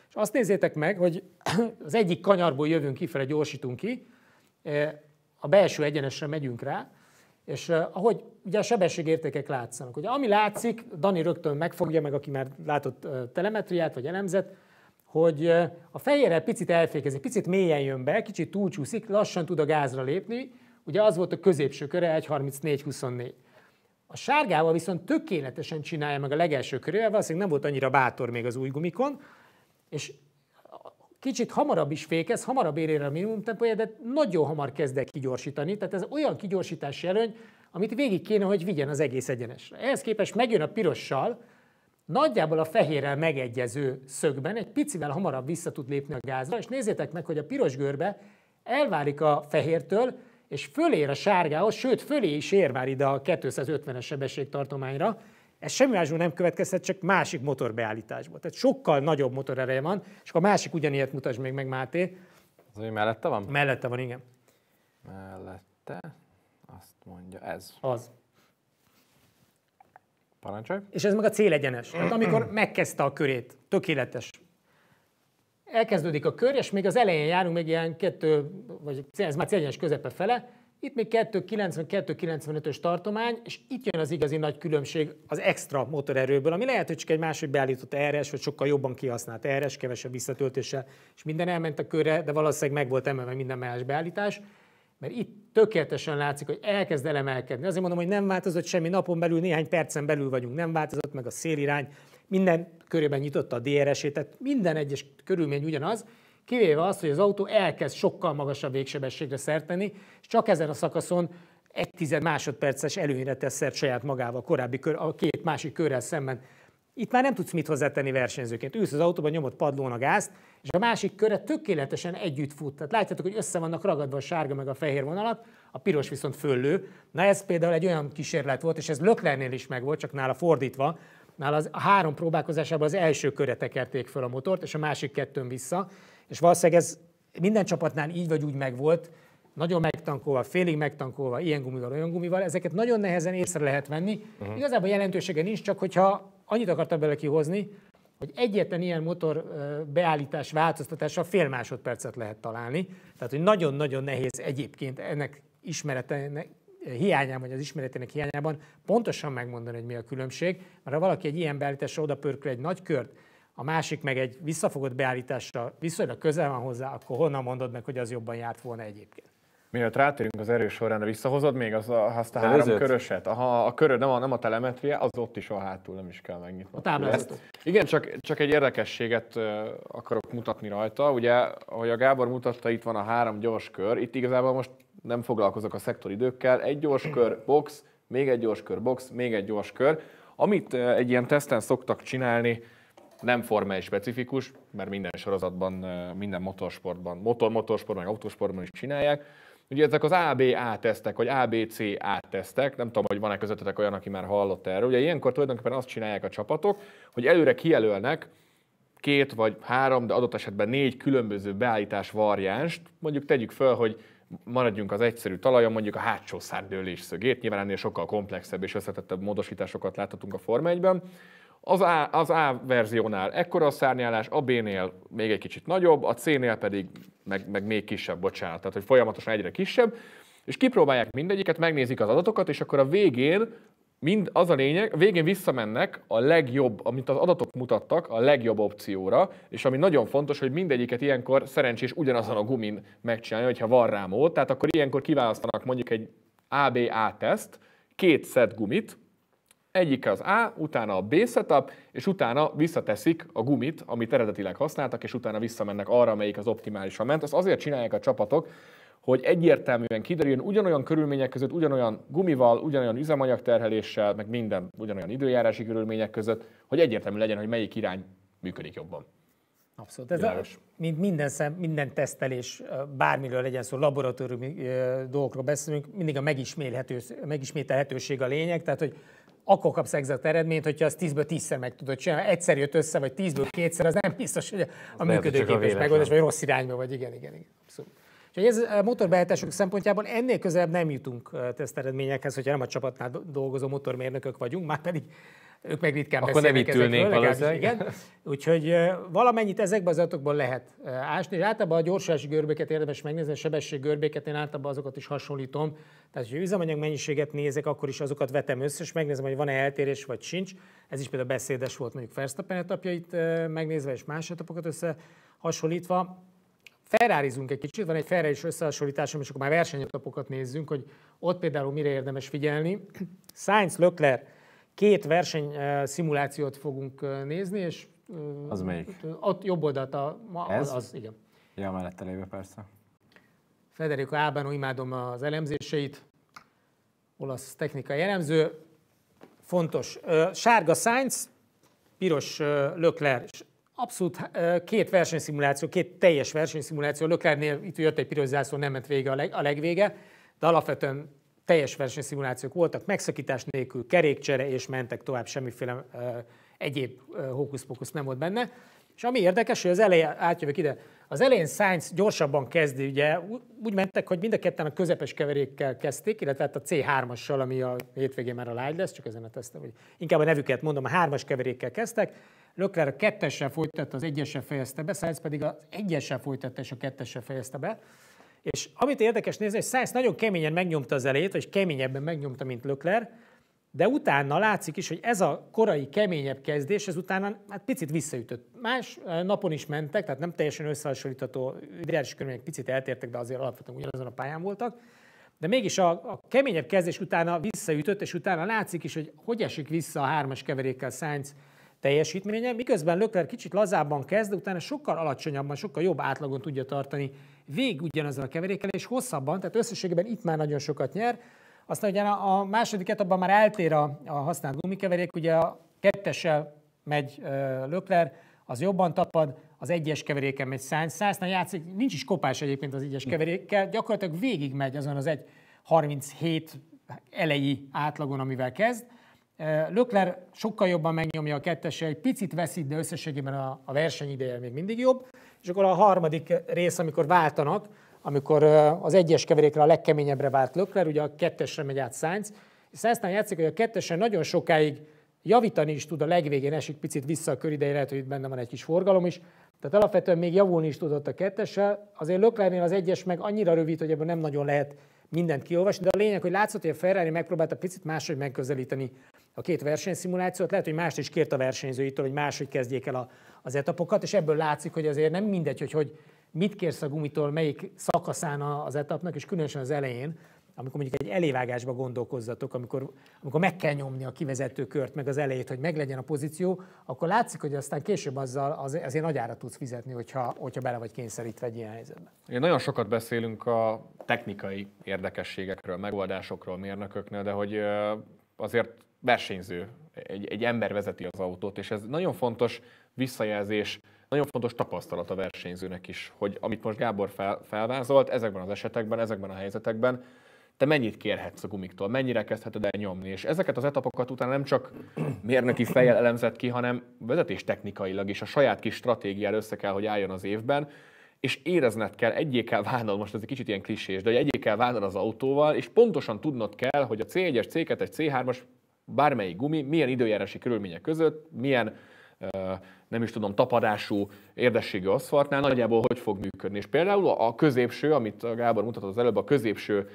És azt nézzétek meg, hogy az egyik kanyarból jövünk kifele, gyorsítunk ki, e, a belső egyenesre megyünk rá, és e, ahogy ugye a sebességértékek látszanak. Ugye ami látszik, Dani rögtön megfogja meg, aki már látott e, telemetriát vagy elemzett, hogy a fejére picit elfékezik, picit mélyen jön be, kicsit túlcsúszik, lassan tud a gázra lépni, ugye az volt a középső köre, 1.34.24. A sárgával viszont tökéletesen csinálja meg a legelső körével, valószínűleg nem volt annyira bátor még az új gumikon, és kicsit hamarabb is fékez, hamarabb ér a minimum tempója, de nagyon hamar kezd el kigyorsítani. Tehát ez olyan kigyorsítási előny, amit végig kéne, hogy vigyen az egész egyenesre. Ehhez képest megjön a pirossal, nagyjából a fehérrel megegyező szögben, egy picivel hamarabb vissza tud lépni a gázra, és nézzétek meg, hogy a piros görbe elválik a fehértől, és fölér a sárgához, sőt, fölé is ér már ide a 250-es sebességtartományra, ez semmi másból nem következhet, csak másik motorbeállításból. Tehát sokkal nagyobb motorereje van, és akkor a másik ugyanilyet mutasd még meg, Máté. Az, ami mellette van? Mellette van, igen. Mellette, azt mondja, ez. Az. Parancsolj. És ez meg a célegyenes. Tehát amikor megkezdte a körét, tökéletes. Elkezdődik a kör, és még az elején járunk, még ilyen kettő, vagy ez már célegyenes közepe fele, itt még 292-95-ös tartomány, és itt jön az igazi nagy különbség az extra motorerőből, ami lehet, hogy csak egy másik beállított RS, vagy sokkal jobban kihasznált RS, kevesebb visszatöltéssel, és minden elment a körre, de valószínűleg meg volt emelve minden más beállítás, mert itt tökéletesen látszik, hogy elkezd elemelkedni. Azért mondom, hogy nem változott semmi napon belül, néhány percen belül vagyunk, nem változott meg a szélirány, minden körében nyitotta a DRS-ét, tehát minden egyes körülmény ugyanaz, kivéve az, hogy az autó elkezd sokkal magasabb végsebességre szert és csak ezen a szakaszon egy tized másodperces előnyre tesz szert saját magával, korábbi kör, a két másik körrel szemben. Itt már nem tudsz mit hozzátenni versenyzőként. Ülsz az autóban, nyomod padlón a gázt, és a másik körre tökéletesen együtt fut. Tehát látjátok, hogy össze vannak ragadva a sárga meg a fehér vonalat, a piros viszont föllő. Na ez például egy olyan kísérlet volt, és ez Löklernél is meg volt, csak nála fordítva. Nála az, a három próbálkozásában az első körre tekerték föl a motort, és a másik kettőn vissza. És valószínűleg ez minden csapatnál így vagy úgy megvolt, nagyon megtankolva, félig megtankolva, ilyen gumival, olyan gumival, ezeket nagyon nehezen észre lehet venni. Uh-huh. Igazából jelentősége nincs, csak hogyha annyit akartam bele kihozni, hogy egyetlen ilyen motor beállítás változtatása fél másodpercet lehet találni. Tehát, hogy nagyon-nagyon nehéz egyébként ennek ismeretének hiányában, vagy az ismeretének hiányában pontosan megmondani, hogy mi a különbség, mert ha valaki egy ilyen beállításra oda pörköl egy nagy kört, a másik meg egy visszafogott beállításra viszonylag közel van hozzá, akkor honnan mondod meg, hogy az jobban járt volna egyébként? Mielőtt rátérünk az erős sorrendre, visszahozod még az, azt a három Előzőt? köröset? Aha, a köröd nem a, nem a telemetria, az ott is a hátul, nem is kell megnyitni. A táblázatot. Igen, csak, csak egy érdekességet akarok mutatni rajta. Ugye, ahogy a Gábor mutatta, itt van a három gyors kör. Itt igazából most nem foglalkozok a szektoridőkkel. Egy gyors kör, box, még egy gyors kör, box, még egy gyors kör. Amit egy ilyen teszten szoktak csinálni, nem Forma 1 specifikus, mert minden sorozatban, minden motorsportban, motor-motorsportban, meg autósportban is csinálják. Ugye ezek az ABA tesztek, vagy ABCA tesztek, nem tudom, hogy van-e közöttetek olyan, aki már hallott erről. Ugye ilyenkor tulajdonképpen azt csinálják a csapatok, hogy előre kijelölnek két vagy három, de adott esetben négy különböző beállítás variánst. Mondjuk tegyük föl, hogy maradjunk az egyszerű talajon, mondjuk a hátsó szárdőlés szögét, nyilván ennél sokkal komplexebb és összetettebb módosításokat láthatunk a Forma 1 az A, az A verziónál ekkora a szárnyálás, a B-nél még egy kicsit nagyobb, a C-nél pedig meg, meg még kisebb, bocsánat, tehát hogy folyamatosan egyre kisebb, és kipróbálják mindegyiket, megnézik az adatokat, és akkor a végén mind az a lényeg, végén visszamennek a legjobb, amit az adatok mutattak, a legjobb opcióra, és ami nagyon fontos, hogy mindegyiket ilyenkor szerencsés ugyanazon a gumin megcsinálni, hogyha van rá mód, tehát akkor ilyenkor kiválasztanak mondjuk egy ABA teszt, két szett gumit, egyik az A, utána a B setup, és utána visszateszik a gumit, amit eredetileg használtak, és utána visszamennek arra, amelyik az optimálisan ment. Ezt azért csinálják a csapatok, hogy egyértelműen kiderüljön ugyanolyan körülmények között, ugyanolyan gumival, ugyanolyan üzemanyagterheléssel, meg minden ugyanolyan időjárási körülmények között, hogy egyértelmű legyen, hogy melyik irány működik jobban. Abszolút. Ez a, mint minden, szem, minden tesztelés, bármiről legyen szó, laboratóriumi dolgokról beszélünk, mindig a megismételhetőség a lényeg, tehát hogy akkor kapsz egzakt eredményt, hogyha az 10-ből 10-szer meg tudod csinálni. Egyszer jött össze, vagy 10-ből kétszer, az nem biztos, hogy a, az működőképes megoldás, vagy rossz irányba vagy. Igen, igen, igen. Abszolút. Úgyhogy ez a szempontjából ennél közelebb nem jutunk teszteredményekhez, hogyha nem a csapatnál dolgozó motormérnökök vagyunk, már pedig ők meg ritkán Akkor nem itt ülnénk valószínűleg. Igen. Úgyhogy valamennyit ezekben az adatokban lehet ásni, és általában a gyorsási görbéket érdemes megnézni, a sebesség görbéket, én általában azokat is hasonlítom. Tehát, hogy üzemanyag mennyiséget nézek, akkor is azokat vetem össze, és megnézem, hogy van-e eltérés, vagy sincs. Ez is például beszédes volt mondjuk Verstappen etapjait megnézve, és más etapokat összehasonlítva. Ferrarizunk egy kicsit, van egy Ferrari is összehasonlításom, és akkor már versenyetapokat nézzünk, hogy ott például mire érdemes figyelni. Science Lökler Két verseny eh, szimulációt fogunk eh, nézni, és eh, az melyik? Ott jobb oldalt a... Ez? Az, igen. Ja, mellette lévő persze. Federico Ábánó, imádom az elemzéseit. Olasz technikai elemző. Fontos. Sárga Sainz, piros Lökler. Abszolút két versenyszimuláció, két teljes versenyszimuláció. Löklernél itt jött egy piros zászló, nem ment vége a, leg, a legvége, de alapvetően teljes versenyszimulációk voltak, megszakítás nélkül, kerékcsere, és mentek tovább, semmiféle ö, egyéb hókusz-pókusz nem volt benne. És ami érdekes, hogy az elején, átjövök ide, az elején Sainz gyorsabban kezdi, ugye úgy mentek, hogy mind a ketten a közepes keverékkel kezdték, illetve hát a C3-assal, ami a hétvégén már a lágy lesz, csak ezen a tesztem, hogy inkább a nevüket mondom, a hármas keverékkel kezdtek, Lökler a kettessel folytatta, az egyessel fejezte be, Sainz pedig az egyessel folytatta és a kettessel fejezte be. És amit érdekes nézni, hogy Sainz nagyon keményen megnyomta az elejét, vagy keményebben megnyomta, mint Lökler, de utána látszik is, hogy ez a korai keményebb kezdés, ez utána hát picit visszaütött. Más eh, napon is mentek, tehát nem teljesen összehasonlítható, ideális körülmények picit eltértek, de azért alapvetően ugyanazon a pályán voltak. De mégis a, a keményebb kezdés utána visszaütött, és utána látszik is, hogy hogy esik vissza a hármas keverékkel Sainz teljesítménye, miközben Lökler kicsit lazábban kezd, de utána sokkal alacsonyabban, sokkal jobb átlagon tudja tartani végig ugyanezzel a keverékkel, és hosszabban, tehát összességében itt már nagyon sokat nyer. Aztán ugye a második etapban már eltér a, a használt gumikeverék, ugye a kettessel megy Lökler, az jobban tapad, az egyes keveréken megy Sainz. Sainznál játszik, nincs is kopás egyébként az egyes hm. keverékkel, gyakorlatilag végig megy azon az egy 37 elejé átlagon, amivel kezd. Lökler sokkal jobban megnyomja a kettese, egy picit veszít, de összességében a, a még mindig jobb. És akkor a harmadik rész, amikor váltanak, amikor az egyes keverékre a legkeményebbre vált Lökler, ugye a kettesre megy át Sainz, és aztán játszik, hogy a kettesen nagyon sokáig javítani is tud, a legvégén esik picit vissza a körideje, lehet, hogy itt benne van egy kis forgalom is, tehát alapvetően még javulni is tudott a kettessel, azért Löklernél az egyes meg annyira rövid, hogy ebből nem nagyon lehet mindent kiolvasni, de a lényeg, hogy látszott, hogy a Ferrari megpróbálta picit máshogy megközelíteni a két versenyszimulációt, lehet, hogy mást is kért a versenyzőitől, hogy máshogy kezdjék el a az etapokat, és ebből látszik, hogy azért nem mindegy, hogy, hogy mit kérsz a gumitól, melyik szakaszán az etapnak, és különösen az elején, amikor mondjuk egy elévágásba gondolkozzatok, amikor, amikor meg kell nyomni a kivezető kört, meg az elejét, hogy meglegyen a pozíció, akkor látszik, hogy aztán később azzal az, azért nagy tudsz fizetni, hogyha, hogyha bele vagy kényszerítve egy ilyen helyzetben. Igen, nagyon sokat beszélünk a technikai érdekességekről, megoldásokról mérnököknél, de hogy azért versenyző, egy, egy ember vezeti az autót, és ez nagyon fontos visszajelzés nagyon fontos tapasztalat a versenyzőnek is, hogy amit most Gábor fel, felvázolt, ezekben az esetekben, ezekben a helyzetekben, te mennyit kérhetsz a gumiktól, mennyire kezdheted el nyomni, és ezeket az etapokat utána nem csak mérnöki fejjel elemzett ki, hanem vezetés technikailag is a saját kis stratégiára össze kell, hogy álljon az évben, és érezned kell, egyé kell válnod, most ez egy kicsit ilyen klisés, de hogy egyé kell válnod az autóval, és pontosan tudnod kell, hogy a C1-es, C2-es, C3-as, bármelyik gumi, milyen időjárási körülmények között, milyen uh, nem is tudom, tapadású érdességű aszfaltnál nagyjából hogy fog működni. És például a középső, amit a Gábor mutatott az előbb, a középső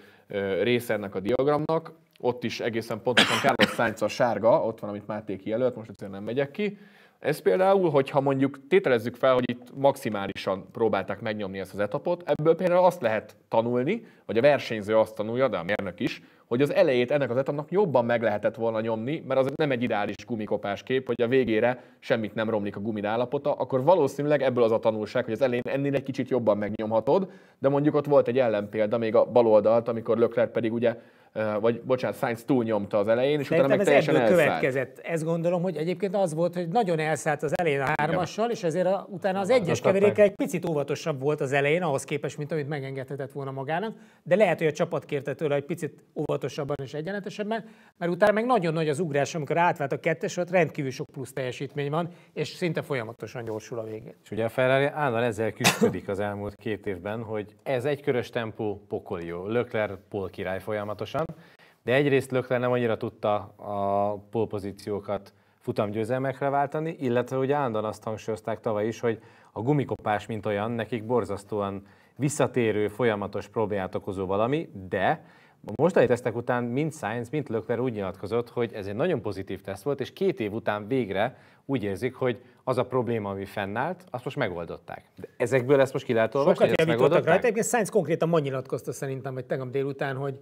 része ennek a diagramnak, ott is egészen pontosan Carlos Sainz a sárga, ott van, amit Máté kijelölt, most egyszerűen nem megyek ki. Ez például, hogyha mondjuk tételezzük fel, hogy itt maximálisan próbálták megnyomni ezt az etapot, ebből például azt lehet tanulni, hogy a versenyző azt tanulja, de a mérnök is, hogy az elejét ennek az etapnak jobban meg lehetett volna nyomni, mert az nem egy ideális gumikopás kép, hogy a végére semmit nem romlik a gumid állapota, akkor valószínűleg ebből az a tanulság, hogy az elején ennél egy kicsit jobban megnyomhatod, de mondjuk ott volt egy ellenpélda még a bal oldalt, amikor Lökler pedig ugye vagy bocsánat, Sainz túlnyomta az elején, és Szerintem utána meg teljesen elszállt. következett. Ezt gondolom, hogy egyébként az volt, hogy nagyon elszállt az elején a hármassal, és ezért a, utána az egyes hát keveréke egy picit óvatosabb volt az elején, ahhoz képest, mint amit megengedhetett volna magának. De lehet, hogy a csapat kérte tőle, hogy picit óvatosabban és egyenletesebben, mert utána meg nagyon nagy az ugrás, amikor átvált a kettes, ott rendkívül sok plusz teljesítmény van, és szinte folyamatosan gyorsul a végén. És ugye a Ferrari állandóan ezzel küzdik az elmúlt két évben, hogy ez egykörös tempó pokolió, Lökler király folyamatosan, olyan, de egyrészt Lökler nem annyira tudta a polpozíciókat futamgyőzelmekre váltani, illetve ugye állandóan azt hangsúlyozták tavaly is, hogy a gumikopás, mint olyan, nekik borzasztóan visszatérő, folyamatos problémát okozó valami, de a mostani tesztek után mind Science, mind Lökler úgy nyilatkozott, hogy ez egy nagyon pozitív teszt volt, és két év után végre úgy érzik, hogy az a probléma, ami fennállt, azt most megoldották. De ezekből ezt most ki lehet olvasni, Sokat hogy ezt megoldották? Egyébként Science konkrétan ma nyilatkozta szerintem, vagy tegnap délután, hogy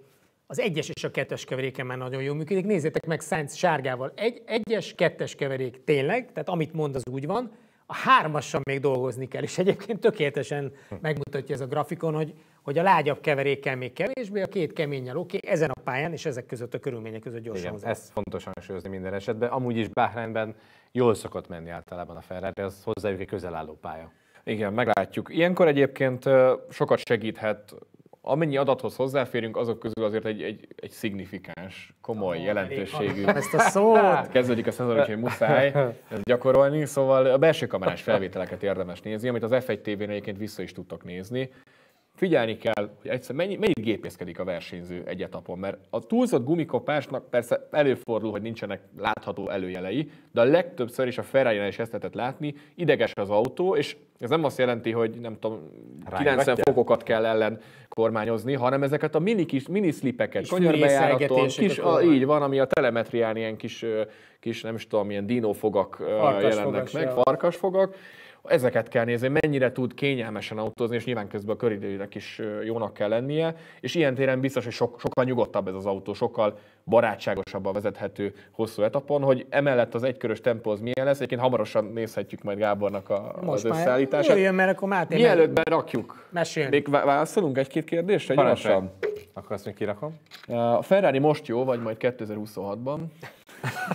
az egyes és a kettes keveréken már nagyon jól működik. Nézzétek meg Sainz sárgával. Egy, egyes, kettes keverék tényleg, tehát amit mond, az úgy van. A hármassal még dolgozni kell, és egyébként tökéletesen megmutatja ez a grafikon, hogy, hogy a lágyabb keverékkel még kevésbé, a két keménnyel oké, okay, ezen a pályán és ezek között a körülmények között gyorsan Igen, ez fontos hangsúlyozni minden esetben. Amúgy is Bahreinben jól szokott menni általában a Ferrari, az hozzájuk egy közelálló pálya. Igen, meglátjuk. Ilyenkor egyébként sokat segíthet amennyi adathoz hozzáférünk, azok közül azért egy, egy, egy szignifikáns, komoly oh, jelentőségű. Ezt a szót! Kezdődik a szezon, úgyhogy muszáj ezt gyakorolni. Szóval a belső kamerás felvételeket érdemes nézni, amit az F1 TV-n egyébként vissza is tudtak nézni figyelni kell, hogy egyszer mennyi, mennyit gépészkedik a versenyző egy etapon, mert a túlzott gumikopásnak persze előfordul, hogy nincsenek látható előjelei, de a legtöbbször is a ferrari is ezt lehetett látni, ideges az autó, és ez nem azt jelenti, hogy nem tudom, 90 fokokat kell ellen kormányozni, hanem ezeket a mini kis minislipeket, kanyarbejáraton, kis, a, így van, ami a telemetrián ilyen kis, kis nem is tudom, ilyen dinófogak jelennek meg, farkasfogak, Ezeket kell nézni, mennyire tud kényelmesen autózni, és nyilván közben a köridőjének is jónak kell lennie, és ilyen téren biztos, hogy sok, sokkal nyugodtabb ez az autó, sokkal barátságosabban vezethető hosszú etapon, hogy emellett az egykörös tempó az milyen lesz, egyébként hamarosan nézhetjük majd Gábornak a, Most az összeállítását. Most mert akkor Máté... Mielőtt berakjuk. Mesél. Még válaszolunk egy-két kérdésre? Gyorsan. Akkor azt még kirakom. A Ferrari most jó, vagy majd 2026-ban?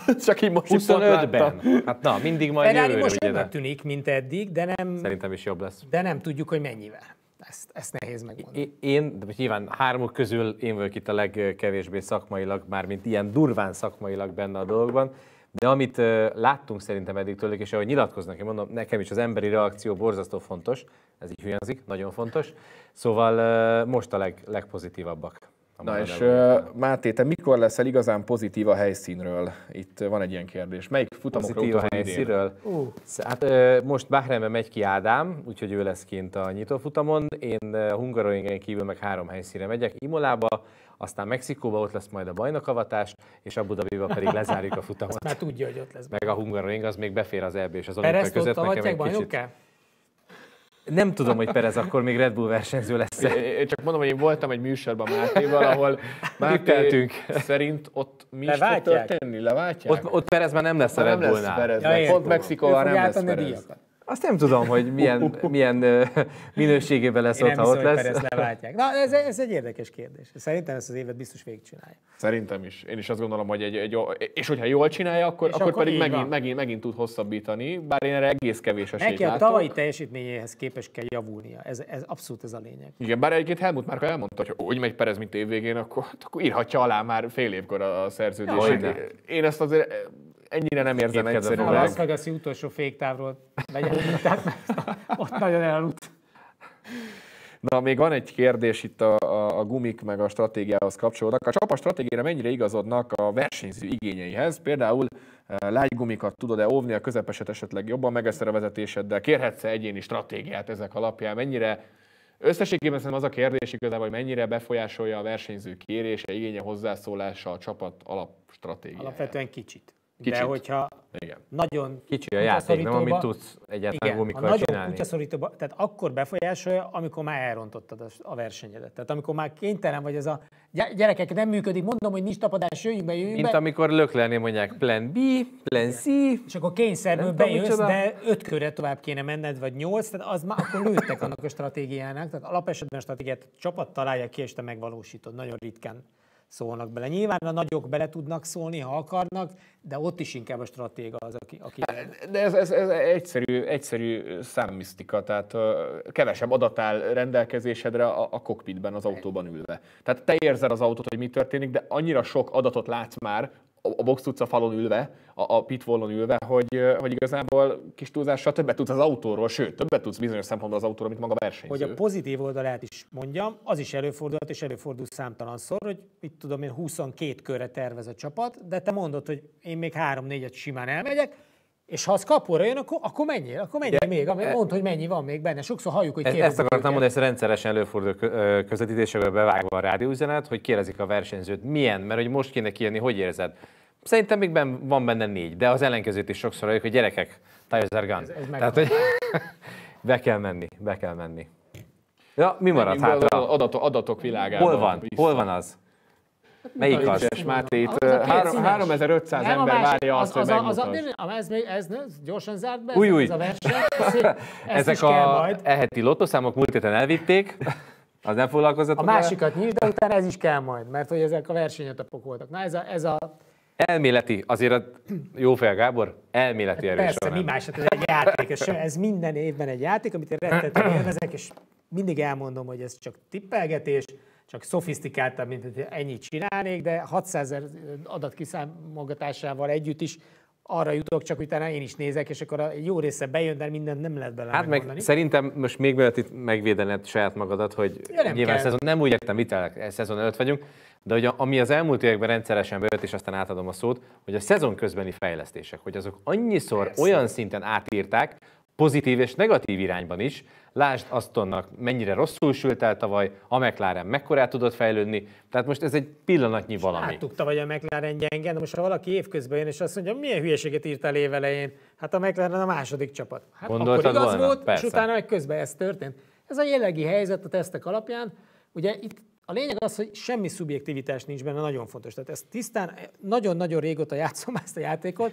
Csak így most 25-ben. Hát na, mindig majd Ferrari jövőre, most nem tűnik, mint eddig, de nem... Szerintem is jobb lesz. De nem tudjuk, hogy mennyivel. Ezt, ezt nehéz megmondani. Én, de nyilván hármuk közül én vagyok itt a legkevésbé szakmailag, már mint ilyen durván szakmailag benne a dolgban, de amit láttunk szerintem eddig tőlük, és ahogy nyilatkoznak, én mondom, nekem is az emberi reakció borzasztó fontos, ez így hülyenzik, nagyon fontos, szóval most a leg, legpozitívabbak. Na és előre. Máté, te mikor leszel igazán pozitív a helyszínről? Itt van egy ilyen kérdés. Melyik futamokra Pozitív a helyszínről? Uh. Hát most Bahreinben megy ki Ádám, úgyhogy ő lesz kint a nyitófutamon. Én Hungaroringen kívül meg három helyszínre megyek. Imolába, aztán Mexikóba ott lesz majd a bajnokavatás, és Abu Dhabiba pedig lezárjuk a futamot. Azt már tudja, hogy ott lesz. Meg a Hungaroring, az még befér az EB és az olimpia között. Perezt egy kicsit. Nem tudom, hogy Perez akkor még Red Bull versenyző lesz. Én csak mondom, hogy én voltam egy műsorban Mátéval, ahol Máté szerint ott mi is fog történni, leváltják? Ott, ott Perez már nem lesz a Red Bullnál. ja, pont Mexikóval nem lesz Perez. Díjakat. Azt nem tudom, hogy milyen, milyen minőségében lesz Én ott, ha ott lesz. Ezt leváltják. Na, ez, ez egy érdekes kérdés. Szerintem ezt az évet biztos végigcsinálja. Szerintem is. Én is azt gondolom, hogy egy, egy és hogyha jól csinálja, akkor, akkor, akkor pedig megint, megint, megint, tud hosszabbítani, bár én erre egész kevés esélyt Neki látok. a tavalyi teljesítményéhez képes kell javulnia. Ez, ez abszolút ez a lényeg. Igen, bár egyébként Helmut már elmondta, hogy úgy megy Perez, mint évvégén, akkor, akkor írhatja alá már fél évkor a, a szerződését. Én ezt azért ennyire nem érzem egyszerűen. A Las vegas utolsó féktávról legyen mintát, mert ott nagyon elaludt. Na, még van egy kérdés itt a, a, a gumik meg a stratégiához kapcsolódnak. A csapat stratégiára mennyire igazodnak a versenyző igényeihez? Például e, lágy gumikat tudod-e óvni a közepeset esetleg jobban, megeszed a vezetéseddel, kérhetsz-e egyéni stratégiát ezek alapján? Mennyire Összességében szerintem az a kérdés igazából, hogy mennyire befolyásolja a versenyző kérése, igénye, hozzászólása a csapat alapstratégiáját. Alapvetően kicsit. Kicsit. De hogyha igen. nagyon kicsi a játék, nem amit tudsz egyáltalán igen, mikor nagyon csinálni. kutyaszorítóba, tehát akkor befolyásolja, amikor már elrontottad a versenyedet. Tehát amikor már kénytelen vagy ez a gyerekek, nem működik, mondom, hogy nincs tapadás, jöjjünk be, jöjjünk Mint be. amikor löklenni mondják plan B, plan C. És akkor kényszerből nem bejössz, tudom, de öt körre tovább kéne menned, vagy nyolc, tehát az már akkor lőttek annak a stratégiának. Tehát alapesetben a stratégiát a csapat találja ki, és te megvalósítod. Nagyon ritkán szólnak bele. Nyilván a nagyok bele tudnak szólni, ha akarnak, de ott is inkább a stratéga az, aki... aki de ez, ez, ez egyszerű, egyszerű számmisztika, tehát uh, kevesebb adat áll rendelkezésedre a, a kokpitben, az autóban ülve. Tehát te érzed az autót, hogy mi történik, de annyira sok adatot látsz már, a box utca falon ülve, a, a pitvallon ülve, hogy, hogy igazából kis túlzással többet tudsz az autóról, sőt, többet tudsz bizonyos szempontból az autóról, mint maga versenyző. Hogy a pozitív oldalát is mondjam, az is előfordulhat, és előfordul számtalanszor, hogy mit tudom én, 22 körre tervez a csapat, de te mondod, hogy én még 3-4-et simán elmegyek, és ha az kapóra jön, akkor, akkor mennyi? Akkor mennyi De, még? E- mondd, hogy mennyi van még benne. Sokszor halljuk, hogy kérdezik. Ezt akartam mondani, ezt rendszeresen előfordul közvetítésekből bevágva a rádióüzenet, hogy kérdezik a versenyzőt, milyen, mert hogy most kéne kijönni, hogy érzed. Szerintem még ben, van benne négy, de az ellenkezőt is sokszor halljuk, hogy gyerekek, Tyler Gun. Ez, ez Tehát, hogy be kell menni, be kell menni. Ja, mi maradt hátra? Adatok, adatok világában. Hol van? Hol van az? Melyik az? Icses Mátét. Az a három, 3500 nem ember várja azt, az, hogy az, az, az, nem, ez, még, ez gyorsan zárt be, új, új. ez a verseny. Ezek a eheti lottoszámok múlt héten elvitték. Az nem foglalkozott. A másikat nyílt, de utána ez is kell majd, mert hogy ezek a versenyetapok voltak. Na ez a, ez a Elméleti, azért a fel Gábor elméleti hát erős. Persze, mi más, hát ez egy játék, és ez minden évben egy játék, amit én rettetően élvezek, és mindig elmondom, hogy ez csak tippelgetés, csak szofisztikáltabb, mint hogy ennyit csinálnék, de 600 ezer adat kiszámolgatásával együtt is arra jutok, csak utána én is nézek, és akkor a jó része bejön, de mindent nem lehet bele. Hát meg szerintem most még mielőtt itt megvédened saját magadat, hogy ja, nem nyilván szezon, nem úgy értem, itt szezon előtt vagyunk, de hogy a, ami az elmúlt években rendszeresen bejött, és aztán átadom a szót, hogy a szezon közbeni fejlesztések, hogy azok annyiszor Persze. olyan szinten átírták, pozitív és negatív irányban is, Lásd Astonnak mennyire rosszul sült el tavaly, a McLaren mekkorát tudott fejlődni, tehát most ez egy pillanatnyi valami. Láttuk tavaly a McLaren gyenge, de most ha valaki évközben jön és azt mondja, milyen hülyeséget írtál évelején, hát a McLaren a második csapat. Hát Gondoltad akkor igaz volna? volt, Persze. és utána meg közben ez történt. Ez a jelenlegi helyzet a tesztek alapján, ugye itt a lényeg az, hogy semmi szubjektivitás nincs benne, nagyon fontos. Tehát ez tisztán, nagyon-nagyon régóta játszom ezt a játékot,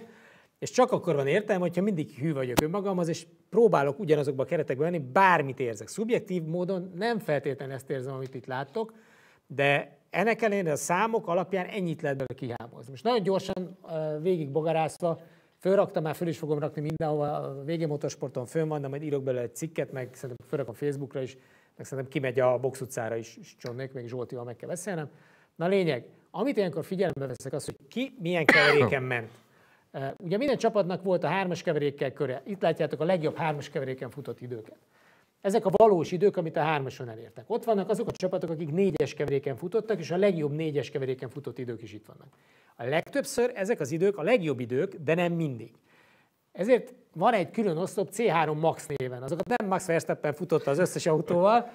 és csak akkor van értelme, hogyha mindig hű vagyok önmagamhoz, és próbálok ugyanazokba a keretekbe lenni, bármit érzek. Szubjektív módon nem feltétlenül ezt érzem, amit itt láttok, de ennek ellenére a számok alapján ennyit lehet belőle kihámozni. Most nagyon gyorsan végig bogarászva, fölraktam, már föl is fogom rakni mindenhova, a VG Motorsporton fönn van, de majd írok bele egy cikket, meg szerintem a Facebookra is, meg szerintem kimegy a box utcára is, és csonnék, még Zsoltival meg kell beszélnem. Na lényeg, amit ilyenkor figyelembe veszek, az, hogy ki milyen keveréken ment. Ugye minden csapatnak volt a hármas keverékkel köre. Itt látjátok a legjobb hármas keveréken futott időket. Ezek a valós idők, amit a hármason elértek. Ott vannak azok a csapatok, akik négyes keveréken futottak, és a legjobb négyes keveréken futott idők is itt vannak. A legtöbbször ezek az idők a legjobb idők, de nem mindig. Ezért van egy külön oszlop C3 Max néven. Azokat nem Max Verstappen futotta az összes autóval,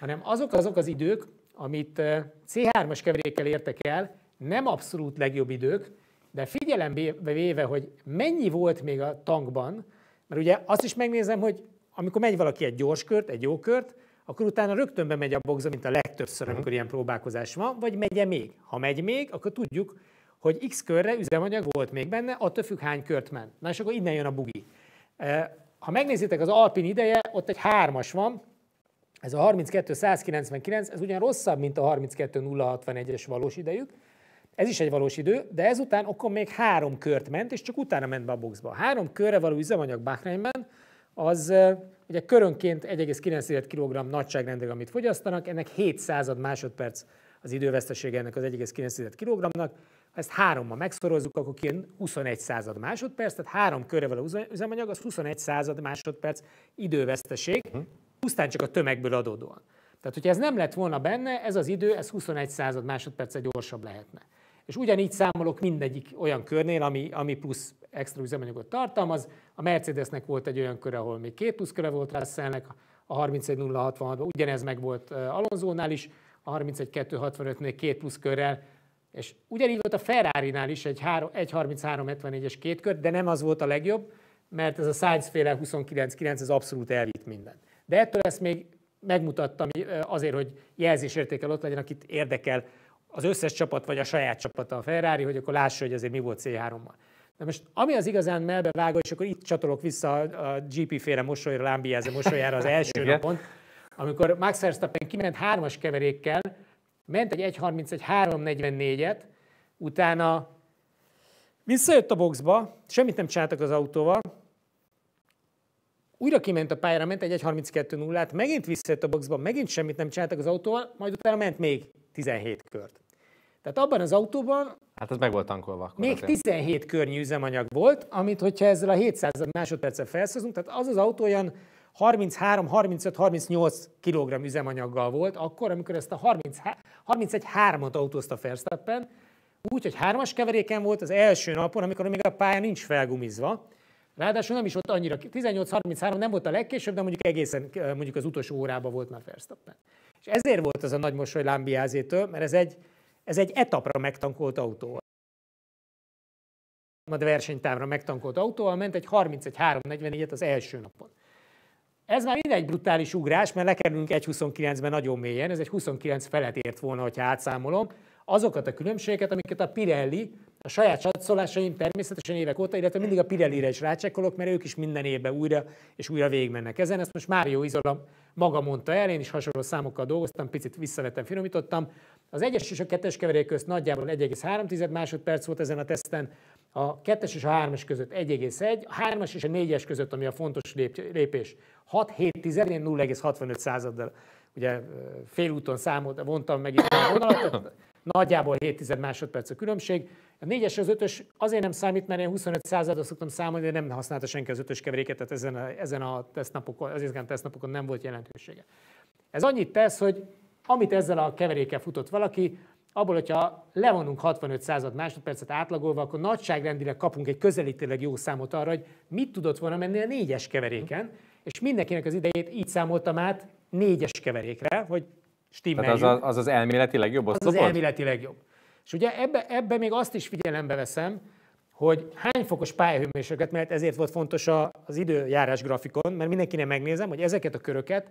hanem azok azok az idők, amit C3-as keverékkel értek el, nem abszolút legjobb idők, de figyelembe véve, hogy mennyi volt még a tankban, mert ugye azt is megnézem, hogy amikor megy valaki egy gyors kört, egy jó kört, akkor utána rögtön bemegy a boxba, mint a legtöbbször, amikor ilyen próbálkozás van, vagy megye még. Ha megy még, akkor tudjuk, hogy x körre üzemanyag volt még benne, attól függ hány kört ment. Na és akkor innen jön a bugi. Eh, ha megnézitek az Alpin ideje, ott egy hármas van, ez a 32.199, ez ugyan rosszabb, mint a 32.061-es valós idejük, ez is egy valós idő, de ezután Okon még három kört ment, és csak utána ment be a boxba. Három körre való üzemanyag Bahreinben, az ugye körönként 1,9 kg nagyságrendeg, amit fogyasztanak, ennek 7 század másodperc az idővesztesége ennek az 1,9 kg-nak. Ha ezt hárommal megszorozzuk, akkor kijön 21 század másodperc, tehát három körre való üzemanyag, az 21 század másodperc időveszteség, mhm. pusztán csak a tömegből adódóan. Tehát, hogyha ez nem lett volna benne, ez az idő, ez 21 század másodperc gyorsabb lehetne és ugyanígy számolok mindegyik olyan körnél, ami, ami plusz extra üzemanyagot tartalmaz. A Mercedesnek volt egy olyan köre, ahol még két plusz köre volt Russellnek, a 31066-ban ugyanez meg volt Alonzónál is, a 31265-nél két plusz körrel, és ugyanígy volt a Ferrari-nál is egy, egy 3374-es két kör, de nem az volt a legjobb, mert ez a Sainz féle 29.9 az abszolút elvitt mindent. De ettől ezt még megmutattam azért, hogy jelzésértékel ott legyen, akit érdekel az összes csapat, vagy a saját csapata a Ferrari, hogy akkor lássa, hogy azért mi volt C3-mal. Na most, ami az igazán melbevágó, és akkor itt csatolok vissza a GP féle mosolyra, lámbiázó mosolyára az első napon, amikor Max Verstappen kiment hármas keverékkel, ment egy 1.31, 3.44-et, utána visszajött a boxba, semmit nem csináltak az autóval, újra kiment a pályára, ment egy 1.32 t megint visszajött a boxba, megint semmit nem csináltak az autóval, majd utána ment még 17 kört. Tehát abban az autóban Hát ez meg volt tankolva akkor. Még azért. 17 környű üzemanyag volt, amit hogyha ezzel a 700 másodperccel felszozunk, tehát az az autó olyan 33, 35, 38 kg üzemanyaggal volt akkor, amikor ezt a 31 3-at autózta Verstappen, úgy, hogy hármas keveréken volt az első napon, amikor még a pálya nincs felgumizva, Ráadásul nem is volt annyira, 18-33 nem volt a legkésőbb, de mondjuk egészen mondjuk az utolsó órában volt már Verstappen. És ezért volt ez a nagy mosoly Lámbiázétől, mert ez egy, ez egy etapra megtankolt autó. A versenytávra megtankolt autóval ment egy 31 3 et az első napon. Ez már mindegy brutális ugrás, mert lekerülünk 1.29-ben nagyon mélyen, ez egy 29 felet ért volna, ha átszámolom, azokat a különbségeket, amiket a Pirelli a saját satszolásaim természetesen évek óta, illetve mindig a Pirelli-re is rácsekkolok, mert ők is minden évben újra és újra végigmennek ezen. Ezt most Mário Izola maga mondta el, én is hasonló számokkal dolgoztam, picit visszavettem, finomítottam. Az egyes és a kettes keverék közt nagyjából 1,3 másodperc volt ezen a teszten, a kettes és a hármas között 1,1, a hármas és a négyes között, ami a fontos lépés, 6-7 én 0,65 századdal ugye félúton számot vontam meg itt a vonalat, Nagyjából 7 másodperc a különbség. A 4-es az 5-ös azért nem számít, mert én 25 századra szoktam számolni, de nem használta senki az 5-ös keveréket, tehát ezen a, ezen a tesztnapokon, az izgán tesztnapokon nem volt jelentősége. Ez annyit tesz, hogy amit ezzel a keverékkel futott valaki, abból, hogyha levonunk 65 század másodpercet átlagolva, akkor nagyságrendileg kapunk egy közelítőleg jó számot arra, hogy mit tudott volna menni a négyes keveréken, és mindenkinek az idejét így számoltam át négyes keverékre, hogy stimmeljük. Tehát az, az az elméleti legjobb oszlopot? Az, az elméleti legjobb. És ugye ebbe, ebbe még azt is figyelembe veszem, hogy hány fokos pályahőmérséklet, mert ezért volt fontos az időjárás grafikon, mert mindenkinek megnézem, hogy ezeket a köröket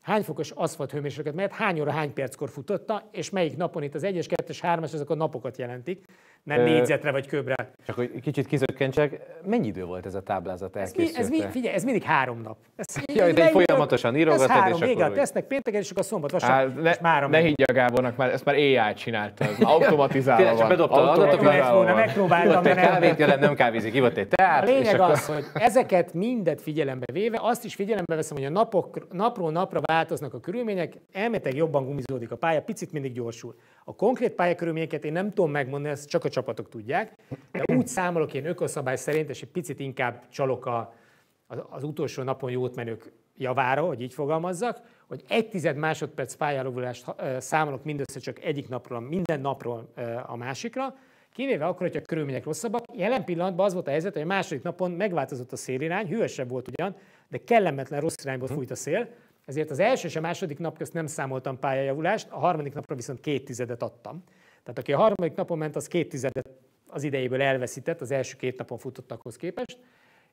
hány fokos aszfalt hőmérséklet, mert hány óra, hány perckor futotta, és melyik napon itt az 1-es, 2-es, 3 es ezek a napokat jelentik nem Ö, négyzetre vagy köbre. Csak hogy kicsit kizökkentsek, mennyi idő volt ez a táblázat elkészülte? Ez, mi, ez, mi, figyelj, ez mindig három nap. Ez, ja, ez egy folyamatosan írogatod, három, és akkor... Úgy... tesznek pénteken, és akkor szombat vasárnap, ne, és már Ne higgy a Gábornak, már ezt már AI csinálta, automatizálva van. Tényleg Csak bedobta az adatokat. Megpróbáltam, de nem. Kávét jelen nem kávézik, hívott egy teát. A lényeg akkor... az, hogy ezeket mindet figyelembe véve, azt is figyelembe veszem, hogy a napok, napról napra változnak a körülmények, elméletileg jobban gumizódik a pálya, picit mindig gyorsul. A konkrét pályakörülményeket én nem tudom megmondani, ez csak a csapatok tudják, de úgy számolok én ökoszabály szerint, és egy picit inkább csalok a, az utolsó napon jót menők javára, hogy így fogalmazzak, hogy egy tized másodperc pályálovulást számolok mindössze csak egyik napról, minden napról a másikra, kivéve akkor, hogyha a körülmények rosszabbak. Jelen pillanatban az volt a helyzet, hogy a második napon megváltozott a szélirány, hűvösebb volt ugyan, de kellemetlen rossz irányból fújt a szél, ezért az első és a második nap közt nem számoltam pályajavulást, a harmadik napra viszont két tizedet adtam. Tehát aki a harmadik napon ment, az két tizedet az idejéből elveszített az első két napon futottakhoz képest,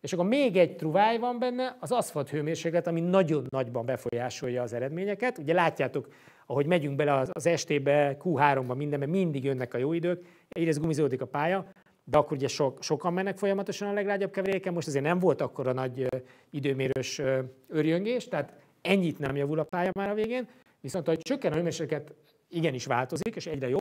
és akkor még egy truváj van benne, az aszfalt hőmérséklet, ami nagyon nagyban befolyásolja az eredményeket. Ugye látjátok, ahogy megyünk bele az estébe, Q3-ba, mindenben mindig jönnek a jó idők, egyrészt gumizódik a pálya, de akkor ugye sok, sokan mennek folyamatosan a leglágyabb keveréken, most azért nem volt akkor a nagy időmérős örjöngés, tehát ennyit nem javul a pálya már a végén, viszont ahogy csökken a hőmérséklet, igenis változik, és egyre jobb,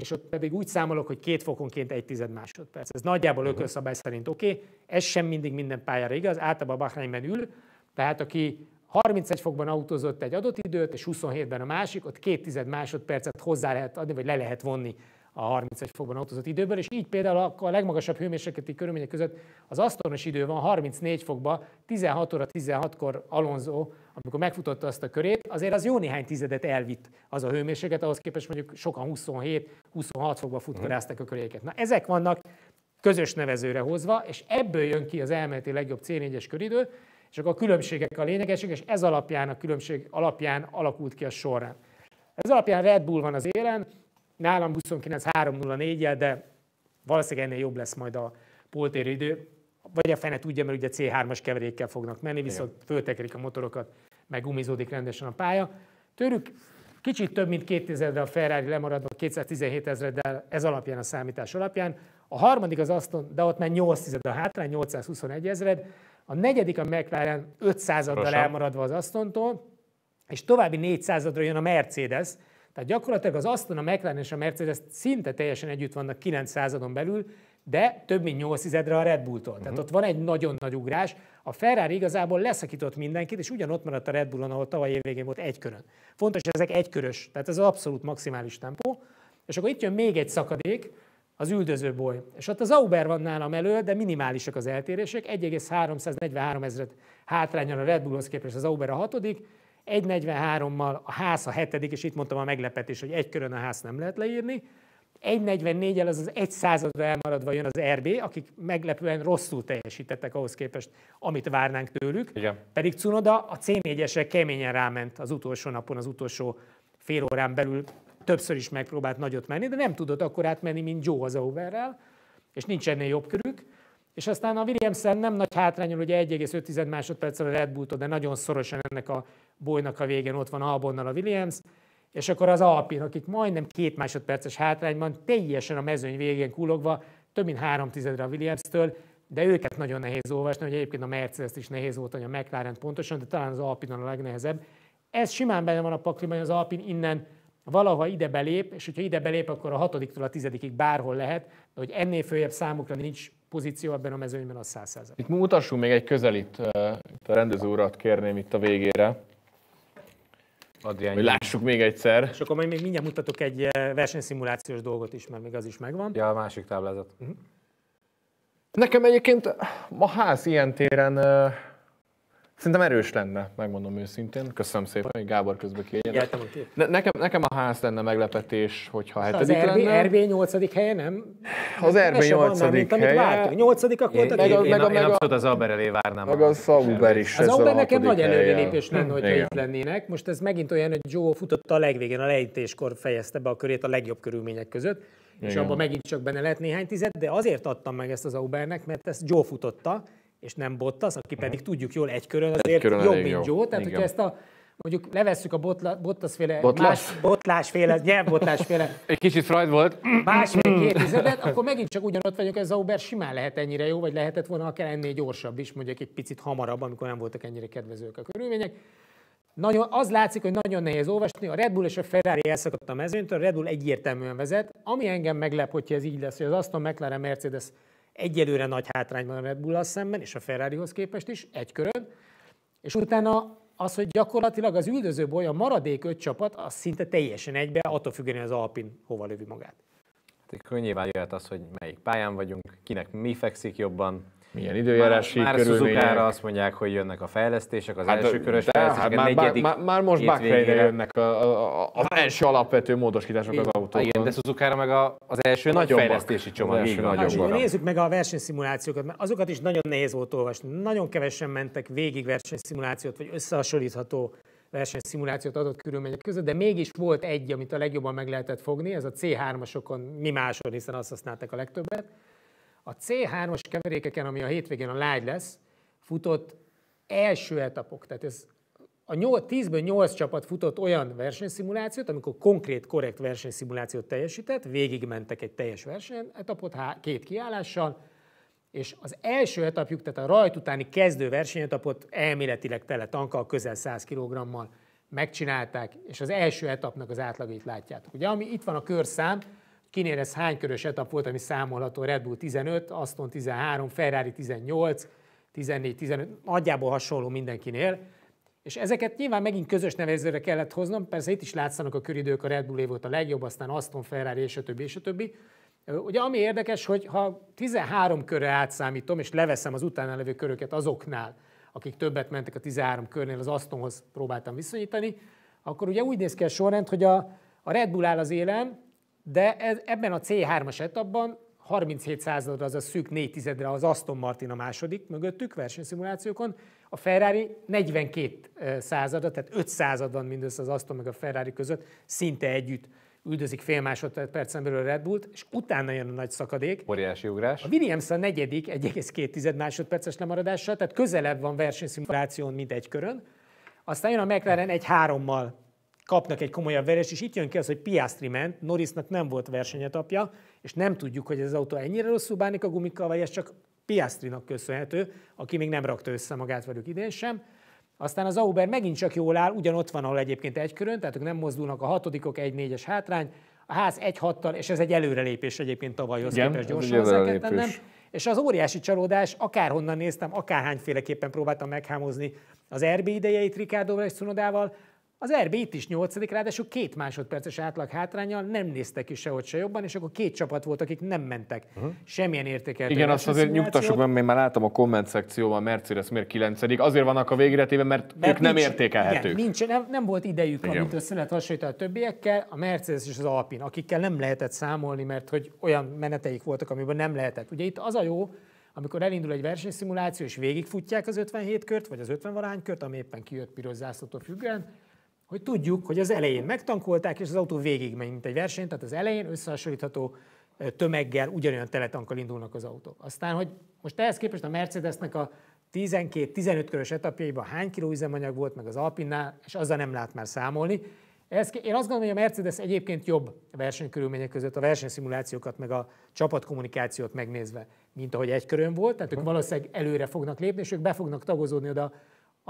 és ott pedig úgy számolok, hogy két fokonként egy tized másodperc. Ez nagyjából mhm. ökölszabály szerint oké, okay. ez sem mindig minden pályára igaz, általában a Bahreinben ül, tehát aki 31 fokban autózott egy adott időt, és 27-ben a másik, ott két tized másodpercet hozzá lehet adni, vagy le lehet vonni a 31 fokban autózott időből, és így például a legmagasabb hőmérsékleti körülmények között az asztronos idő van 34 fokba, 16 óra 16-kor Alonso, amikor megfutotta azt a körét, azért az jó néhány tizedet elvitt az a hőmérséklet, ahhoz képest mondjuk sokan 27-26 fokba futkorázták mhm. a köréket. Na ezek vannak közös nevezőre hozva, és ebből jön ki az elméleti legjobb C4-es köridő, és akkor a különbségek a lényegesek, és ez alapján, a különbség alapján alakult ki a során. Ez alapján Red Bull van az élen, nálam 29304 jel de valószínűleg ennél jobb lesz majd a poltéri idő. Vagy a fene tudja, mert ugye C3-as keverékkel fognak menni, viszont föltekerik a motorokat, meg gumizódik rendesen a pálya. Tőlük kicsit több, mint 2000-re a Ferrari lemaradva 217 ezreddel ez alapján a számítás alapján. A harmadik az Aston, de ott már 8 tized a hátrány, 821 ezred. A negyedik a McLaren 500 századdal elmaradva az Astontól, és további 400 jön a Mercedes, tehát gyakorlatilag az Aston, a McLaren és a Mercedes szinte teljesen együtt vannak 900 századon belül, de több mint 8 tizedre a Red Bulltól. Uh-huh. Tehát mhm. ott van egy nagyon nagy ugrás. A Ferrari igazából leszakított mindenkit, és ugyanott maradt a Red Bullon, ahol tavaly évvégén volt egy körön. Fontos, hogy ezek egykörös, tehát ez az abszolút maximális tempó. És akkor itt jön még egy szakadék, az boly. És ott az Auber van nálam elő, de minimálisak az eltérések. 1,343 ezret hátrányan a Red Bullhoz képest az Auber a hatodik, 1.43-mal a ház a hetedik, és itt mondtam a meglepetés, hogy egy körön a ház nem lehet leírni, 1.44-el az az egy századra elmaradva jön az RB, akik meglepően rosszul teljesítettek ahhoz képest, amit várnánk tőlük. Igen. Pedig Cunoda a C4-esre keményen ráment az utolsó napon, az utolsó fél órán belül többször is megpróbált nagyot menni, de nem tudott akkor átmenni, mint Joe az overrel, és nincs ennél jobb körük. És aztán a Williamson nem nagy hátrányon, ugye 1,5 másodperccel a Red Bull-tól, de nagyon szorosan ennek a Bolynak a végén ott van Albonnal a Williams, és akkor az Alpin, akik majdnem két másodperces hátrányban, teljesen a mezőny végén kulogva, több mint három tizedre a Williams-től, de őket nagyon nehéz olvasni, hogy egyébként a mercedes is nehéz volt, a McLaren pontosan, de talán az Alpin a legnehezebb. Ez simán benne van a pakliban, hogy az Alpin innen valaha ide belép, és hogyha ide belép, akkor a hatodiktól a tizedikig bárhol lehet, de hogy ennél följebb számukra nincs pozíció ebben a mezőnyben, az száz Itt mutassunk még egy közelít, a rendező urat kérném itt a végére. Adrián. Hogy lássuk még egyszer. És akkor majd még mindjárt mutatok egy eh, versenyszimulációs dolgot is, mert még az is megvan. Ja, a másik táblázat. Uh-huh. Nekem egyébként a ház ilyen téren eh, Szerintem erős lenne, megmondom őszintén. Köszönöm szépen, hogy Gábor közben kiegyen. Ne, nekem, nekem a ház lenne meglepetés, hogyha hetedik az RB, lenne. RB 8. helye nem? Az RB 8. helye. Mint, amit vártunk. 8. akkor volt a meg, a, meg, a, meg a, az Aber elé várnám. Meg a Sauber is. Az Aber nekem nagy előrelépés lenne, hm, hogyha itt lennének. Most ez megint olyan, hogy Joe futotta a legvégén, a leítéskor fejezte be a körét a legjobb körülmények között. És abban megint csak benne lett néhány tized, de azért adtam meg ezt az Aubernek, mert ezt Joe futotta, és nem Bottas, aki mhm. pedig tudjuk jól egy körön azért egy körön jobb, mint jó. Tehát, hogy hogyha ezt a mondjuk levesszük a botla, botlás Botlas? más botlásféle, nyelvbotlásféle. Egy kicsit Freud volt. Másfél évtizedet, akkor megint csak ugyanott vagyok, ez Zauber simán lehet ennyire jó, vagy lehetett volna akár ennél gyorsabb is, mondjuk egy picit hamarabb, amikor nem voltak ennyire kedvezők a körülmények. Nagyon, az látszik, hogy nagyon nehéz olvasni. A Red Bull és a Ferrari elszakadt a mezőnytől, a Red Bull egyértelműen vezet. Ami engem meglep, hogyha ez így lesz, hogy az Aston McLaren Mercedes egyelőre nagy hátrányban a Red bull szemben, és a Ferrarihoz képest is, egy körön, és utána az, hogy gyakorlatilag az üldöző boly, a maradék öt csapat, az szinte teljesen egybe, attól függően az Alpin hova lövi magát. Hát akkor nyilván jöhet az, hogy melyik pályán vagyunk, kinek mi fekszik jobban, milyen időjárási már, már körülmények. Már azt mondják, hogy jönnek a fejlesztések, az hát, első körös de, hát fejlesztések, hát, a negyedik már, már, most Bakfejre jönnek a, a, a, az első alapvető módosítások igen, az autóban. Igen, de suzuki ra meg a, az első nagy fejlesztési csomag. Első nagyobbak. Hát, nézzük meg a versenyszimulációkat, mert azokat is nagyon nehéz volt olvasni. Nagyon kevesen mentek végig versenyszimulációt, vagy összehasonlítható versenyszimulációt adott körülmények között, de mégis volt egy, amit a legjobban meg lehetett fogni, ez a C3-asokon mi máson, hiszen azt használták a legtöbbet a C3-as keverékeken, ami a hétvégén a lágy lesz, futott első etapok. Tehát ez a 10-ből 8 csapat futott olyan versenyszimulációt, amikor konkrét, korrekt versenyszimulációt teljesített, végigmentek egy teljes versenyetapot két kiállással, és az első etapjuk, tehát a rajt utáni kezdő versenyetapot elméletileg tele tankkal, közel 100 kg-mal megcsinálták, és az első etapnak az átlagait látjátok. Ugye, ami itt van a körszám, Kinél ez hány körös etap volt, ami számolható? Red Bull 15, Aston 13, Ferrari 18, 14, 15, nagyjából hasonló mindenkinél. És ezeket nyilván megint közös nevezőre kellett hoznom, persze itt is látszanak a köridők, a Red Bull volt a legjobb, aztán Aston Ferrari, és a többi, és a többi. Ugye ami érdekes, hogy ha 13 körre átszámítom, és leveszem az utána levő köröket azoknál, akik többet mentek a 13 körnél, az Astonhoz próbáltam viszonyítani, akkor ugye úgy néz ki a sorrend, hogy a, a Red Bull áll az élen, de ez, ebben a C3-as etapban 37 századra, azaz szűk 4 tizedre az Aston Martin a második mögöttük versenyszimulációkon, a Ferrari 42 századra, tehát 5 század van mindössze az Aston meg a Ferrari között, szinte együtt üldözik fél másodpercen belül a Red Bull-t, és utána jön a nagy szakadék. Óriási ugrás. A Williams a negyedik 1,2 másodperces lemaradással, tehát közelebb van versenyszimuláción, mint egy körön. Aztán jön a McLaren egy hárommal kapnak egy komolyabb verést, és itt jön ki az, hogy Piastri ment, Norrisnak nem volt versenyetapja, és nem tudjuk, hogy ez az autó ennyire rosszul bánik a gumikkal, vagy ez csak Piastrinak köszönhető, aki még nem rakta össze magát velük idén sem. Aztán az Auber megint csak jól áll, ugyanott van, ahol egyébként egy körön, tehát ők nem mozdulnak a hatodikok, egy négyes hátrány, a ház egy hattal, és ez egy előrelépés egyébként tavalyhoz Igen, képest gyorsan ezeket nem? És az óriási csalódás, akárhonnan néztem, akárhányféleképpen próbáltam meghámozni az RB idejeit Ricardoval és Cunodával, az RB itt is nyolcadik, ráadásul két másodperces átlag hátrányal nem néztek ki sehogy se jobban, és akkor két csapat volt, akik nem mentek. Uh-huh. Semmilyen értékelt. Igen, azt azért nyugtassuk meg, mert már látom a komment szekcióban, Mercedes miért 9 Azért vannak a végére téve, mert, mert ők nincs, nem értékelhetők. Igen, nincs, nem, nem volt idejük, igen. amit össze lehet hasonlítani a többiekkel, a Mercedes és az Alpin, akikkel nem lehetett számolni, mert hogy olyan meneteik voltak, amiben nem lehetett. Ugye itt az a jó, amikor elindul egy versenyszimuláció, és végigfutják az 57 kört, vagy az 50 kört, ami éppen kijött piros zászlótól függően, hogy tudjuk, hogy az elején megtankolták, és az autó végig megy, mint egy verseny, tehát az elején összehasonlítható tömeggel ugyanolyan teletankkal indulnak az autók. Aztán, hogy most ehhez képest a Mercedesnek a 12-15 körös etapjaiban hány kiló üzemanyag volt, meg az Alpinnál, és azzal nem lát már számolni. Ez, én azt gondolom, hogy a Mercedes egyébként jobb versenykörülmények között a versenyszimulációkat, meg a csapatkommunikációt megnézve, mint ahogy egy körön volt. Tehát ők valószínűleg előre fognak lépni, és ők be fognak tagozódni oda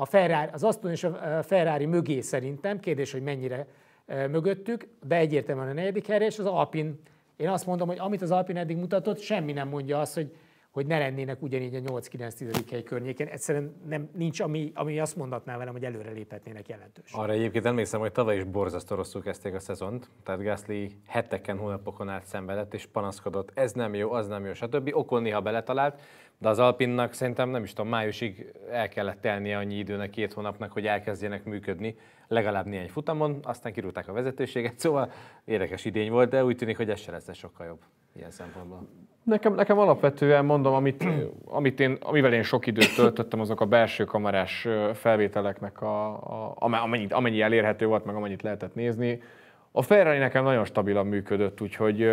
a Ferrari, az Aston és a Ferrari mögé szerintem, kérdés, hogy mennyire e, mögöttük, de egyértelműen a negyedik helyre, és az Alpin, én azt mondom, hogy amit az Alpin eddig mutatott, semmi nem mondja azt, hogy, hogy ne lennének ugyanígy a 8-9-10. hely környéken. Egyszerűen nem, nincs, ami, ami azt mondatná velem, hogy előre léphetnének jelentős. Arra egyébként emlékszem, hogy tavaly is borzasztó rosszul kezdték a szezont, tehát Gasly heteken, hónapokon át szenvedett és panaszkodott, ez nem jó, az nem jó, stb. Okon néha beletalált, de az Alpinnak szerintem nem is tudom, májusig el kellett telnie annyi időnek, két hónapnak, hogy elkezdjenek működni legalább néhány futamon, aztán kirúgták a vezetőséget, szóval érdekes idény volt, de úgy tűnik, hogy ez se lesz sokkal jobb ilyen szempontból. Nekem, nekem alapvetően mondom, amit, amit én, amivel én sok időt töltöttem, azok a belső kamerás felvételeknek, a, a, amennyit, amennyi elérhető volt, meg amennyit lehetett nézni. A Ferrari nekem nagyon stabilan működött, úgyhogy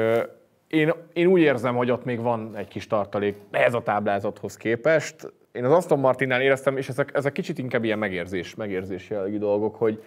én, én úgy érzem, hogy ott még van egy kis tartalék ez a táblázathoz képest. Én az Aston Martinnál éreztem, és ezek, ezek kicsit inkább ilyen megérzés, megérzés jellegű dolgok, hogy,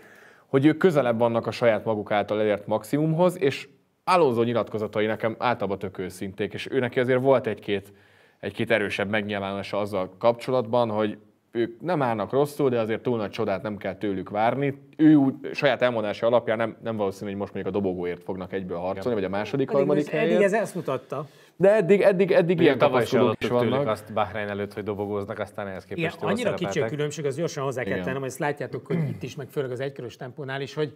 hogy ők közelebb vannak a saját maguk által elért maximumhoz, és állózó nyilatkozatai nekem általában tök őszinték, és őnek azért volt egy-két egy-két erősebb megnyilvánulása azzal kapcsolatban, hogy ők nem állnak rosszul, de azért túl nagy csodát nem kell tőlük várni. Ő úgy, saját elmondása alapján nem, nem valószínű, hogy most még a dobogóért fognak egyből harcolni, vagy a második, harmadik helyen. Eddig ez ezt mutatta. De eddig, eddig, eddig ilyen tapasztalók is vannak. Tőlük azt Bahrein előtt, hogy dobogóznak, aztán ehhez képest Igen, annyira kicsi a különbség, az gyorsan hozzá kell tennem, ezt látjátok, hogy itt is, meg főleg az egykörös tempónál is, hogy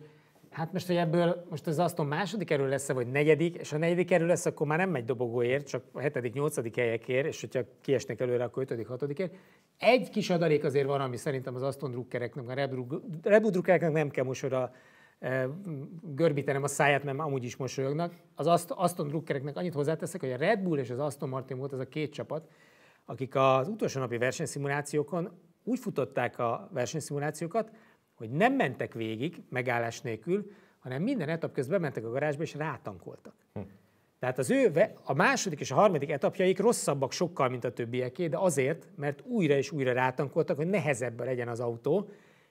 Hát most, hogy ebből most az Aston második erő lesz vagy negyedik, és ha negyedik erő lesz, akkor már nem megy dobogóért, csak a hetedik, nyolcadik helyekért, és hogyha kiesnek előre, akkor ötödik, hatodikért. Egy kis adalék azért van, ami szerintem az Aston drukkereknek, a Rebu drukkereknek nem kell most oda e, eh, görbítenem a száját, mert amúgy is mosolyognak. Az Aston drukkereknek annyit hozzáteszek, hogy a Red Bull és az Aston Martin volt az a két csapat, akik az utolsó napi versenyszimulációkon úgy futották a versenyszimulációkat, hogy nem mentek végig megállás nélkül, hanem minden etap közben mentek a garázsba és rátankoltak. Hm. Tehát az ő a második és a harmadik etapjaik rosszabbak sokkal, mint a többieké, de azért, mert újra és újra rátankoltak, hogy nehezebb legyen az autó,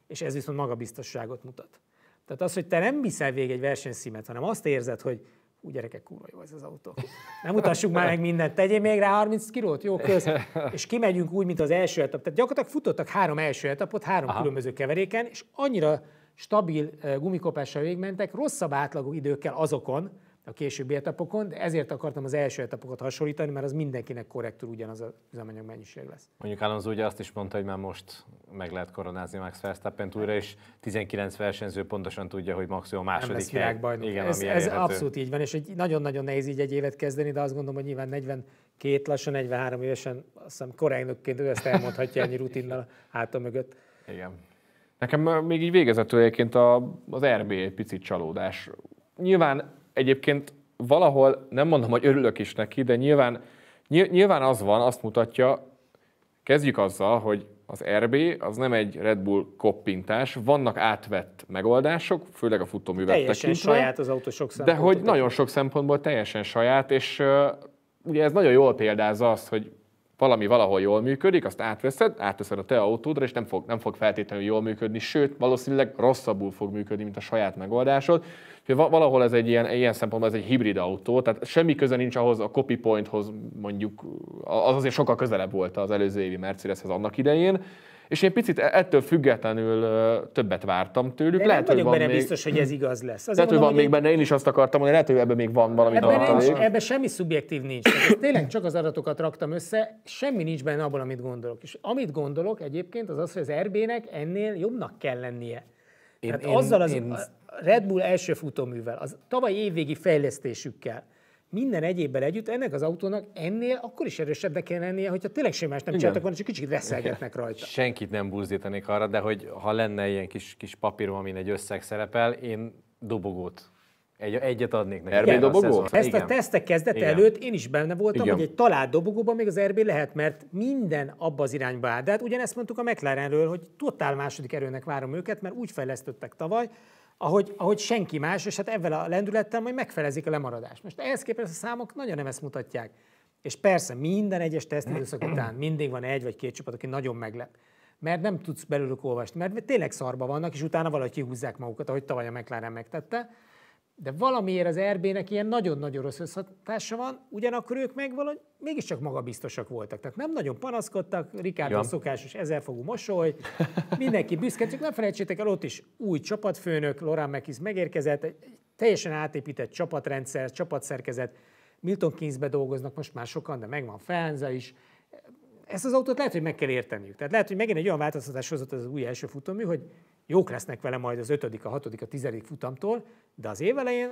és ez viszont magabiztosságot mutat. Tehát az, hogy te nem viszel végig egy versenyszímet, hanem azt érzed, hogy Hú, gyerekek, kurva jó ez az autó. Nem mutassuk már meg mindent, tegyél még rá 30 kilót, jó, kösz. És kimegyünk úgy, mint az első etap. Tehát gyakorlatilag futottak három első etapot, három Aha. különböző keveréken, és annyira stabil eh, gumikopással végmentek, rosszabb átlagú időkkel azokon, a későbbi etapokon, de ezért akartam az első etapokat hasonlítani, mert az mindenkinek korrektül ugyanaz az üzemanyag mennyiség lesz. Mondjuk Alonso ugye azt is mondta, hogy már most meg lehet koronázni Max verstappen újra, és 19 versenyző pontosan tudja, hogy maximum a második Nem lesz hely. Igen, ez, ez abszolút így van, és egy nagyon-nagyon nehéz így egy évet kezdeni, de azt gondolom, hogy nyilván 42, lassan 43 évesen, azt hiszem korányokként ő ezt elmondhatja ennyi rutinnal háta mögött. Igen. Nekem még így végezetőjeként az RB egy picit csalódás. Nyilván egyébként valahol, nem mondom, hogy örülök is neki, de nyilván, nyilván az van, azt mutatja, kezdjük azzal, hogy az RB az nem egy Red Bull koppintás, vannak átvett megoldások, főleg a futóművek Teljesen tekintve, saját az autó sok De hogy nagyon sok szempontból teljesen saját, és uh, ugye ez nagyon jól példázza azt, hogy valami valahol jól működik, azt átveszed, átveszed a te autódra, és nem fog, nem fog feltétlenül jól működni, sőt, valószínűleg rosszabbul fog működni, mint a saját megoldásod. Úgyhogy valahol ez egy ilyen, ilyen szempontból ez egy hibrid autó, tehát semmi köze nincs ahhoz a copy pointhoz, mondjuk, az azért sokkal közelebb volt az előző évi Mercedeshez annak idején, és én picit e- ettől függetlenül többet vártam tőlük. De lehet, nem vagyok hogy van benne még... biztos, hogy ez igaz lesz. Azért lehet, hogy van még én... benne, én is azt akartam mondani, lehet, hogy ebben még van valami ebben Ebben semmi szubjektív nincs. Ez tényleg csak az adatokat raktam össze, semmi nincs benne abban, amit gondolok. És amit gondolok egyébként az az, hogy az RB-nek ennél jobbnak kell lennie. Én, Tehát én, azzal az én... Red Bull első futóművel, az tavaly évvégi fejlesztésükkel, minden egyébben együtt ennek az autónak ennél akkor is erősebbnek kell lennie, hogyha tényleg semmi más nem csináltak volna, csak kicsit reszelgetnek rajta. Senkit nem buzdítanék arra, de hogy ha lenne ilyen kis, kis papírom, amin egy összeg szerepel, én dobogót egy, egyet adnék neki. RB Igen, dobogó? A Ezt Igen. a tesztek kezdete Igen. előtt én is benne voltam, Igen. hogy egy talált dobogóban még az RB lehet, mert minden abba az irányba áll. De hát ugyanezt mondtuk a McLarenről, hogy totál második erőnek várom őket, mert úgy fejlesztettek tavaly, ahogy, ahogy senki más, és hát ezzel a lendülettel majd megfelezik a lemaradást. Most ehhez képest a számok nagyon nem ezt mutatják. És persze minden egyes tesztidőszak után mindig van egy vagy két csapat, aki nagyon meglep. Mert nem tudsz belőlük olvasni, mert tényleg szarba vannak, és utána valahogy kihúzzák magukat, ahogy tavaly a McLaren megtette. De valamiért az RB-nek ilyen nagyon-nagyon rossz összhatása van, ugyanakkor ők meg valahogy mégiscsak magabiztosak voltak. Tehát nem nagyon panaszkodtak, Ricardo ja. szokásos ezerfogú mosoly, mindenki büszke, csak nem felejtsétek el, ott is új csapatfőnök, Lorán Mekis megérkezett, egy teljesen átépített csapatrendszer, csapatszerkezet, Milton Keynesbe dolgoznak most már sokan, de megvan Fenza is. Ezt az autót lehet, hogy meg kell érteniük. Tehát lehet, hogy megint egy olyan változtatás hozott az új első futómű, hogy jók lesznek vele majd az ötödik, a hatodik, a tizedik futamtól, de az elején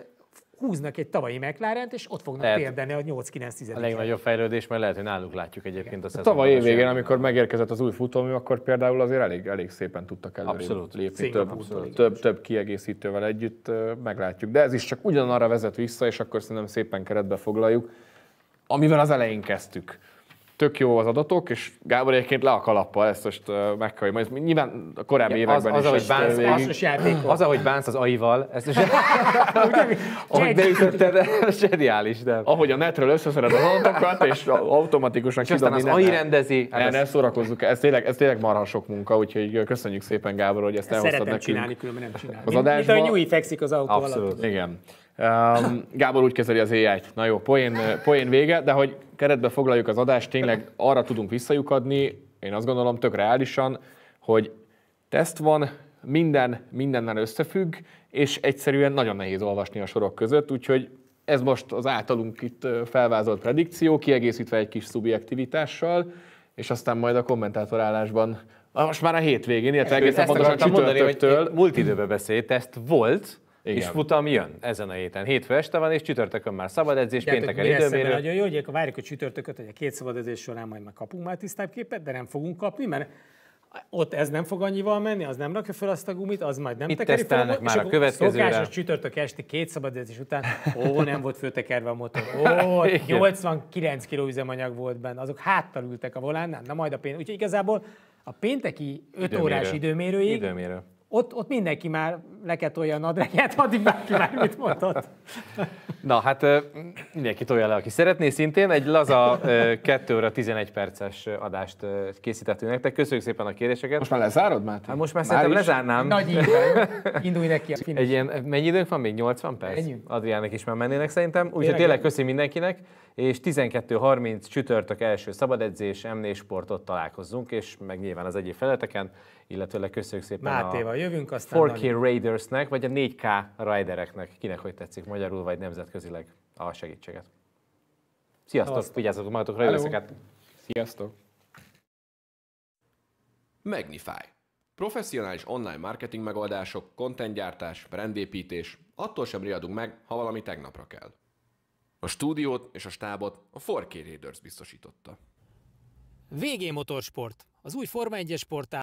húznak egy tavalyi mclaren és ott fognak lehet, térdeni a 8-9-10 A legnagyobb fejlődés, mert lehet, hogy náluk látjuk egyébként Igen. a Tavaly év végén, amikor megérkezett az új futómű, akkor például azért elég, elég szépen tudtak előre abszolút. lépni, Szépen, több, abszolút. több, több kiegészítővel együtt meglátjuk. De ez is csak ugyanarra vezet vissza, és akkor szerintem szépen keretbe foglaljuk, amivel az elején kezdtük tök jó az adatok, és Gábor egyébként le a kalappal, ezt most megkapja. Majd nyilván a korábbi ja, években az, az, is. Ahogy bánsz, az, az, az, ahogy bánsz az AI-val, ezt is. ahogy beütötted, ez zseniális, de. Ahogy a netről összeszered az adatokat, és automatikusan és kidom, az AI rendezi. Ne, hát ne szórakozzuk, ez tényleg, ez tényleg marha sok munka, úgyhogy köszönjük szépen Gábor, hogy ezt elhoztad nekünk. Szeretem csinálni, különben nem csinálni. Az adásba. Mint ahogy nyúj fekszik az autó Abszolút, alatt. igen. Um, Gábor úgy kezeli az AI-t. Na jó, poén, poén vége, de hogy keretbe foglaljuk az adást, tényleg arra tudunk visszajukadni, én azt gondolom tök reálisan, hogy teszt van, minden mindennel összefügg, és egyszerűen nagyon nehéz olvasni a sorok között, úgyhogy ez most az általunk itt felvázolt predikció, kiegészítve egy kis szubjektivitással, és aztán majd a kommentátorállásban, most már a hétvégén, illetve egészen pontosan a Mondani, hogy múlt időben beszélt, ezt volt, igen. És futam jön ezen a héten. Hétfő este van, és csütörtökön már szabad edzés, de pénteken időmérő. Nagyon jó, hogy akkor várjuk a csütörtököt, hogy a két szabad edzés során majd meg kapunk már tisztább képet, de nem fogunk kapni, mert ott ez nem fog annyival menni, az nem rakja fel azt a gumit, az majd nem Itt tekeri fel. Magad, már a következőre. Szokásos csütörtök esti két szabad edzés után, ó, nem volt főtekerve a motor, ó, 89 kg üzemanyag volt benne, azok háttal ültek a volánnál, na majd a pénz. Úgyhogy igazából a pénteki 5 órás időmérőig Időmérő ott, ott mindenki már olyan a nadrágját, addig bárki már mit mondhat. Na hát mindenki tolja le, aki szeretné. Szintén egy laza 2 óra 11 perces adást készítettünk nektek. Köszönjük szépen a kérdéseket. Most már lezárod, Máté? Hát most már, már szerintem is? lezárnám. Nagy Indulj neki a finish. Egy ilyen, mennyi időnk van még? 80 perc? Ennyi. Adriának is már mennének szerintem. Úgyhogy tényleg köszi mindenkinek és 12.30 csütörtök első szabadedzés, emlés sport, ott találkozzunk, és meg nyilván az egyéb feleteken, illetőleg köszönjük szépen Mátéval a jövünk, aztán 4K Raidersnek, vagy a 4K Raidereknek, kinek hogy tetszik magyarul, vagy nemzetközileg a segítséget. Sziasztok, Szevasztok. vigyázzatok magatokra, jó leszeket! Sziasztok! Magnify. Professzionális online marketing megoldások, kontentgyártás, brandépítés, attól sem riadunk meg, ha valami tegnapra kell. A stúdiót és a stábot a 4K Raiders biztosította. VG Motorsport, az új Forma 1-es sportál.